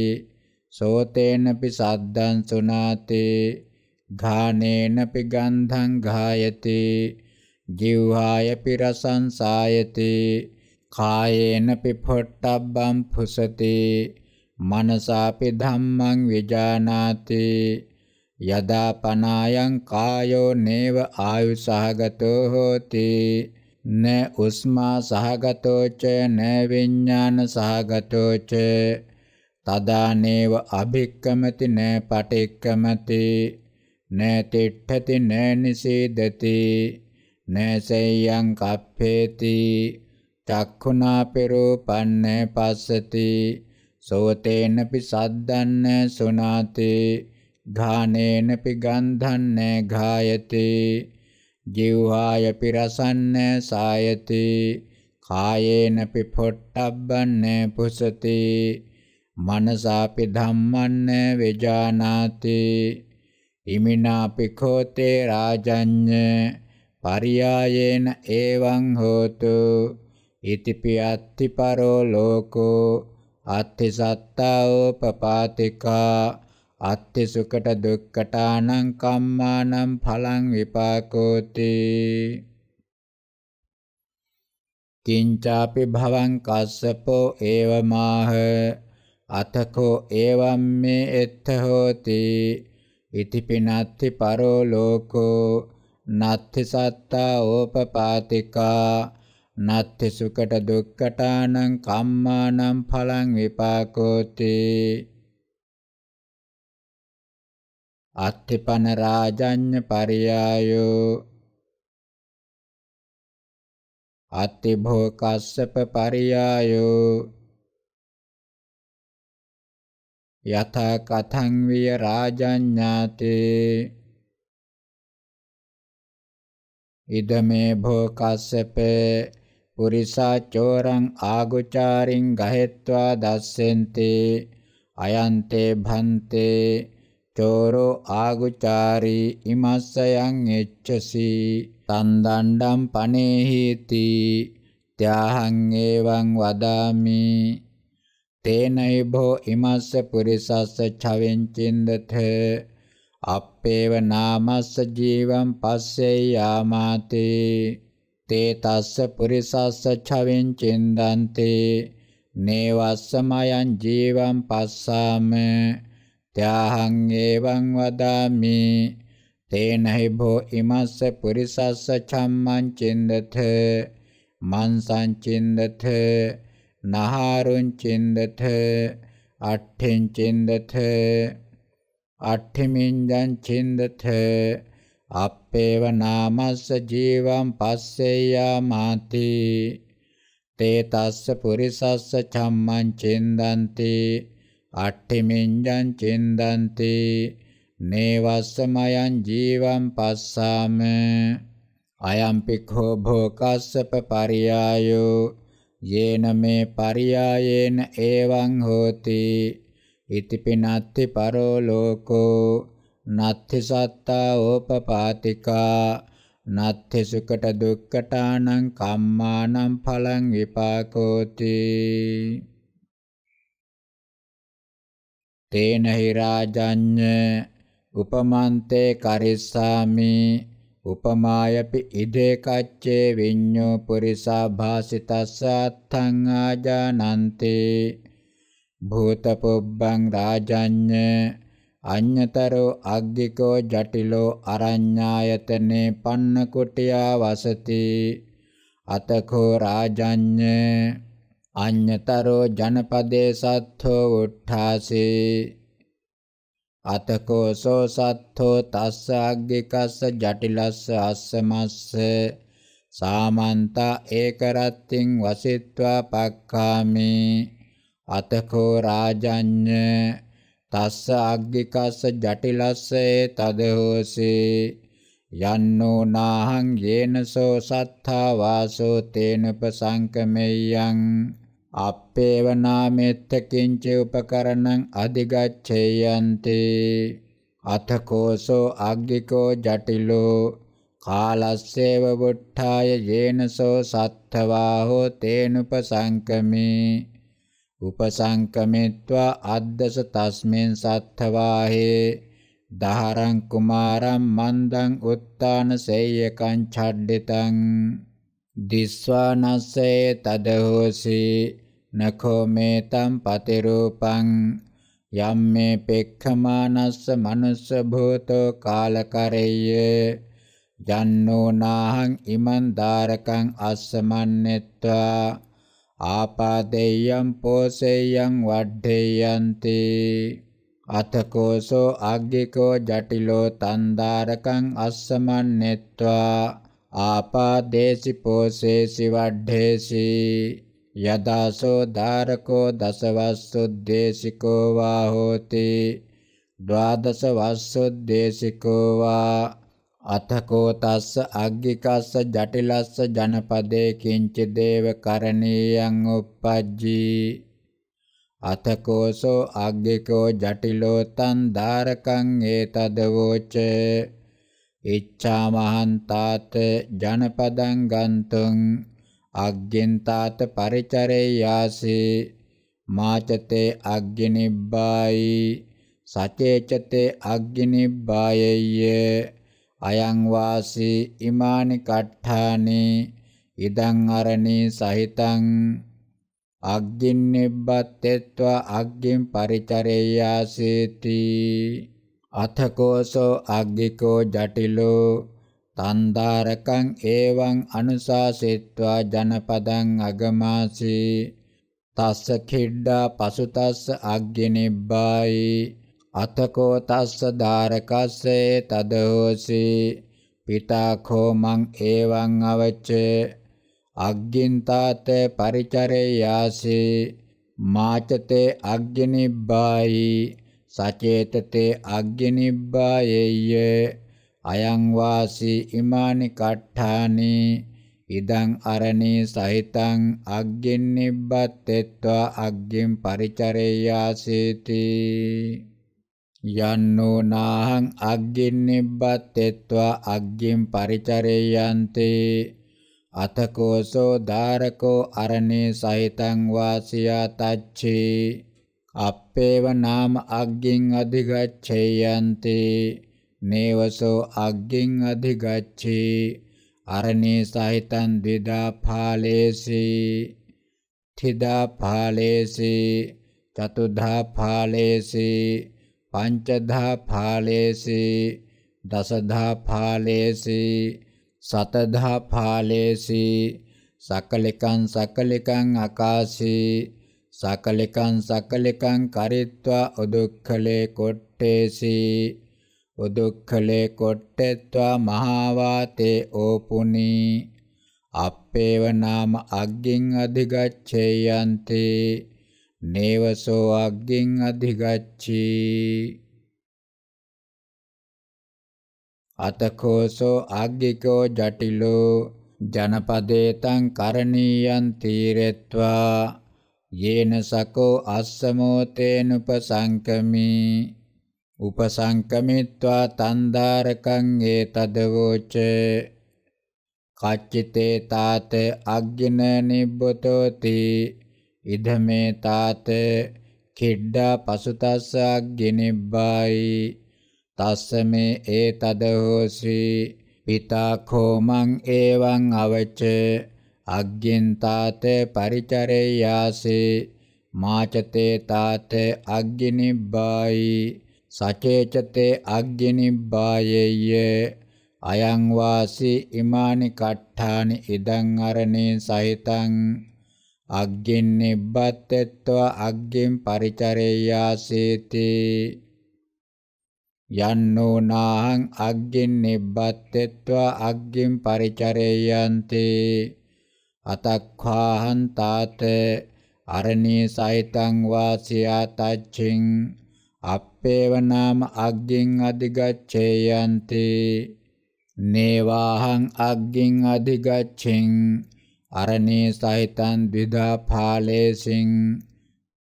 සෝතේනපි සද්දං සුනාතේ घानेनपि गन्धं घायति जिह्वायपि रसं सायति කායේනපි පොට්ටබ්බම් පුසති මනසාපි ධම්මං විජානාති යදා පනායං කායෝ නේව ආයුසහගතෝ හෝති න උස්මා සහගතෝ ච න විඥාන සහගතෝ ච තදා නේව අභික්කමති න පටික්කමති නෑතිට්ඨති නෑනිසීදති නෑසෙයං කප්පේති චක්ඛුනාපි රූපන්න පස්සති සෝතේනපි සද්දන්න සුනාති ඝානේනපි ගන්ධන්න ඝායති ජීවායපි රසන්න සායති කායේනපි පොට්ටබ්බන්න පුසති මනසාපි ධම්මන්න විජානාති ඉමිනාපිඛෝතේ රාජඤ්ඤ පරියායේන එවං හෝතු ඉතිපියත්ති පරෝ ලෝකෝ අත්ථි සත්තාෝ පපාතිකා අත්ථි සුකට දුක්කටානං කම්මානං ඵලං විපාකෝති කිංචාපි භවං කස්සපෝ ඒවමාහ අතකෝ ඒවම් මේ එත්ත හෝති ඉති පිනත්ති පරෝ ලෝකෝ නත්ති සත්තා ඕපපාතිකා නත්ති සුකට දුක්කටානං කම්මානම් ඵලං විපාකෝති අත්තිපන රාජඤ්ඤ පරියායෝ අත්තිභෝකස්සප පරියායෝ යථා කතං විය රාජඤ්ඤාති ඉදමේ භෝ කස්සපේ පුරිසා චෝරං ආගුචාරින් ගහෙත්වා දස්සෙන්ති අයන්තේ භන්තේ චෝරෝ ආගුචාරී ඉමස්සයන් එච්චසි තන් දණ්ඩම් පනේහිති ත්‍යාහං එවං වදාමි तेनैभो इमस्य पुरुषस्य छविञ्चिन्दते अप्येव अप्यव नाम से जीव पश्यमाति ते छविञ्चिन्दन्ति ने जीवं पश्यामि त्याहं एवं वदामि तेन हि भो इम से क्षमं चिन्दथ मनसं चिन्दथ නහාරුං චින්දත අට්ඨෙන් චින්දත අට්ඨිමින්ජං චින්දත අප්පේව නාමස්ස ජීවං පස්සෙය්‍යා මාති තේ තස්ස පුරිසස්ස චම්මං චින්දන්ති අට්ඨිමින්ජං චින්දන්ති නේවස්ස මයං ජීවං පස්සාම අයම්පිඛෝ භෝකස්සප පරියායෝ යේන මේ පරියායේන එවං හෝති ඉතිපි නත්ති පරෝ ලෝකෝ නත්ති සත්තා ඕපපාතිකා නත්ති සුකට දුක්කටානං කම්මානං ඵලං විපාකෝති තේන හි රාජඤ්ඤ උපමන්තේ කරිස්සාමි උපමායපි ඉදේකච්චේ විඤ්ඤෝ පුරිසා භාසිතස්ස අත්තං ආජානන්ති භූතපොබ්බං රාජඤ්ඤ අඤ්ඤතරෝ අග්ගිකෝ ජටිලෝ අරඤ්ඤායතනේ පන්න කුටියා වසති අතකෝ රාජඤ්ඤ අඤ්ඤතරෝ ජනපදේ සත්ථෝ උට්ඨාසේ අතකෝසෝ සත්ථෝ තස්ස අග්ගිකස්ස ජටිලස්ස අස්සමස්ස සාමන්ත ඒකරත්තින් වසිත්වා පක්ඛාමි අතකෝ රාජඤ්ඤ තස්ස අග්ගිකස්ස ජටිලස්ස ඒ තදහෝසි යන්නෝ නාහං යේනසෝ සත්තා වාසෝ තේනපසංකමෙයං අපේව නාමෙත්ත කිංච උපකරණං අධිගච්ඡේයන්ති අතකෝසෝ අග්ගිකෝ ජටිලෝ කාලස්සේව වුට්ඨාය යේනසෝ සත්තවා හෝ තේනුපසංකමේ උපසංකමෙත්වා අද්දස තස්මෙන් සත්තවාහේ දහරං කුමාරං මන්දං උත්තාන සේයකං ඡඩ්ඩිතං දිස්වානස්සේ තදහෝසී නඛෝ මේතම් පතිරූපං යම් මේ පෙක්ඛමානස්ස මනුස්ස භූතෝ කාලකරෙය්‍ය ජන්නෝ නාහං ඉමන් දාරකං අස්සමන්නේත්වා ආපාදේයම් පෝසේයම් වඩ්ඩේයන්ති අතකෝසෝ අග්ගිකෝ ජටිලෝ තන්දාරකං අස්සමන්නේත්වා ආපාදේසි පෝසේසි වඩ්ඩේසි යදාසෝ ධාරකෝ දසවස්සුද්දේශිකෝ වා හෝති ද්වාදස වස්සුද්දේශිකෝ වා අතකෝ තස්ස අග්ගිකස්ස ජටිලස්ස ජනපදේ කිංච දේව කරණීයං uppajjī අතකෝසෝ අග්ගිකෝ ජටිලෝ තං ධාරකං ඒතදවෝච ඉච්ඡාමහන්තාත ජනපදං ගන්තුං අග්ගෙන්තාත පරිචරේයාසේ මාචතේ අග්ගිනිබ්බායි සචේචතේ අග්ගිනිබ්බායය අයං වාසී ඉමානි කට්ඨානේ ඉදං අරණේ සහිතං අග්ගින්නෙබ්බත්තේත්ව අග්ගින් පරිචරේයාසේති අථකෝසෝ අග්ගිකෝ ජටිලෝ තන්දාරකං එවං අනුශාසිත්වා ජනපදං අගමාසී තස්ස කිඩ්ඩා පසුතස්ස අග්ගිනිබ්බායි අතකෝ තස්ස ධාරකස්සේ තදෝසි පිතා කෝ මං එවං අවච්චේ අග්ගින්තාත පරිචරයාසි මාචතේ අග්ගිනිබ්බායි සචේතතේ අග්ගිනිබ්බායෙය්‍ය අයං වාසී ඉමානි කට්ඨානි ඉදං අරණේ සහිතං අග්ගෙන් නිබ්බත්තෙත්වා අග්ගෙන් පරිචරේයාසීති යන්නෝ නාහං අග්ගෙන් නිබ්බත්තෙත්වා අග්ගෙන් පරිචරේයන්තේ අතකෝසෝ ධාරකෝ අරණේ සහිතං වාසියා තච්චේ අපේව නාම අග්ගෙන් අධිගච්ඡේයන්තේ නේවසෝ අග්ගෙන් අධිගච්ඡේ අරණේ සහිතං දෙදා ඵාලේසී තිදා ඵාලේසී චතුධා ඵාලේසී පංචධා ඵාලේසී දසධා ඵාලේසී සතධා ඵාලේසී සකලිකං සකලිකං අකාශී සකලිකං සකලිකං කරිත්වා උදුක්ඛලේ කොට්ටේසී උදුක්ඛලේ කොට්ටෙත්වා මහාවාතේ ඕපුනි අප්පේව නාම අග්ගින් අධිගච්ඡේයන්ති නේවසෝ අග්ගින් අධිගච්ඡී අතකෝසෝ අග්ගිකෝ ජටිලෝ ජනපදේ තං කරණීයන් තීරෙත්වා යේන සකෝ අස්සමෝ තේනුපසංකමී උපසංකමිත්වා තන්දාරකං ඒතදවෝච කච්චිතේ තාත අග්ගින නිබ්බතෝති ඉදමේ තාත කිඩ්ඩා පසුතස්ස අග්ගිනිබ්බායි තස්සමේ ඒතදෝසි පිතා කෝමං එවං අවච අග්ගෙන් තාත පරිචරේයාසේ මාචතේ තාත අග්ගිනිබ්බායි සචේචතේ අග්ගිනිබ්බායෙය අයං වාසි ඉමානි කට්ඨානි ඉදං අරණේ සහිතං අග්ගිනිබ්බත්තේත්ව අග්ගෙන් පරිචරේයාසීති යන්නෝ නාහං අග්ගිනිබ්බත්තේත්ව අග්ගෙන් පරිචරේයන්තේ අතක්ඛාහං තාතේ අරණී සහිතං වාසියා තච්චින් අප අපේවනාම අග්ගින් අධිගච්ඡේයන්ති නේවාහං අග්ගින් අධිගච්ඡින් අරණේ සහිතං ද්විධා පාලේසින්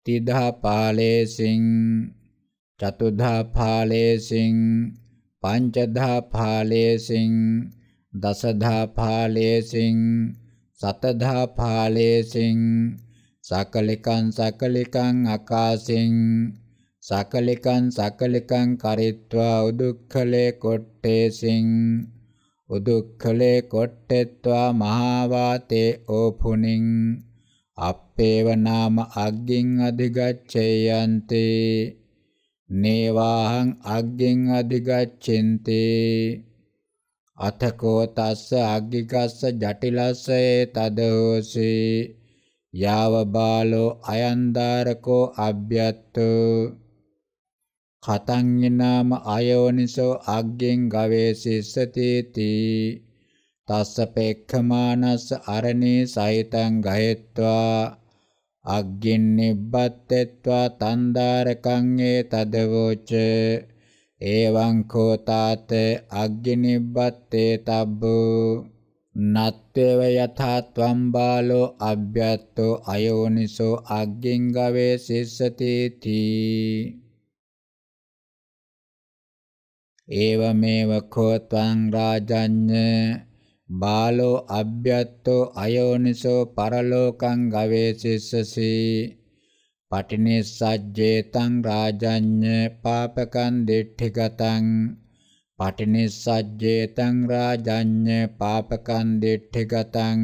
තිධා පාලේසින් චතුධා පාලේසින් පංචධා පාලේසින් දසධා පාලේසින් සතධා පාලේසින් සකලිකං සකලිකං අකාසින් සකලිකං සකලිකං කරිත්වා උදුක්ඛලේ කොට්ටේසින් උදුක්ඛලේ කොට්ටෙත්වා මහාවාතේ ඕපුනින් අප්පේව නාම අග්ගින් අධිගච්ඡේයන්ති නේවාහං අග්ගින් අධිගච්ඡෙන්ති අතකෝ තස්ස අග්ගිකස්ස ජටිලස්සේ තදෝසී යාව බාලෝ අයන්දාරකෝ අබ්යත්තු කතං ිනාම අයෝනිසෝ අග්ගෙන් ගවේසිස්සති තී තස්ස පෙක්ඛමානස්ස අරණේ සහිතං ගහෙත්වා අග්ගෙන් නිබ්බත්තෙත්වා තන්දාරකං ඒ තදවෝච එවං කෝ තාත අග්ගෙ නිබ්බත්තේ තබ්බු නත්තේව යථා ත්වම් බාලෝ අභ්‍යත්තෝ අයෝනිසෝ අග්ගෙන් ගවේසිස්සති තී ඒවමේව කෝත්වං රාජඤ්ඤ බාලෝ අබ්බයත්තෝ අයෝනිසෝ පරලෝකං ගවේසෙස්සසි පටිනිස්සජ්ජේතං රාජඤ්ඤ පාපකං දිට්ඨිගතං පටිනිස්සජ්ජේතං රාජඤ්ඤ පාපකං දිට්ඨිගතං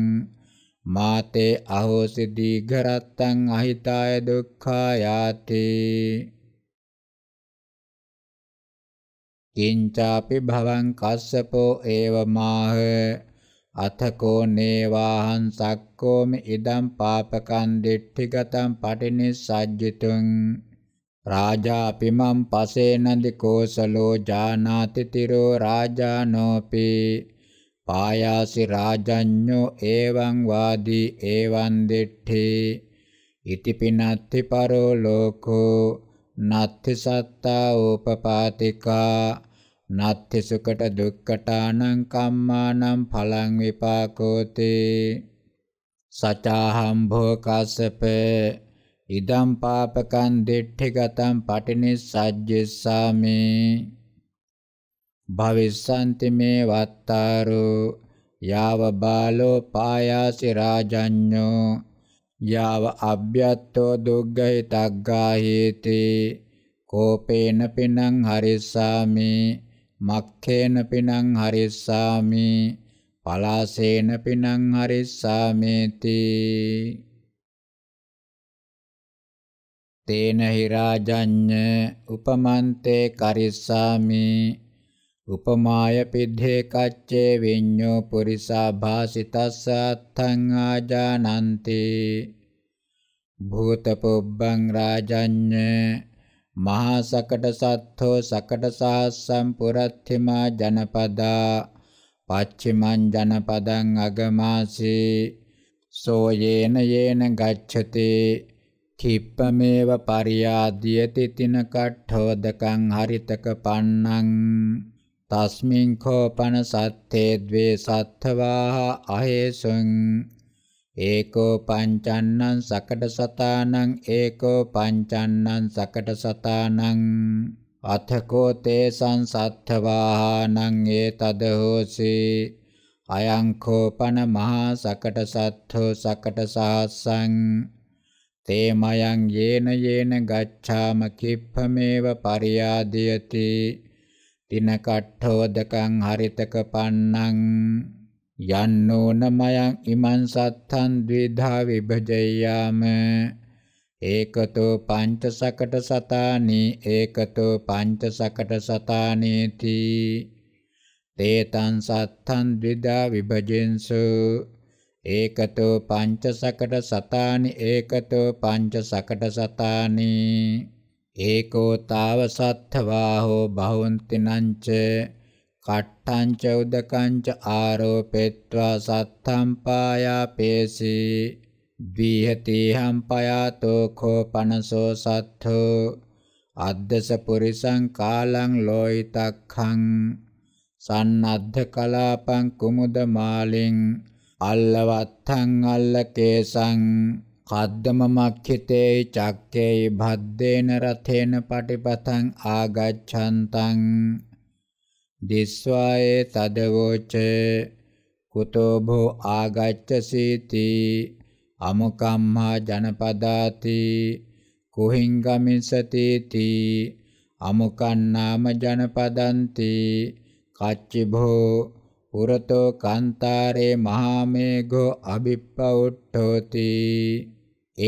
මාතේ අහෝසි දීඝරත්තං අහිතාය දුක්ඛායාති කිංචාපි භවං කස්සපෝ ඒවමාහ අතකෝ නේවාහං සක්කෝමි ඉදම් පාපකං දිට්ඨිගතං පටිනිස්සජ්ජිතුං රාජාපිමම් පසේනදි කෝසලෝ ජානාති තිරෝ රාජානෝපි පායාසි රාජඤ්ඤෝ එවං වාදී එවං දිට්ඨි ඉතිපිනත්ති පරෝ ලෝකෝ නත්ථි සත්තා ඕපපාතිකා නත්ථි සුකට දුක්කටානං කම්මානම් ඵලං විපාකෝති සචාහම් භෝකස්සප ඉදම් පාපකං දිට්ඨිගතං පටිනිස්සජ්ජස්සාමි භවිස්සන්ති මේ වත්තාරෝ යාව බාලෝ පායාසි රාජඤ්ඤෝ යාව අභ්‍යත්තෝ දුග්ගහි තග්ගා හේති කෝපේන පිනං හරිස්සාමි මක්ඛේන පිනං හරිස්සාමි පලාසේන පිනං හරිස්සාමේති තේන හිරාජඤ්ඤ උපමන්තේ කරිස්සාමි උපමාය පිද්ධේ කච්චේ විඤ්ඤෝ පුරිසා භාසිතස්ස අත්ථං ආජානන්ති භූතපොබ්බං රාජඤ්ඤ මහා සකට සත්ථෝ සකට සහස්සම් පුරත්තිමා ජනපදා පච්චිමං ජනපදං අගමාසී සෝ යේන යේන ගච්ඡති කිප්පමේව පරියාදීයති තින කට්ඨෝදකං හරිතක පන්නං තස්මින් කෝපන සත්තේ ද්වේ සත්ථවාහ අහේසුං ඒකෝ පංචන්නං සකට සතානං ඒකෝ පංචන්නං සකට සතානං අතකෝ තේසං සත්ථවාහනං ඒතද හෝසි අයං කෝපන මහා සකට සත්ථෝ සකට සහස්සං තේමයන් යේන යේන ගච්ඡාම කිප්පමේව පරියාදීයති තින කට්ඨෝදකං හරිතක පන්නං යන්නෝන මයං ඉමන් සත්තං ද්විධා විභජයාම ඒකතෝ පංචසකට සතානි ඒකතෝ පංචසකට සතානේති තේතං සත්තං ද්විධා විභජෙන්සු ඒකතෝ පංචසකට සතානි ඒකතෝ පංචසකට සතානි ඒකෝ තාව සත්ථවා හෝ බහුන්ති නංච කට්ඨංච උදකංච ආරෝපෙත්වා සත්තම් පායාපේසි ද්විහතිහම් පයාතෝ කෝපනසෝ සත්ථෝ අද්දස පුරිසං කාලං ලෝහිතක්ඛං සන්නද්ධ කලාපං කුමුද මාලින් අල්ලවත්තං අල්ලකේසං කද්දම මක්ඛිතේ චක්කේ භද්දේන රතේන පටිපතං ආගච්ඡන්තං දිස්වායේ තදවෝච කුතෝ භෝ ආගච්ඡසීති අමුකම්මා ජනපදාති කුහින් ගමින්සති තී අමුකන් නාම ජනපදන්ති කච්චි භෝ පුරතෝ කාන්තාරේ මහා මේඝෝ අබිප්පවුට්ඨෝති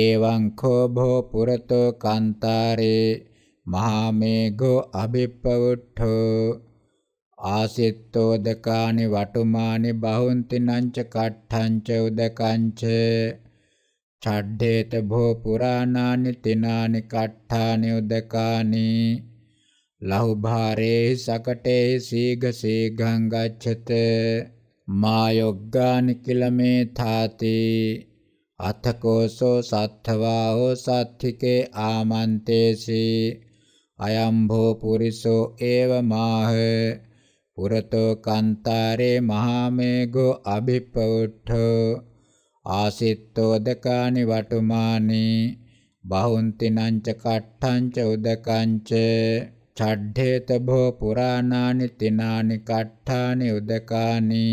එවං කෝ භෝ පුරතෝ කාන්තාරේ මහා මේඝෝ අබිප්පවුට්ඨෝ ආසිට්ඨෝ දකානි වටුමානි බහුන්ති නංච කට්ඨංච උදකංච ඡඩ්ඩේත භෝ පුරාණානි තිනානි කට්ඨානි උදකානි ලහුභාරේ සකටේ සීඝ සීඝං ගච්ඡත මායොග්ගානි කිලමේ තාතේ අත්තකෝසෝ සත්ථවා හෝ සත්තිකේ ආමන්තේසි අයම්භෝ පුරිසෝ ඒව මාහ පුරතෝ කන්තාරේ මහාමේගෝ අභිප්පවුට්ඨෝ ආසිත්තෝ දකානි වටුමානි බහුන්ති නංච කට්ඨංච උදකංච ඡඩ්ඩේත භෝ පුරාණානි තිනානි කට්ඨානි උදකානි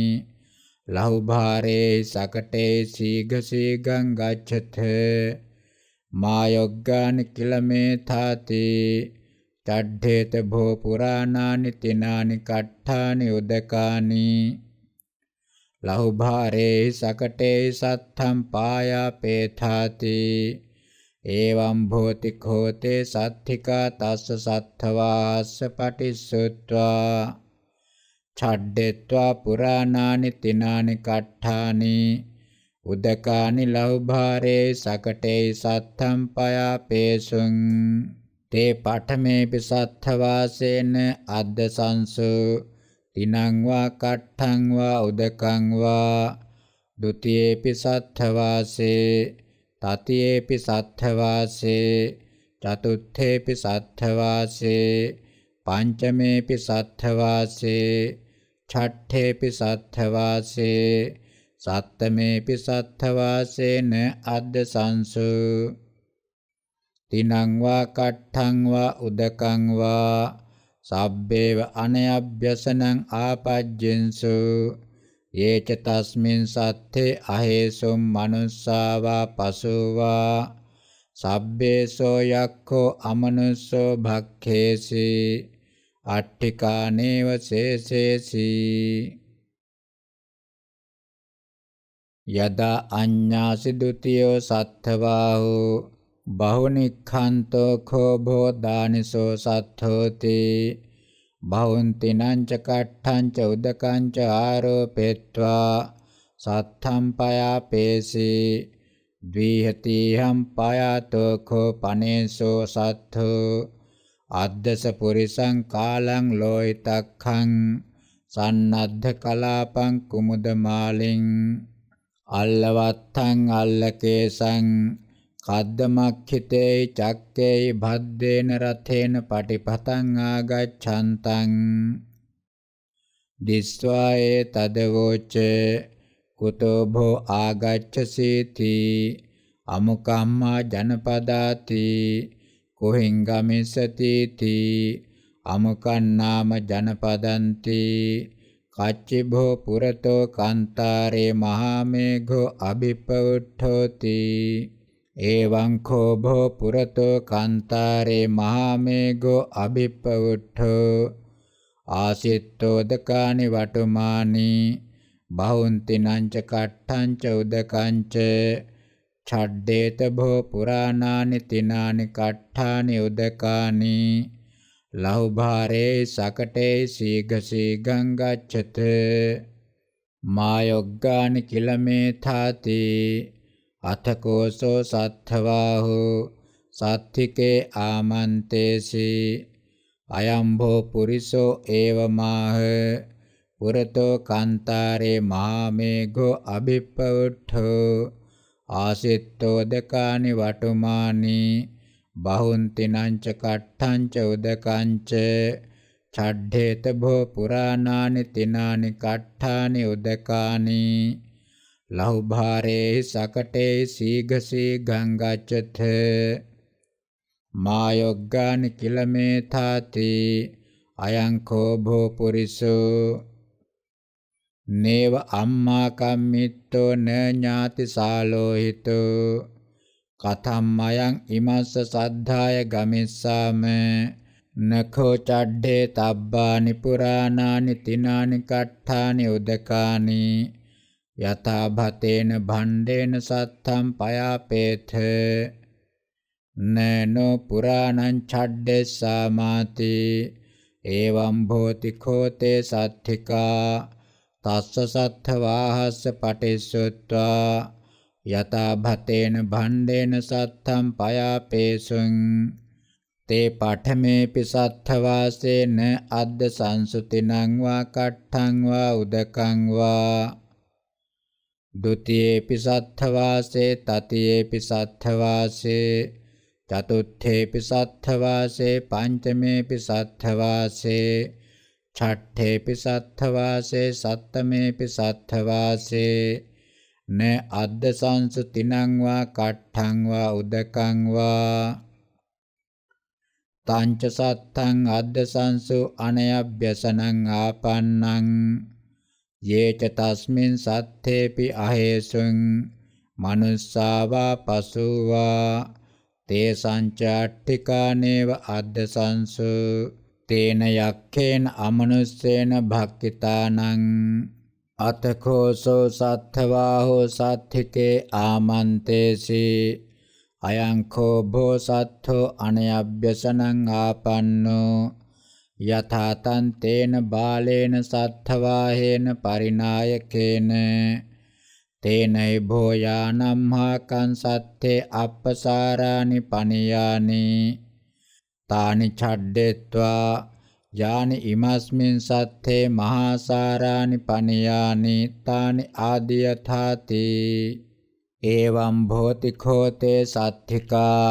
ලහුභාරේ සකටේ සීග සීගං ගච්ඡත මායොග්ගාන කිලමේ තාති තඩ්ඩේත භෝ පුරාණානි තිනානි කට්ඨානි උදකානි ලහුභාරේ සකටේ සත්තම් පායාපේ තාති එවං භෝති කෝතේ සත්තිකා තස්ස සත්ථවාස්ස පටිසුත්වා ඡඩ්ඩෙත්වා පුරාණානි තිනානි කට්ඨානි උදකානි ලෞභාරේ සකටේ සත්තම් පයාපේසුං තේ පඨමේපි සත්ථවාසේන අද්ද සංසු තිනං වා කට්ඨං වා උදකං වා ဒ ුතියේපි සත්ථවාසේ තතියේපි සත්ථවාසේ චතුත්ථේපි සත්ථවාසේ පංචමේපි සත්ථවාසේ ඡට්ඨේපි සත්ථවාසේ සත්තමේපි සත්ථවාසේන අද්ද සංසු තිනං වා කට්ඨං වා උදකං වා සබ්බේව අනයබ්යසනං ආපජ්ජෙන්සු යේච තස්මින් සත්තේ අහේසුම් මනුස්සා වා පශු වා සබ්බේසෝ යක්ඛෝ අමනුස්සෝ භක්ඛේසී අට්ඨිකානේව සේසේසී යදා අඤ්ඤාසි ဒ ුතියෝ සත්ථවාහෝ බහුනික්ඛන්තෝ කෝභෝ දානිසෝ සත්ථෝති භවಂತಿ නංච කට්ඨංච උදකංච ආරෝපෙත්වා සත්තම් පයාපේසි ද්විහතිහම් පයාතෝ කෝ පනේසෝ සත්ථෝ අද්දස පුරිසං කාලං ලෝහිතක්ඛං සන්නද්ධ කලාපං කුමුද මාලෙන් අල්ලවත්තං අල්ලකේසං කද්දමක්ඛිතේ චක්කේ භද්දේන රතේන පටිපතං ආගච්ඡන්තං දිස්වායේ තදවෝච කුතෝ භෝ ආගච්ඡසීති අමුකම්මා ජනපදාති කොහෙන් ගමිසතිති අමකන්නාම ජනපදන්ති කච්චිභෝ පුරතෝ කාන්තාරේ මහාමේඝෝ අභිපවුට්ඨෝති එවං කෝ භෝ පුරතෝ කාන්තාරේ මහාමේඝෝ අභිපවුට්ඨෝ ආසිට්ඨෝදකානි වටුමානි බහුන්ති නංච කට්ඨංච උදකංච ඡඩ්ඩේත භෝ පුරාණානි තිනානි කට්ඨානි උදකානි ලහුභාරේ සකටේ සීඝසී ගංගච්ඡත මායොග්ගානි කිලමේ තාති අතකෝසෝ සත්ථවාහු සත්තිකේ ආමන්තේසි අයම්භෝ පුරිසෝ ඒවමාහ පුරතෝ කාන්තාරේ මාමේඝෝ අභිප්පවුට්ඨෝ ආසිට්ඨෝ දකානි වටුමානි බහුන්ති නංච කට්ඨංච උදකංච ඡඩ්ඩේත භෝ පුරාණානි තිනානි කට්ඨානි උදකානි ලහුභාරේ සකටේ සීඝසී ගංගච්ඡත මායොග්ගානි කිලමේ තාති අයං කෝ භෝ පුරිසෝ නේව අම්මා කම්මිට්ඨෝ න ඥාති සාලෝහිතෝ කතම්මයන් ඉමස්ස සද්ධාය ගමිස්සාම නඛෝ චඩ්ඩේ තබ්බානි පුරාණානි තිනානි කට්ඨානි උදකානි යතා භතේන භණ්ඩේන සත්තම් පයාපේත නනෝ පුරාණං චඩ්ඩේ සාමාති එවම් භෝති කෝතේ සත්තිකා तत्सत्थवाहस्य पटिश्रुत्वा यता भतेन भंडेन सत्थम पयापेशु ते पठ पठमेऽपि सत्थवासेन अद्य कट्ठंग वा कट्ठं वा उदकं वा द्वितीयेऽपि सत्थवासे तृतीयेऽपि सत्थवासे चतुर्थेऽपि सत्थवासे पञ्चमेऽपि सत्थवासे छठेऽपि सत्थवासे सप्तमेऽपि सत्थवासे न अद्ध संसुतिनं वा कट्ठं वा उदकं वा තංච සත්තං අද්දසංසු අනයබ්බ්‍යසනං ආපන්නං යේච තස්මින් සත්තේපි අහේසුං මනුස්සාවා පසුවා තේ සංචාට්ඨිකානේව අද්දසංසු තේන යක්ඛේන අමනුස්සේන භක්කිතානං අතකෝසෝ සත්ථවාහෝ සත්ථිතේ ආමන්තේසි අයංකෝ භෝසත්ථෝ අනයබ්බසනං ආපන්නෝ යථාතං තේන බාලේන සත්ථවාහේන පරිනායකේන තේනයි භෝයානම්හාකං සත්තේ අප්පසාරානි පනියානි තානි ඡඩ්ඩෙත්වා යානි ඉමස්මින් සත්තේ මහාසාරානි පනියානි තානි ආදියථාති එවං භෝති khෝතේ සත්තිකා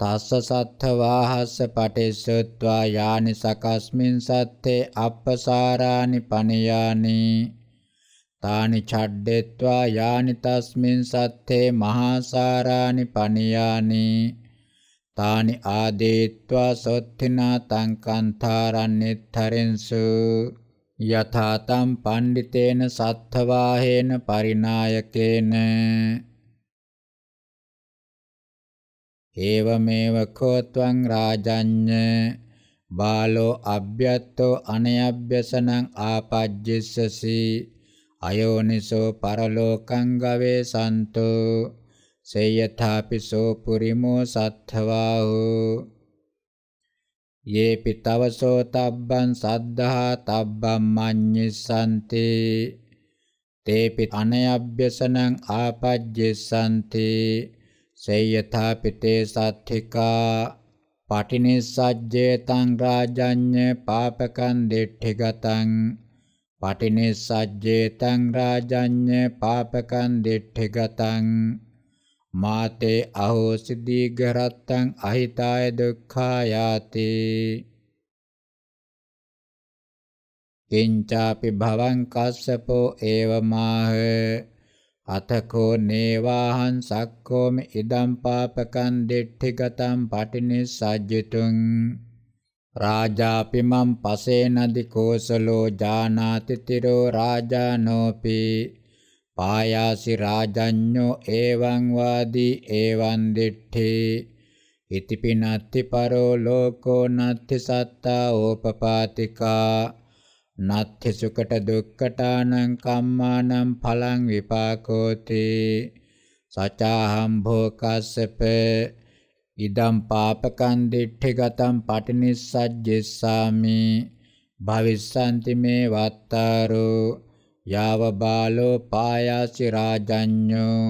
තස්ස සත්ථ වාහස්ස පටිසුත්වා යානි සකස්මින් සත්තේ අප්පසාරානි පනියානි තානි ඡඩ්ඩෙත්වා යානි තස්මින් සත්තේ මහාසාරානි පනියානි තානි ආදීत्वा සොත්තිනා තං කන්තරන්නේතරෙන්සු යථාතම් පණ්ඩිතේන සත්ථවාහේන පරිනායකේන ඒවමේව කෝත්වං රාජඤ්ඤ බාලෝ අබ්යත්තෝ අනයබ්යසනං ආපජ්ජස්සසි අයෝනිසෝ පරලෝකං ගවේ සන්තෝ සේයථාපිසෝ පුරිමෝ සත්ථවාහෝ යේපි තවසෝ තබ්බං සද්ධා තබ්බං මඤ්ඤිසන්ති තේපි අනයබ්බ්‍යසනං ආපජ්ජසන්ති සේයථාපි තේ සත්තිකා පටිනිස්සජ්ජේතං රාජඤ්ඤ පාපකං දිට්ඨිගතං පටිනිස්සජ්ජේතං රාජඤ්ඤ පාපකං දිට්ඨිගතං මාතේ අහෝසි දීඝරත්තං අහිතාය දුක්ඛායාති කිංචාපි භවං කස්සපෝ ඒවමාහ අතකෝ නේවාහං සක්කෝම ඉදම් පාපකං දිට්ඨිගතං පටිනිසජ්ජිතුං රාජාපි මම් පසේනදි කෝසලෝ ජානාති තිරෝ රාජානෝපි පායාසි රාජඤ්ඤෝ එවං වාදී එවං දිට්ඨේ ඉතිපි නත්ති පරෝ ලෝකෝ නත්ති සත්තා ඕපපාතිකා නත්ති සුකට දුක්කටානං කම්මානං පලං විපාකෝති සචාහම් භෝකස්සප ඉදම් පාපකං දිට්ඨි ගතම් පටිනිස්සජ්ජස්සාමි භවිස්සන්ති මේ වත්තාරෝ යාව බාලෝ පායාසි රාජඤ්ඤෝ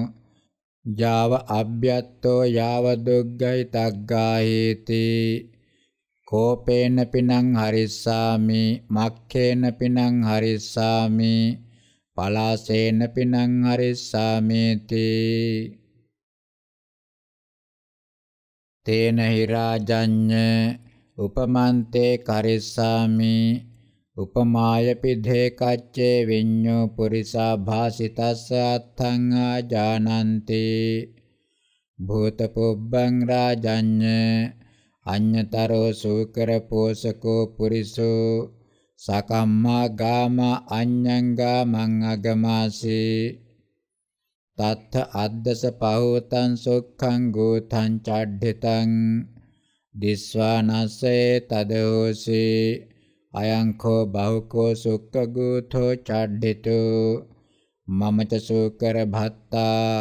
යාව අබ්යත්තෝ යාව දුග්ගයි තග්ගාහේති කෝපේන පිනං හරිස්සාමි මක්ඛේන පිනං හරිස්සාමි පලාසේන පිනං හරිස්සාමේති තේන හිරාජඤ්ඤ උපමන්තේ කරිස්සාමි උපමායපි ධේකච්චේ විඤ්ඤෝ පුරිසා භාසිතස්ස අත්ථං ආජානන්ති භූතපොබ්බං රාජඤ්ඤ අඤ්ඤතරෝ සූකර පෝසකෝ පුරිසෝ සකම්මා ගාම අඤ්ඤං ගාමං අගමාසී තත්ථ අද්දස පහෝතං සොක්ඛං ගෝතං චඩ්ඨිතං දිස්වානස්සේ තදෝසී අයංකෝ බහුකෝ සුක්කගූතෝ චඩ්ඩිතු මමච සුකර භත්තා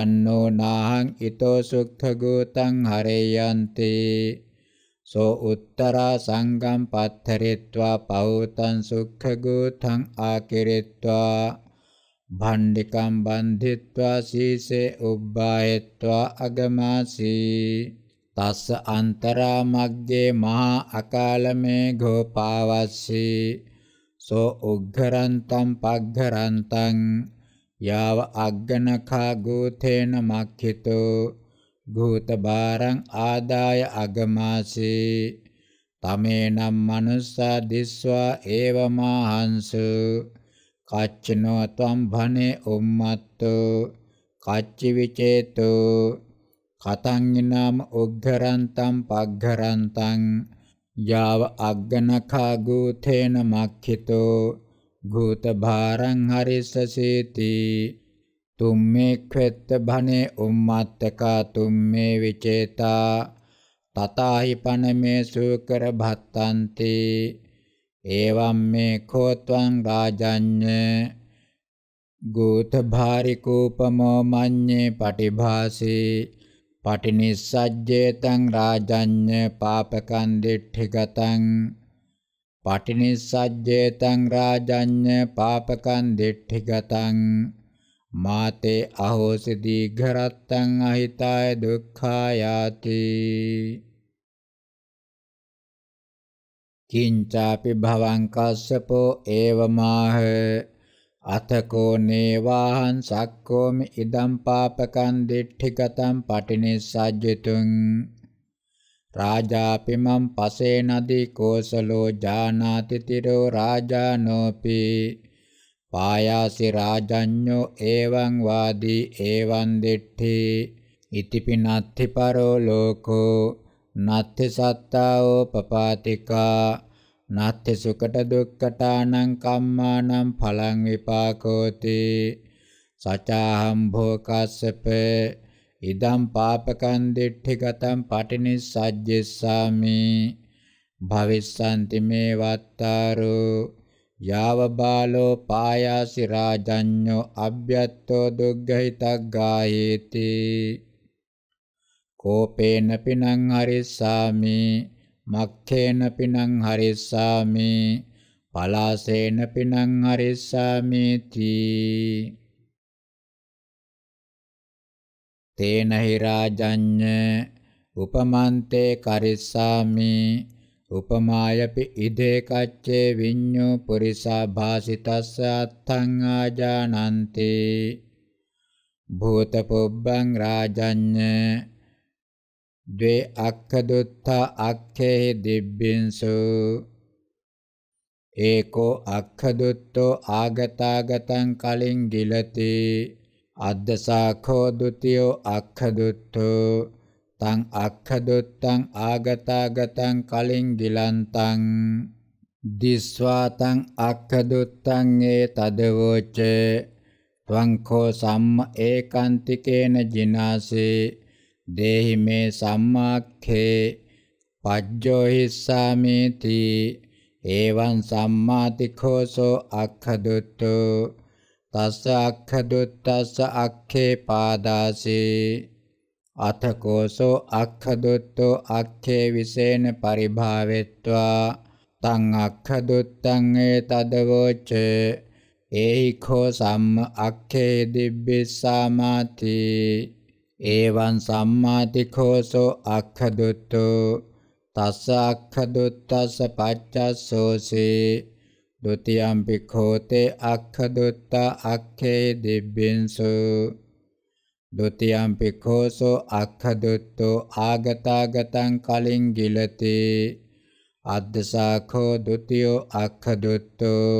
යන්නෝ නාහං ඊතෝ සුක්ඛගූතං හරේයන්ති සෝ උත්තරා සංගම් පත්තරිත්වා පහූතං සුක්ඛගූතං ආකිරිත්වා භණ්ඩිකම් බන්ධිත්වා සීසේ උබ්බායෙත්වා අගමාසී තස්ස අන්තරා මග්ගේ මහා අකාලමේ ගෝපාවස්සී සෝ උග්ගරන්තම් පග්ගරන්තං යාව අග්ගනඛා ගෝතේන මක්ඛිතෝ ගෝත බාරං ආදාය අගමාසී තමේනම් මනුස්සා දිස්වා ඒවමාහංසු කච්චනෝ ත්වම් භනේ උම්මත්තෝ කච්චි විචේතෝ කතංගිනාම උග්ගරන්තම් පග්ගරන්තං යාව අග්ගනඛා ගූතේන මක්ඛිතෝ ගූත භාරං හරිස්සසීති තුම්මේ ක්වෙත්ත භනේ උම්මත්තකා තුම්මේ විචේතා තතාහි පනමේ සූකර භත්තන්ති එවම් මේ කෝත්වං රාජඤ්ඤ ගූත භාරිකූපමෝ මඤ්ඤේ පටිභාසී පටිනිස්සජ්ජේතං රාජඤ්ඤ පාපකං දිට්ඨිගතං පටිනිස්සජ්ජේතං රාජඤ්ඤ පාපකං දිට්ඨිගතං මාතේ අහෝසි දීඝරත්තං අහිතාය දුක්ඛායාති කිංචාපි භවං කස්සපෝ ඒවමාහ අතකෝ නේවාහං සක්කෝම ඉදම් පාපකං දිට්ඨිගතං පටිනිස්සජ්ජතුං රාජාපිමං පසේ නදී කෝසලෝ ජානාති තිරෝ රාජානෝපි පායාසි රාජඤ්ඤෝ එවං වාදී එවං දිට්ඨි ඉතිපි නත්ථි පරෝ ලෝකෝ නත්ථි සත්තාවෝ පපාතිකා නත්ථි සුකට දුක්කටානං කම්මානං පලං විපාකෝති සචාහම් භෝකස්සප ඉදම් පාපකං දිට්ඨිගතං පටිනිස්සජ්ජස්සාමි භවිස්සන්ති මේ වත්තාරෝ යාව බාලෝ පායාසි රාජඤ්ඤෝ අබ්යත්තෝ දුග්ගහිතග්ගායේති කෝපේන පිනං හරිස්සාමි මක්ඛේන පිනං හරිස්සාමි පලාසේන පිනං හරිස්සාමි තී තේන හි රාජඤ්ඤ උපමන්තේ කරිස්සාමි උපමායපි ඉදේ කච්චේ විඤ්ඤෝ පුරිසා භාසිතස්ස අත්තං ආජානන්ති භූත පුබ්බං රාජඤ්ඤ द्वे अक्खदुत्था अक्खेहि दिब्बिंसु ඒකෝ අක්ඛදුත්තෝ ආගතාගතං කලින් ගිලති අද්දසාඛෝ ဒ ුතියෝ අක්ඛදුත්තෝ තං අක්ඛදුත්තං ආගතාගතං කලින් ගිලන්තං දිස්වා තං අක්ඛදුත්තං ඒ තදවෝච ත්වං කෝ සම්ම ඒකාන්තිකේන ජිනාසේ දේහි මේ සම්මාක්ඛේ පජ්ජෝ හිස්සාමේති එවං සම්මාතිඛෝසෝ අක්ඛදුත්තු තස්ස අක්ඛදුත්තස්ස අක්ඛේ පාදාසේ අතකෝසෝ අක්ඛදුත්තෝ අක්ඛේ විසේන පරිභාවෙත්වා තං අක්ඛදුත්තං ඒ තදවෝච ඒහිඛෝ සම්ම අක්ඛේ දිබ්බිස්සාමාති ඒවං සම්මාතිකෝසෝ අක්ඛදුත්තෝ තස්ස අක්ඛදුත්තස්ස පච්චස්සෝසේ ဒ ුතියම්පි කෝතේ අක්ඛදුත්ත අක්ඛේ දිබ්බින්සු ဒ ුතියම්පි කෝසෝ අක්ඛදුත්තෝ ආගතාගතං කලින් ගිලති අද්දසාඛෝ ဒ ුතියෝ අක්ඛදුත්තෝ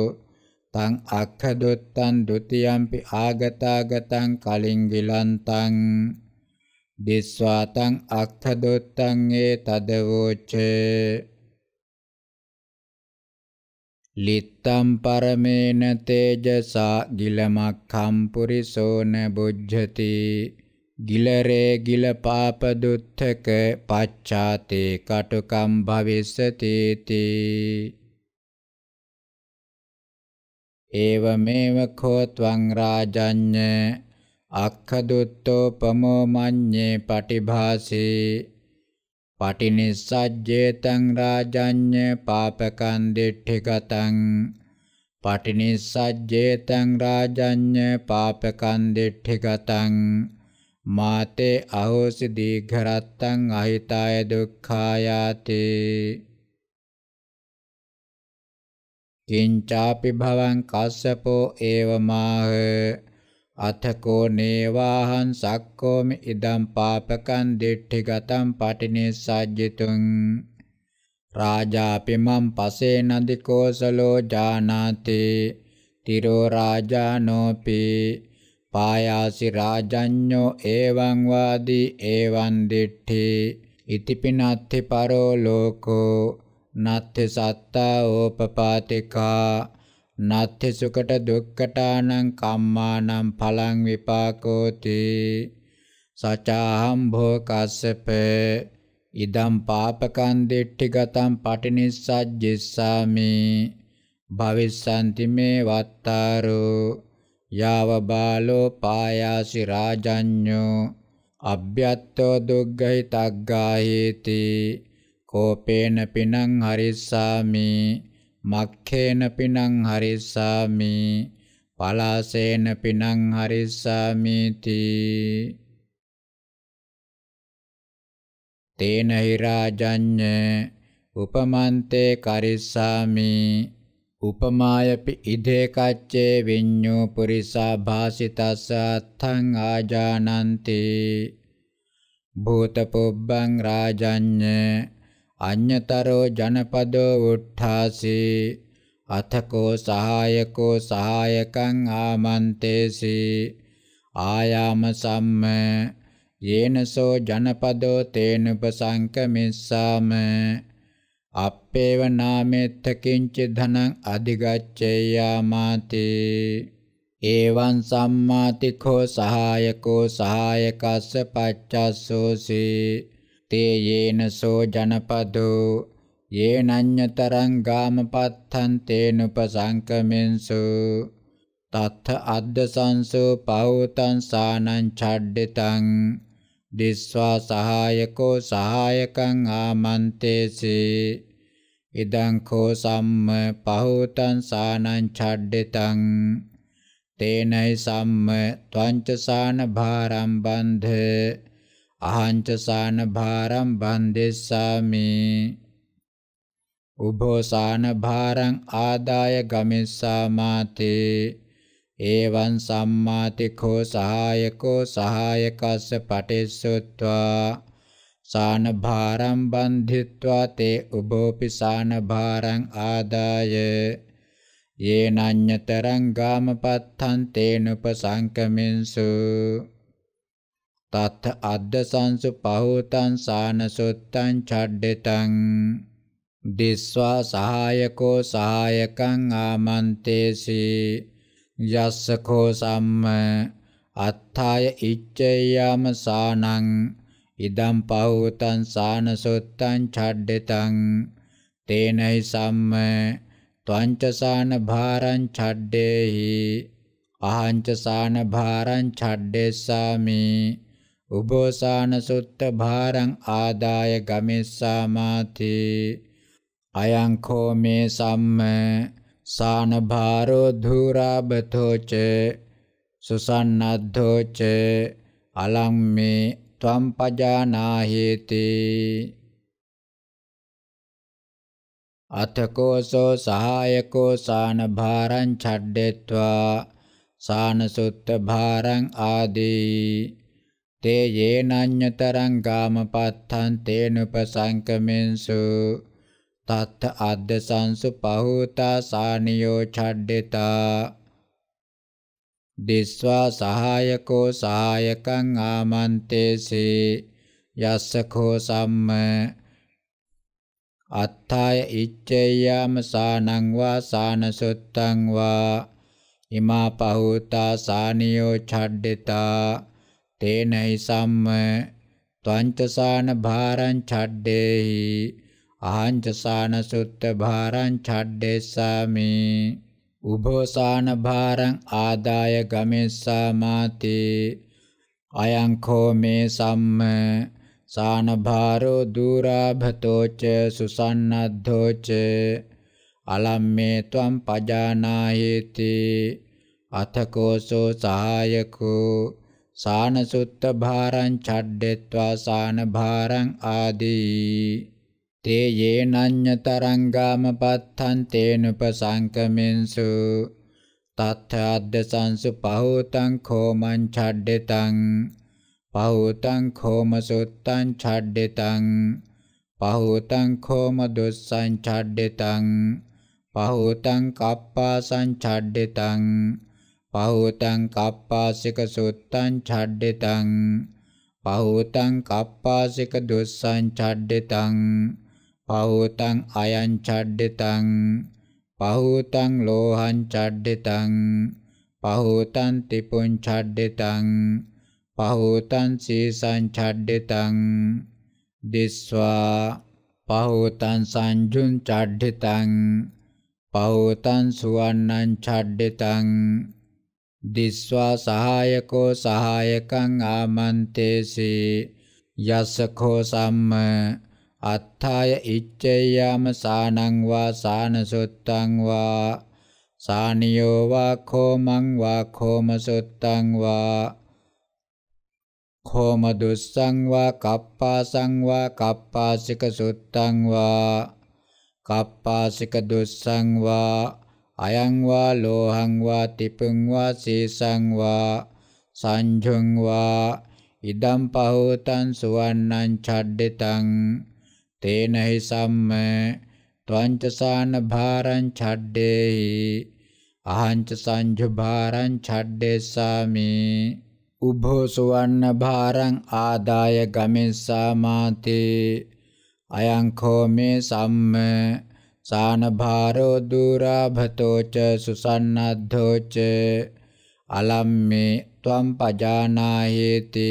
තං අක්ඛදුත්තං ဒ ුතියම්පි ආගතාගතං කලින් ගිලන්තං දිස්වාතං අක්ඛදොත්තං ඒ තදවෝච ලිත්තම් පරමේන තේජසා ගිලමක්ඛම් පුරිසෝන බුද්ධති ගිලරේ ගිල පාප දුත්තක පච්ඡාතේ කටුකම් භවිස්සති තී ඒවමේව කෝ ත්වං රාජඤ්ඤ අක්ඛදුත්තෝ පමෝ මඤ්ඤේ පටිභාසේ පටිනිස්සජ්ජේතං රාජඤ්ඤ පාපකං දිට්ඨිගතං පටිනිස්සජ්ජේතං රාජඤ්ඤ පාපකං දිට්ඨිගතං මාතේ අහෝසි දීඝරත්තං අහිතාය දුක්ඛායාති කිංචාපි භවං කස්සපෝ ඒවමාහ අතකෝ නේවාහං සක්කෝමි ඉදම් පාපකං දිට්ඨිගතං පටිනිසජ්ජිතුං රාජාපි මම් පසේ නදිකෝසලෝ ජානාති තිරෝ රාජානෝපි පායාසි රාජඤ්ඤෝ එවං වාදී එවං දිට්ඨි ඉතිපිනත්ථි පරෝ ලෝකෝ නත්ථ සත්තා ඕපපාතිකා නත්ථි සුකට දුක්කටානං කම්මානං පලං විපාකෝති සචාහම් භෝ කස්සප ඉදම් පාපකං දිට්ඨිගතං පටිනිස්සජ්ජස්සාමි භවිස්සන්ති මේ වත්තාරෝ යාව බාලෝ පායාසි රාජඤ්ඤෝ අබ්යත්තෝ දුග්ගහි තග්ගාහේති කෝපේන පිනං හරිස්සාමි මක්ඛේන පිනං හරිස්සාමි පලාසේන පිනං හරිස්සාමිති තේන හිරාජඤ්ඤ උපමන්තේ කරිස්සාමි උපමායපි ඉදේ කච්චේ විඤ්ඤෝ පුරිසා භාසිතස්ස අත්ථං ආජානන්ති භූත පුබ්බං රාජඤ්ඤ අඤ්‍යතරෝ ජනපදෝ උට්ඨාසී අතකෝ සහායකෝ සහායකං ආමන්තේසි ආයාම සම්ම යේනසෝ ජනපදෝ තේනුපසංකමිස්සාම අප්පේව නාමෙත්ත කිංච ධනං අධිගච්ඡේයාමාති ඒවං සම්මාතිකෝ සහායකෝ සහායකස්ස පච්චස්සෝසී තේ යේන සෝ ජනපදෝ යේනඤ්‍යතරං ගාමපත්තං තේනුපසංකමෙන්සු තත්ථ අද්දසංසෝ පහෝතං සානං ඡඩ්ඩිතං දිස්වා සහායකෝ සහායකං ආමන්තේසේ ඉදං කෝ සම්ම පහෝතං සානං ඡඩ්ඩිතං තේනයි සම්ම ත්වංච සාන භාරම්බන්ධ අහංචසාන භාරම් බන්දෙස්සාමි උභෝසාන භාරං ආදාය ගමිස්සාමාතේ ඒවං සම්මාතිකෝ සහායකෝ සහායකස්ස පටිස්සුත්වා සාන භාරම් බන්ධිත්වා තේ උභෝපි සාන භාරං ආදාය යේනඤ්‍යතරං ගාමපත්තං තේනුපසංකමින්සු තත් අද්දසංස පහෝතං සානසොත්තං ඡඩ්ඩෙතං දිස්වා සහායකෝ සහායකං ආමන්තේසි යස්සකෝ සම්ම අත්ථාය ඉච්ඡයාම සානං ඉදම් පහෝතං සානසොත්තං ඡඩ්ඩෙතං තේනයි සම්ම ත්වංචසාන භාරං ඡඩ්ඩේහි අහංචසාන භාරං ඡඩ්ඩේසාමි උබෝසාන සුත්ත භාරං ආදාය ගමිස්සාමාති අයං කෝ මේ සම්ම සාන භාරෝ ධූරාබතෝච සුසන්නද්ධෝච අලං මේ ත්වම් පජානාහේති අතකෝසෝ සහායකෝ සාන භාරං ඡඩ්ඩෙත්වා සානසුත්ත භාරං ආදී තේ යේනඤ්‍යතරං ගාමපත්තං තේනුපසංකමෙන්සු තත් අද්දසංසු පහූතා සානියෝ ඡඩ්ඩිතා දිස්වා සහායකෝ සහායකං ආමන්තේසේ යස්සකෝ සම්ම අත්ථාය ඉච්ඡේයාම සානං වා සානසුත්තං වා ඉමා පහූතා සානියෝ ඡඩ්ඩිතා තේනයි සම්ම ත්වංචසාන භාරං ඡඩ්ඩේහි ආංචසාන සුත්ත භාරං ඡඩ්ඩේසාමි උභෝසාන භාරං ආදාය ගමෙස්සාමාති අයං කෝ මේ සම්ම සානභාරෝ දුරාභතෝච සුසන්නද්ධෝච අලම්මේ ත්වම් පජානායේති අතකෝසෝ සහායකෝ සානසුත්ත භාරං ඡඩ්ඩෙත්වා සාන භාරං ආදී තේ යේනඤ්ඤ තරංගාම පත්තං තේනුපසංකමෙන්සු තත්ථාද්ද සංසු පහෝතං khomං ඡඩ්ඩෙතං පහෝතං khom සුත්තං ඡඩ්ඩෙතං පහෝතං khom දුස්සං ඡඩ්ඩෙතං පහෝතං කප්පාසං ඡඩ්ඩෙතං පහෝතං කප්පාසික සුත්තං ඡඩ්ඩිතං පහෝතං කප්පාසික දුස්සං ඡඩ්ඩිතං පහෝතං අයං ඡඩ්ඩිතං පහෝතං ලෝහං ඡඩ්ඩිතං පහෝතං තිපුං ඡඩ්ඩිතං පහෝතං සීසං ඡඩ්ඩිතං දිස්වා පහෝතං සංජුං ඡඩ්ඩිතං පහෝතං සුවන්නං ඡඩ්ඩිතං දිස්වා සහායකෝ සහායකං ආමන්තේසේ යසකෝ සම්ම අත්ථාය ඉච්ඡේයාම සානං වා සානසොත්තං වා සානියෝ වා කෝමං වා කෝමසොත්තං වා කෝම දුස්සං වා කප්පාසං වා කප්පාසික සොත්තං වා කප්පාසික දුස්සං වා අයං වා ලෝහං වා තිපං වා සීසං වා සංජුං වා ඉදම් පහෝතං සුවන්නං ඡඩ්ඩිතං තේන හි සම්ම ත්වංචසාන භාරං ඡඩ්ඩේහි අහංච සංජු භාරං ඡඩ්ඩේසාමි උභෝ සුවන්න භාරං ආදාය ගමෙස්සාමාති අයං කෝ මේ සම්ම සානභාරෝ දුරාභතෝච සුසන්නද්ධෝච අලම්මේ ත්වම් පජානාහේති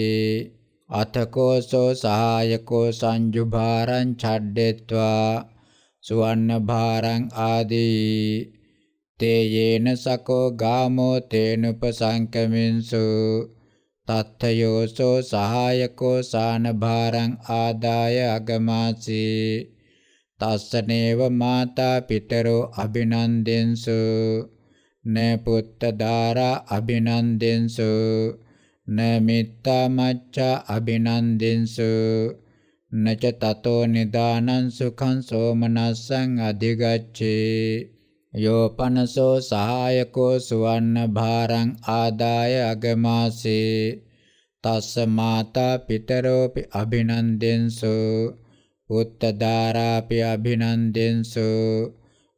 අතකෝසෝ සහායකෝ සංජුභාරං ඡඩ්ඩෙත්වා සුවන්න භාරං ආදී තේ යේන සකෝ ගාමෝ තේනුපසංකමින්සු තත්ථයෝසෝ සහායකෝ සාන භාරං ආදාය අගමාසී තස්සනේව මාතා පිතරෝ අබිනන්දෙන්සු න පුත්ත දාරා අබිනන්දෙන්සු න මිත්තා මච්චා අබිනන්දෙන්සු නච තතෝ නිදානං සුඛං සෝමනස්සං අධිගච්ඡේ යෝපනසෝ සහායකෝ සුවන්න භාරං ආදාය අගමාසේ තස්ස මාතා පිතරෝපි අබිනන්දෙන්සෝ උත්තදාරාපි අභිනන්දෙන්සු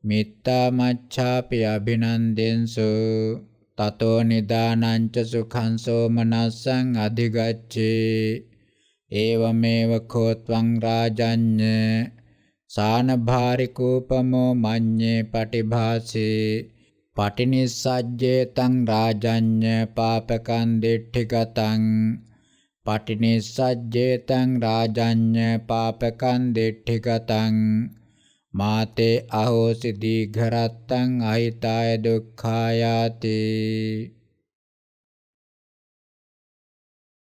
මිත්තා මච්ඡාපි අභිනන්දෙන්සු තතෝ නිදානංච සුඛං සෝමනස්සං අධිගච්ඡේ ඒවමේව කෝත්වං රාජඤ්ඤ සානභාරිකූපමෝ මඤ්ඤේ පටිභාසේ පටිනිස්සජ්ජේ තං රාජඤ්ඤ පාපකං දිට්ඨිගතං පටිනිස්සජ්ජේතං රාජඤ්ඤ පාපකං දිට්ඨිගතං මාතේ අහෝසි දීඝරත්තං අහිතාය දුක්ඛායාති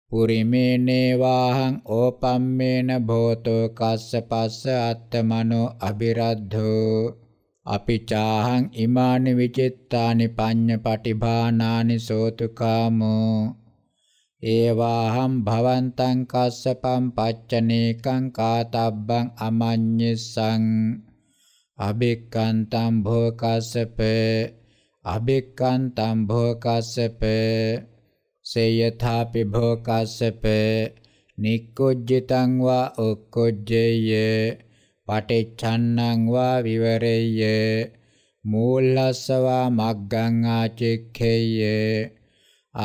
පුරිමේනේවාහං ඕපම්මේන භෝතෝ කස්ස පස්ස අත්තමනෝ අබිරද්ධෝ අපිචාහං ඉමානි විචිත්තානි පඤ්ඤ පටිභානානි සෝතුකාමෝ ඒවාහම් භවන්තං කස්සපම් පච්චනේකං කාතබ්බං අමඤ්ඤසං අබික්කන්තං භෝකස්සප අබික්කන්තං භෝකස්සප සේයථාපි භෝකස්සප නික්කොජ්ජිතං වා ඔක්කොජ්ජේය පටිච්ඡන්නං වා විවරේය මූලස්සවා මග්ගං ආචෙක්ඛේය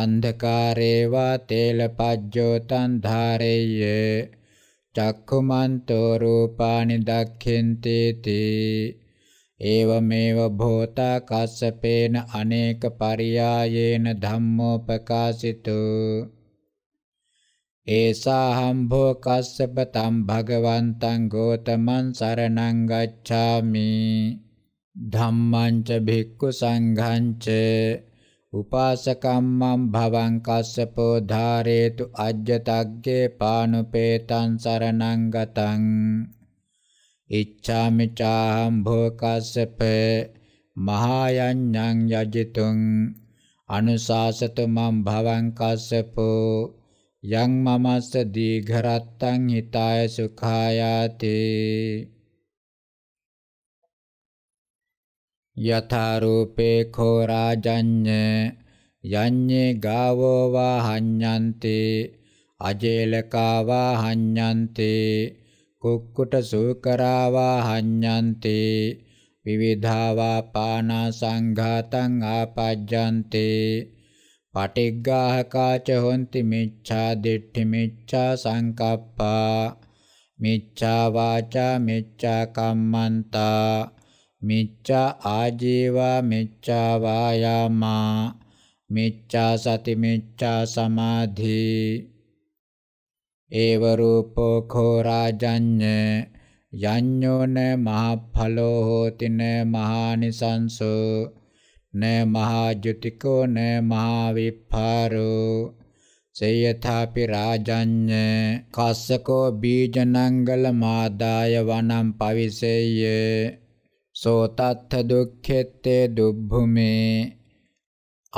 අන්ධකාරේවා තේලපජ්ජෝතං ධාරෙය්‍ය චක්ඛුමන්තෝ රූපානි දක්ඛෙන්තේති ඒවමේව භෝතා කස්සපේන අනේක පරියායේන ධම්මෝපකාසිතෝ ඒසාහම් භෝ කස්සප තම් භගවන්තං ගෝතමං සරණං ගච්ඡාමි ධම්මං ච භික්ඛු සංඝං ච උපාසකම්මම් භවං කස්සපෝ ධාරේතු අජ්ජතග්ගේ පානුපේතං සරණං ගතං ඉච්ඡාමි චාහම් භෝකස්සප මහායඤ්ඤං යජිතුං අනුශාසතු මම් භවං කස්සපෝ යං මමස්ස දීඝරත්තං හිතාය සුඛායාතේ යථාරූපේ කෝ රාජඤ්ඤ යඤ්ඤේ ගාවෝ වා හඤ්ඤන්ති අජේලකා වා හඤ්ඤන්ති කුක්කුට සූකරා වා හඤ්ඤන්ති විවිධා වා පානා සංඝාතං ආපජ්ජන්ති පටිග්ගාහකාච හොಂತಿ මිච්ඡා දිට්ඨි මිච්ඡා සංකප්පා මිච්ඡා වාචා මිච්ඡා කම්මන්තා මිච්ඡා ආජීවා මිච්ඡා වායාමා මිච්ඡා සති මිච්ඡා සමාධි ඒව රූපෝ khorajඤ්ඤ යඤ්ඤෝන මහඵලෝ හෝති න මහානිසංසෝ න මහාජ්‍යතිකෝ න මහාවිප්පාරෝ සේයථාපි රාජඤ්ඤ කස්සකෝ බීජනංගල මාදාය වනම් පවිසෙය්‍ය සෝතත්ථ දුක්ඛෙත්තේ දුබ්බුමේ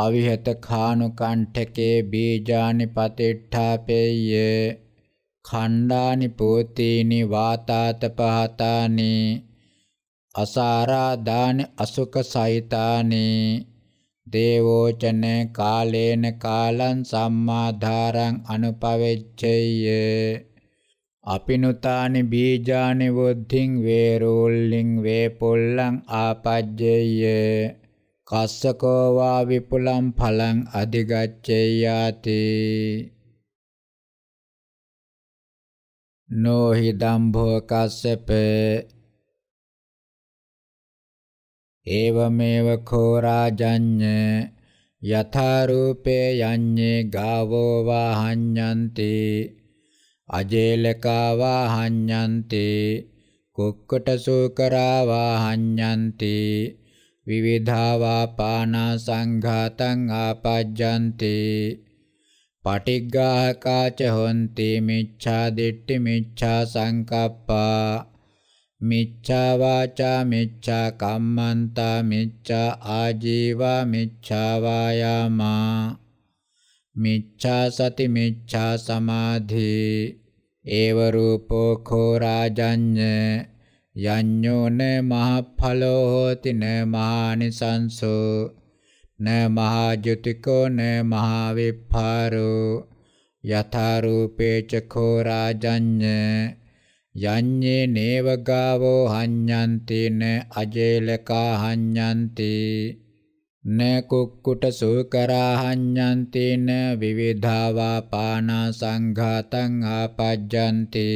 අවිහෙත කානු කණ්ඨකේ බීජානි පතිට්ඨාපෙය්‍ය ඛණ්ඩානි පෝතීනි වාතාත පහතානි අසාරා දානි අසුක සහිතානි දේවෝචන කාලේන කාලං සම්මාධාරං අනුපවෙච්චෙය්‍ය අපිනුතානි බීජානි වුද්ධින් වේරෝල්ලින් වේපොල්ලං ආපජ්ජේය කස්සකෝ වා විපුලං ඵලං අධිගච්ඡේයාති නොහි දම්භෝ කස්සප ඒවමේව කෝ රාජඤ්ඤ යථා රූපේ යඤ්ඤේ ගාවෝ වහඤ්ඤන්ති අජේලකාවා හඤ්ඤන්තේ කුක්කටසෝකරාවා හඤ්ඤන්තේ විවිධාවා පානා සංඝාතං ආපජ්ජන්තේ පටිග්ගාකාච හොන්ති මිච්ඡා දිට්ඨි මිච්ඡා සංකප්පා මිච්ඡා වාචා මිච්ඡා කම්මන්තා මිච්ඡා ආජීවා මිච්ඡා වායාමා මිච්ඡා සති මිච්ඡා සමාධි ඒව රූපෝ කෝ රාජඤ්ඤ යඤ්ඤෝන මහඵලෝ හෝති න මහානිසංසෝ න මහජ්‍යතිකෝ න මහවිප්පාරෝ යථා රූපේච කෝ රාජඤ්ඤ යඤ්ඤේ නේව ගාවෝ හඤ්ඤන්ති න අජේලකා හඤ්ඤන්ති න කුක්කුට සූකරාහඤ්ඤන්ති න විවිධාවා පානා සංඝාතං ආපජ්ජಂತಿ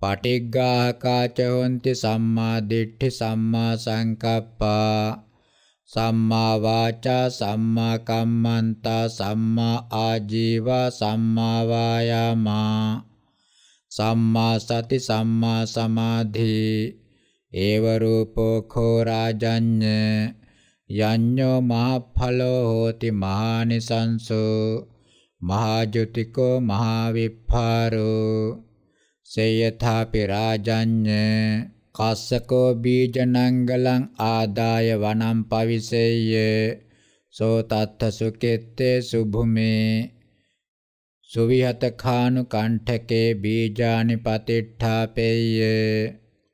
පටිග්ගාකාච හොಂತಿ සම්මා දිට්ඨි සම්මා සංකප්පා සම්මා වාචා සම්මා කම්මන්තා සම්මා ආජීවා සම්මා වායාමා සම්මා සති සම්මා සමාධි ඒව රූපෝ khෝ රාජඤ්ඤ යඤ්ඤෝ මහඵලෝ හෝති මහානිසංසෝ මහාජ්‍යතිකෝ මහාවිප්පාරෝ සේයථාපි රාජඤ්ඤ කස්සකෝ බීජනංගලං ආදාය වනම් පවිසෙය්‍ය සෝ තත්ත සුකෙත්තේ සුභුමේ සුවිහත කානු කණ්ඨකේ බීජානි පතිට්ඨාපෙය්‍ය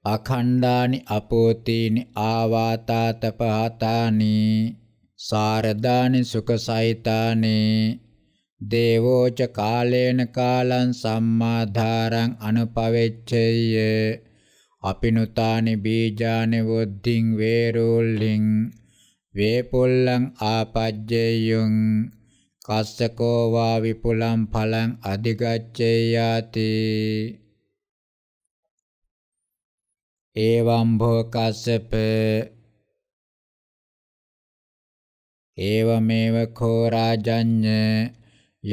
අඛණ්ඩානි අපෝතීනි ආවාතාතපහතානි සාරදානි සුඛසයිතානි දේවෝච කාලේන කාලං සම්මාධාරං අනුපවෙච්චය අපිනුතානි බීජානි වොද්ධින් වේරුල්ලින් වේපොල්ලං ආපජ්ජයුං කස්සකෝ වා විපුලං ඵලං අධිගච්ඡේයාති ඒවම්භෝ කස්සප ඒවමේව කෝ රාජඤ්ඤ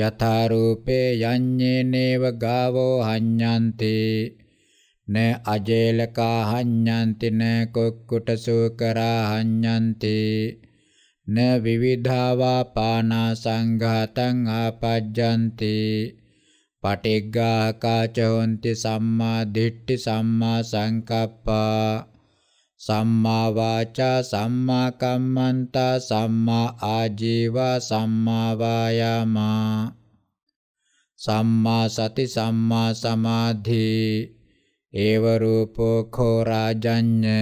යථා රූපේ යඤ්ඤේ නේව ගාවෝ හඤ්ඤන්ති න අජේලකා හඤ්ඤන්ති න කොක්කුට සූකරා හඤ්ඤන්ති න විවිධාවා පානා සංඝාතං ආපජ්ජන්ති පටිග්ගාකාච හොಂತಿ සම්මා දිට්ඨි සම්මා සංකප්පා සම්මා වාචා සම්මා කම්මන්තා සම්මා ආජීවා සම්මා වායාමා සම්මා සති සම්මා සමාධි ඒව රූපෝ khෝ රාජඤ්ඤ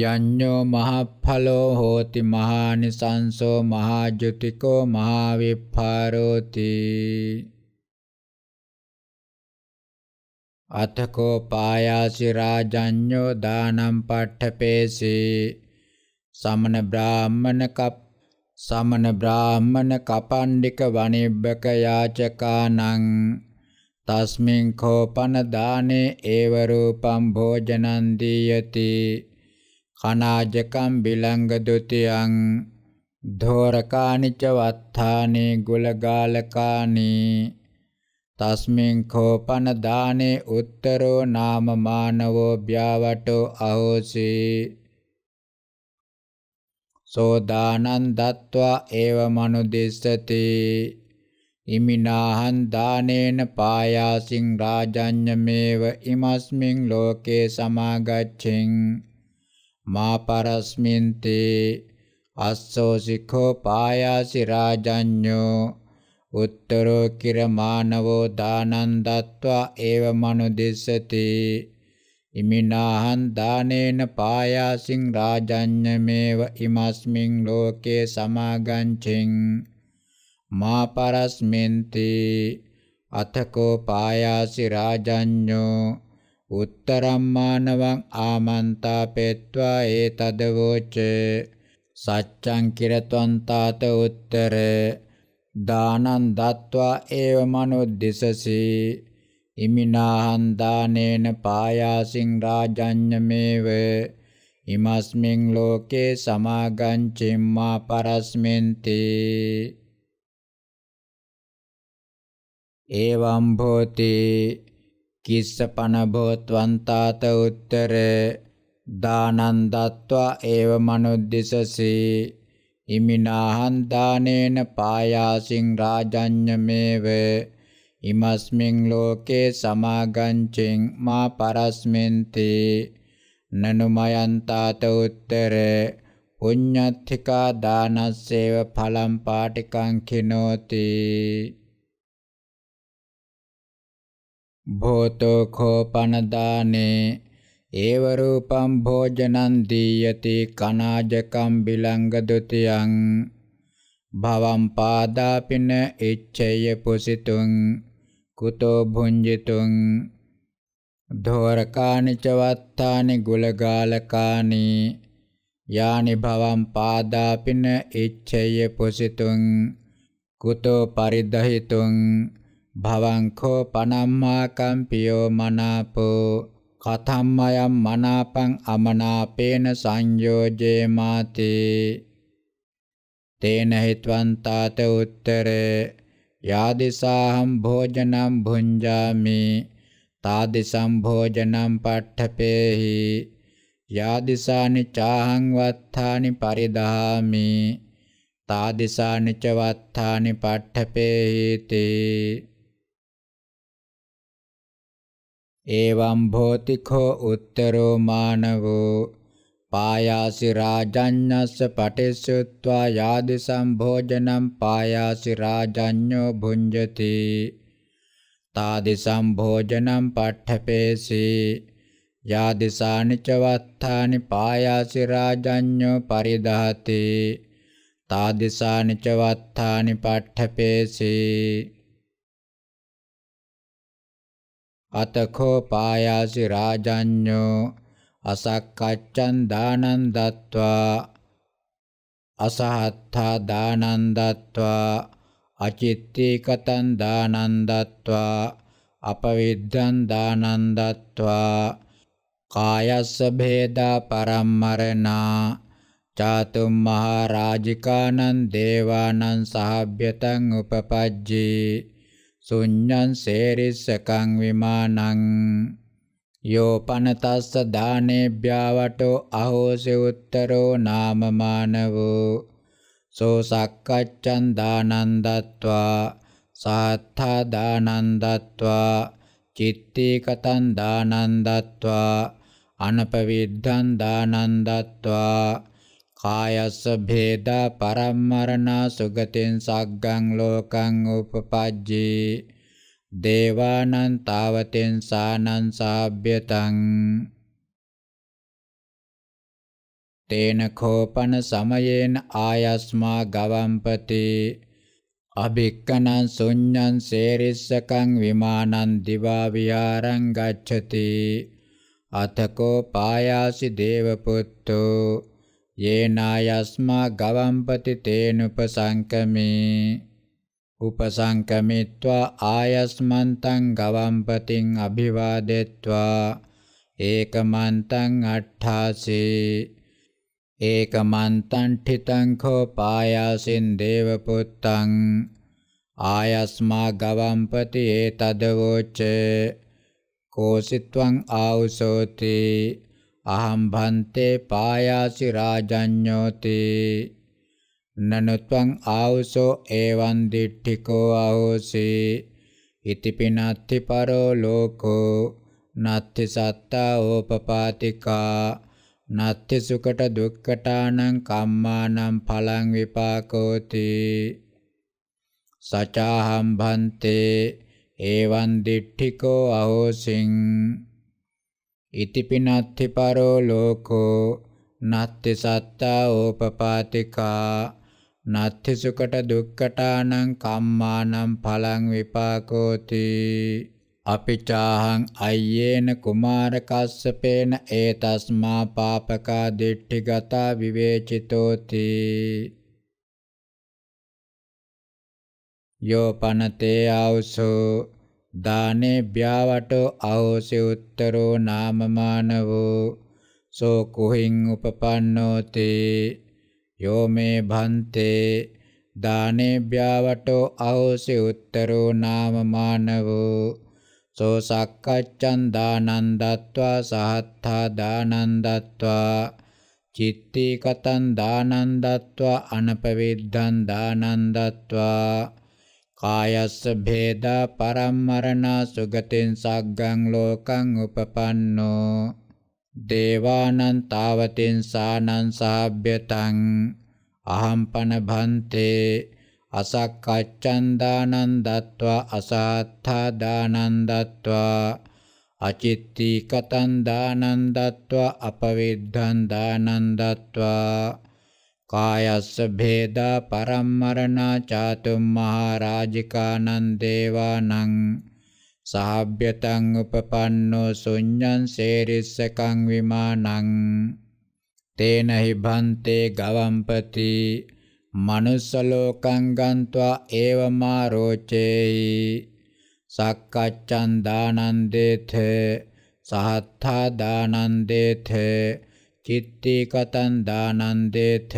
යඤ්ඤෝ මහඵලෝ හෝති මහානිසංසෝ මහාජ්‍යතිකෝ මහාවිප්පාරෝති අතකෝ පායාසි රාජඤ්ඤෝ දානම් පට්ඨපේසී සමන බ්‍රාහ්මන කප් සමන බ්‍රාහ්මන කපණ්ඩික වනිබ්බක යාචකානං තස්මින් කෝපන දානේ ඒව රූපම් භෝජනං දීයති කනාජකම් බිලංග ဒ ුතියං ධෝරකානිච වත්තානේ ගුලගාලකානේ තස්මින් කෝපන දානේ උත්තරෝ නාම මානවෝ භ්‍යවටෝ අහෝසි සෝ දානං දත්වා ඒව මනුදිස්සති ඉමිනාහං දානේන පායාසින් රාජඤ්ඤමේව ඉමස්මින් ලෝකේ සමාගච්ඡින් මාපරස්මින් තේ අස්සෝ සිඛෝ පායාසි රාජඤ්ඤෝ උත්තරෝ කිර මානවෝ දානං දත්වා ඒව මනුදිස්සති ඉමිනාහං දානේන පායාසින් රාජඤ්ඤමේව ඉමස්මින් ලෝකේ සමාගංචින් මා පරස්මෙන්ති අතකෝ පායාසි රාජඤ්ඤෝ උත්තරම් මානවං ආමන්තා පෙත්වා ඒතදවෝච සච්ඡං කිරත්වන්තාත උත්තර දානං දත්වා ඒව මනෝ දිසසී ඉමිනාහං දානේන පායාසින් රාජඤ්ඤමේව ඉමස්මින් ලෝකේ සමාගංචිම්මා පරස්මෙන්ති එවම් භෝති කිස්සපන භෝත්වන්තාත උත්තර දානං දත්වා ඒව මනෝ දිසසී ඉමිනාහං දානේන පායාසින් රාජඤ්ඤමේව ඉමස්මින් ලෝකේ සමාගංචෙන් මා පරස්මෙන්ති නනුමයන්තාත උත්තර පුඤ්ඤත්තිකා දානස්සේව ඵලම් පාටිකං කිනෝති භෝතෝ කෝපන දානේ ඒව රූපම් භෝජනං දීයති කනාජකම් බිලංග ဒ ුතියං භවම් පාදාපින එච්ඡය පුසිතුං කුතෝ භුඤ්ජිතුං ධෝරකානි ච වත්තානි ගුලගාලකානි යානි භවම් පාදාපින එච්ඡය පුසිතුං කුතෝ පරිදහිතුං භවං කෝ පනම්මා කම්පියෝ මනාපෝ කතම්මයම් මනාපං අමනාපේන සංයෝජේ මාති තේන හිතවන්තාත උත්තරේ යාදිසාහම් භෝජනම් භුංජාමි තාදිසම් භෝජනම් පට්ඨපේහි යාදිසානි චාහං වත්තානි පරිදාමි තාදිසානි ච වත්තානි පට්ඨපේහි තේ एवं भौतिको उत्तरो मानवो पायासि राजन्यस्य पटिश्रुत्वा यादृशं भोजनं पायासि राजन्यो भुञ्जति तादृशं भोजनं पठ्यपेसि यादृशानि च वत्थानि पायासि राजन्यो परिदहति तादृशानि च वत्थानि पठ्यपेसि අතකෝ පායාසි රාජඤ්ඤෝ අසක්කච්ඡන් දානං දත්වා අසහත්තා දානං දත්වා අචිත්තේකතං දානං දත්වා අපවිද්ධං දානං දත්වා කායස්ස භේදා පරම්මරණා චාතුම් මහරාජිකානං දේවානං සහභ්‍යතං උපපජ්ජේ සුඤ්ඤං සේරිස්සකං විමානං යෝ පනතස්ස දානේභ්‍යවටෝ අහෝසෙ උත්තරෝ නාමමානවෝ සෝ සක්කච්ඡන් දානන්දත්වා සාත්තා දානන්දත්වා චිත්තේකතං දානන්දත්වා අනපවිද්ධං දානන්දත්වා කායස්ස භේද පරම්මරණා සුගතින් සග්ගං ලෝකං උපපජ්ජේ දේවානං තාවතෙන් සානං සාභ්‍යතං තේන කෝපන සමයේන ආයස්මා ගවම්පති අභික්කනං සුඤ්ඤං සේරිස්සකං විමානං දිවා විහාරං ගච්ඡති අතකෝ පායාසි දේවපුත්තෝ යේනායස්මා ගවම්පති තේනුපසංකමේ උපසංකමිත්වා ආයස්මන්තං ගවම්පතින් අභිවාදෙත්වා ඒකමන්තං අට්ඨාසේ ඒකමන්තං ඨිතං කෝ පායාසින් දේවපුත්තං ආයස්මා ගවම්පති ඒතදවෝච කෝසිත්වං ආවුසෝති අහම් භන්තේ පායාසි රාජඤ්ඤෝති නනත්වං ආවසෝ එවං දිට්ඨිකෝ ආවෝසි ඉතිපිනත්ති පරෝ ලෝකෝ නත්ති සත්තා ඕපපාතිකා නත්ති සුකට දුක්කටානං කම්මානං පලං විපාකෝති සචාහම් භන්තේ එවං දිට්ඨිකෝ අහෝසින් ඉතිපිනත්ති පරෝ ලෝකෝ නත්ති සත්තා ඕපපාතිකා නත්ති සුකට දුක්කටානං කම්මානම් පලං විපාකෝති අපිචාහං අයේන කුමාර කස්සපේන ඒ තස්මා පාපකා දිට්ඨිගතා විවේචිතෝති යෝ පනතේ ආවසෝ දානේභ්‍යවටෝ අහෝසි උත්තරෝ නාමමානවෝ සෝ කුහින් උපපන්නෝති යෝ මේ භන්තේ දානේභ්‍යවටෝ අහෝසි උත්තරෝ නාමමානවෝ සෝ සක්කච්ඡන් දානං දත්වා සහත්ථා දානං දත්වා චිත්තී කතං දානං දත්වා අනපවිද්ධං දානං දත්වා කායස්ස භේදා පරම්මරණා සුගතින් සග්ගං ලෝකං උපපන්නෝ දේවානං තාවතින් සානං සාභ්‍යතං අහම්පන භන්තේ අසක්කච්ඡන් දානං දත්වා අසත්තා දානං දත්වා අචිත්තී කතන් දානං දත්වා අපවිද්ධං දානං දත්වා කායස්ස භේදා පරම්මරණා චාතුම් මහරජිකානං දේවානං සාභ්‍යතං උපපන්නෝ ශුඤ්ඤං සේරිස්සකං විමානං තේන හිභන්තේ ගවම්පති මනුස්ස ලෝකං ගන්त्वा ඒව මා රෝචේයි සක්කච්ඡන් දානන්දේත සහත්ථා දානන්දේත චිත්තේ කතං දානන්දේත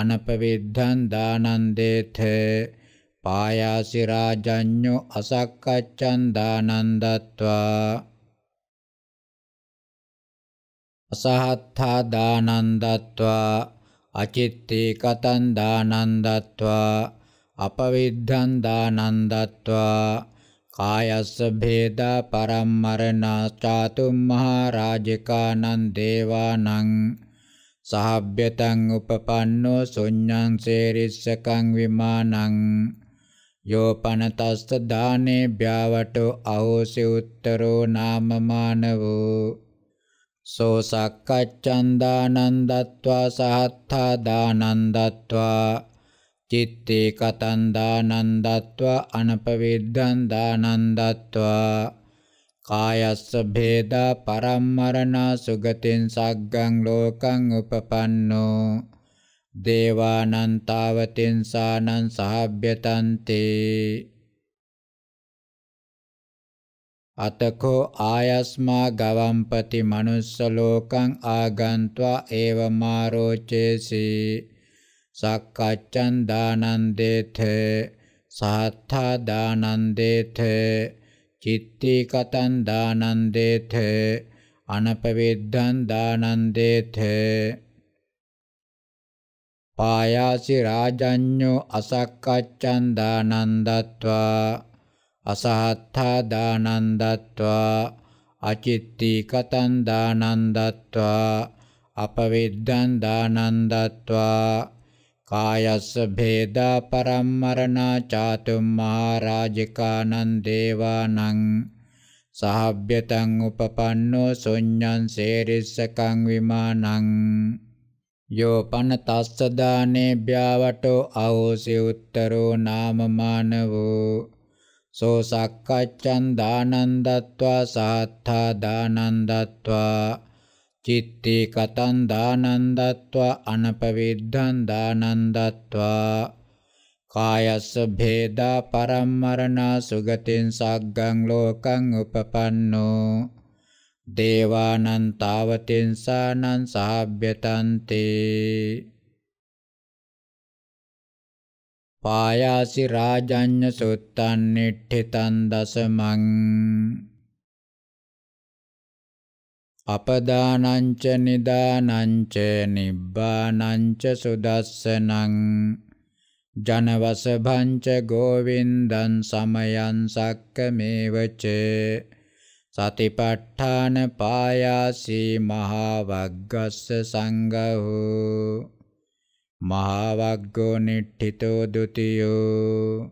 අනපවිද්ධං දානන්දේත පායාසි රාජඤ්ඤෝ අසක්කච්ඡන් දානන්දත්වා අසහත්ථා දානන්දත්වා අචිත්තේ කතං දානන්දත්වා අපවිද්ධං දානන්දත්වා කායස්ස භේදා පරම්මරණා චාතුම් මහරජකානං දේවානං සහබ්බ්‍යතං උපපන්නෝ සුඤ්ඤං සේරිස්සකං විමානං යෝපනතස්ස දානේ භ්‍යවටෝ අහෝසි උත්තරෝ නාමමානවෝ සෝ සක්කච්ඡන්දානන්දත්වා සහත්තා දානන්දත්වා චිත්තේ කතං දානන්දත්වා අනපවිද්දං දානන්දත්වා කායස්ස භේදා පරම්මරණා සුගතින් සග්ගං ලෝකං උපපන්නෝ දේවානන්තාවතින් සානං සහභ්‍යතන්තේ අතකෝ ආයස්මා ගවම්පති මනුස්ස ලෝකං ආගන්त्वा ඒව මාරෝචේසී සක්කච්ඡන් දානං දේත සහත්ථා දානං දේත චිත්තී කතං දානං දේත අනපවෙද්දං දානං දේත පායාසි රාජඤ්ඤෝ අසක්කච්ඡන් දානං දත්වා අසහත්ථා දානං දත්වා අචිත්තී කතං දානං දත්වා අපවිද්දං දානං දත්වා කායස්ස භේදා පරම්මරණා චාතුම් මහරජකානං දේවානං සහබ්යතං උපපන්නෝ සොඤ්ඤං සේරිස්සකං විමානං යෝ පන තස්ස දානේ භ්‍යවටෝ අහෝසි උත්තරෝ නාමමානවෝ සෝ සක්කච්ඡන් දානන් දත්වා සාත්තා දානන් දත්වා චිත්තේ කතං දානන්දත්වා අනපවිද්ධං දානන්දත්වා කායස්ස භේදා පරම්මරණා සුගතින් සග්ගං ලෝකං උපපන්නෝ දේවානං තාවතින් සානං සහභ්‍යතන්තේ පායාසි රාජඤ්ඤ සුත්තන් නිට්ඨිතං දසමං අපදානංච නිදානංච නිබ්බානංච සුදස්සනං ජනවසභංච ගෝවින්දං සමයං සක්කමේවච සතිපට්ඨාන පායාසී මහා වග්ගස්ස සංඝෝ මහා වග්ගෝ නිට්ඨිතෝ ဒ උතියෝ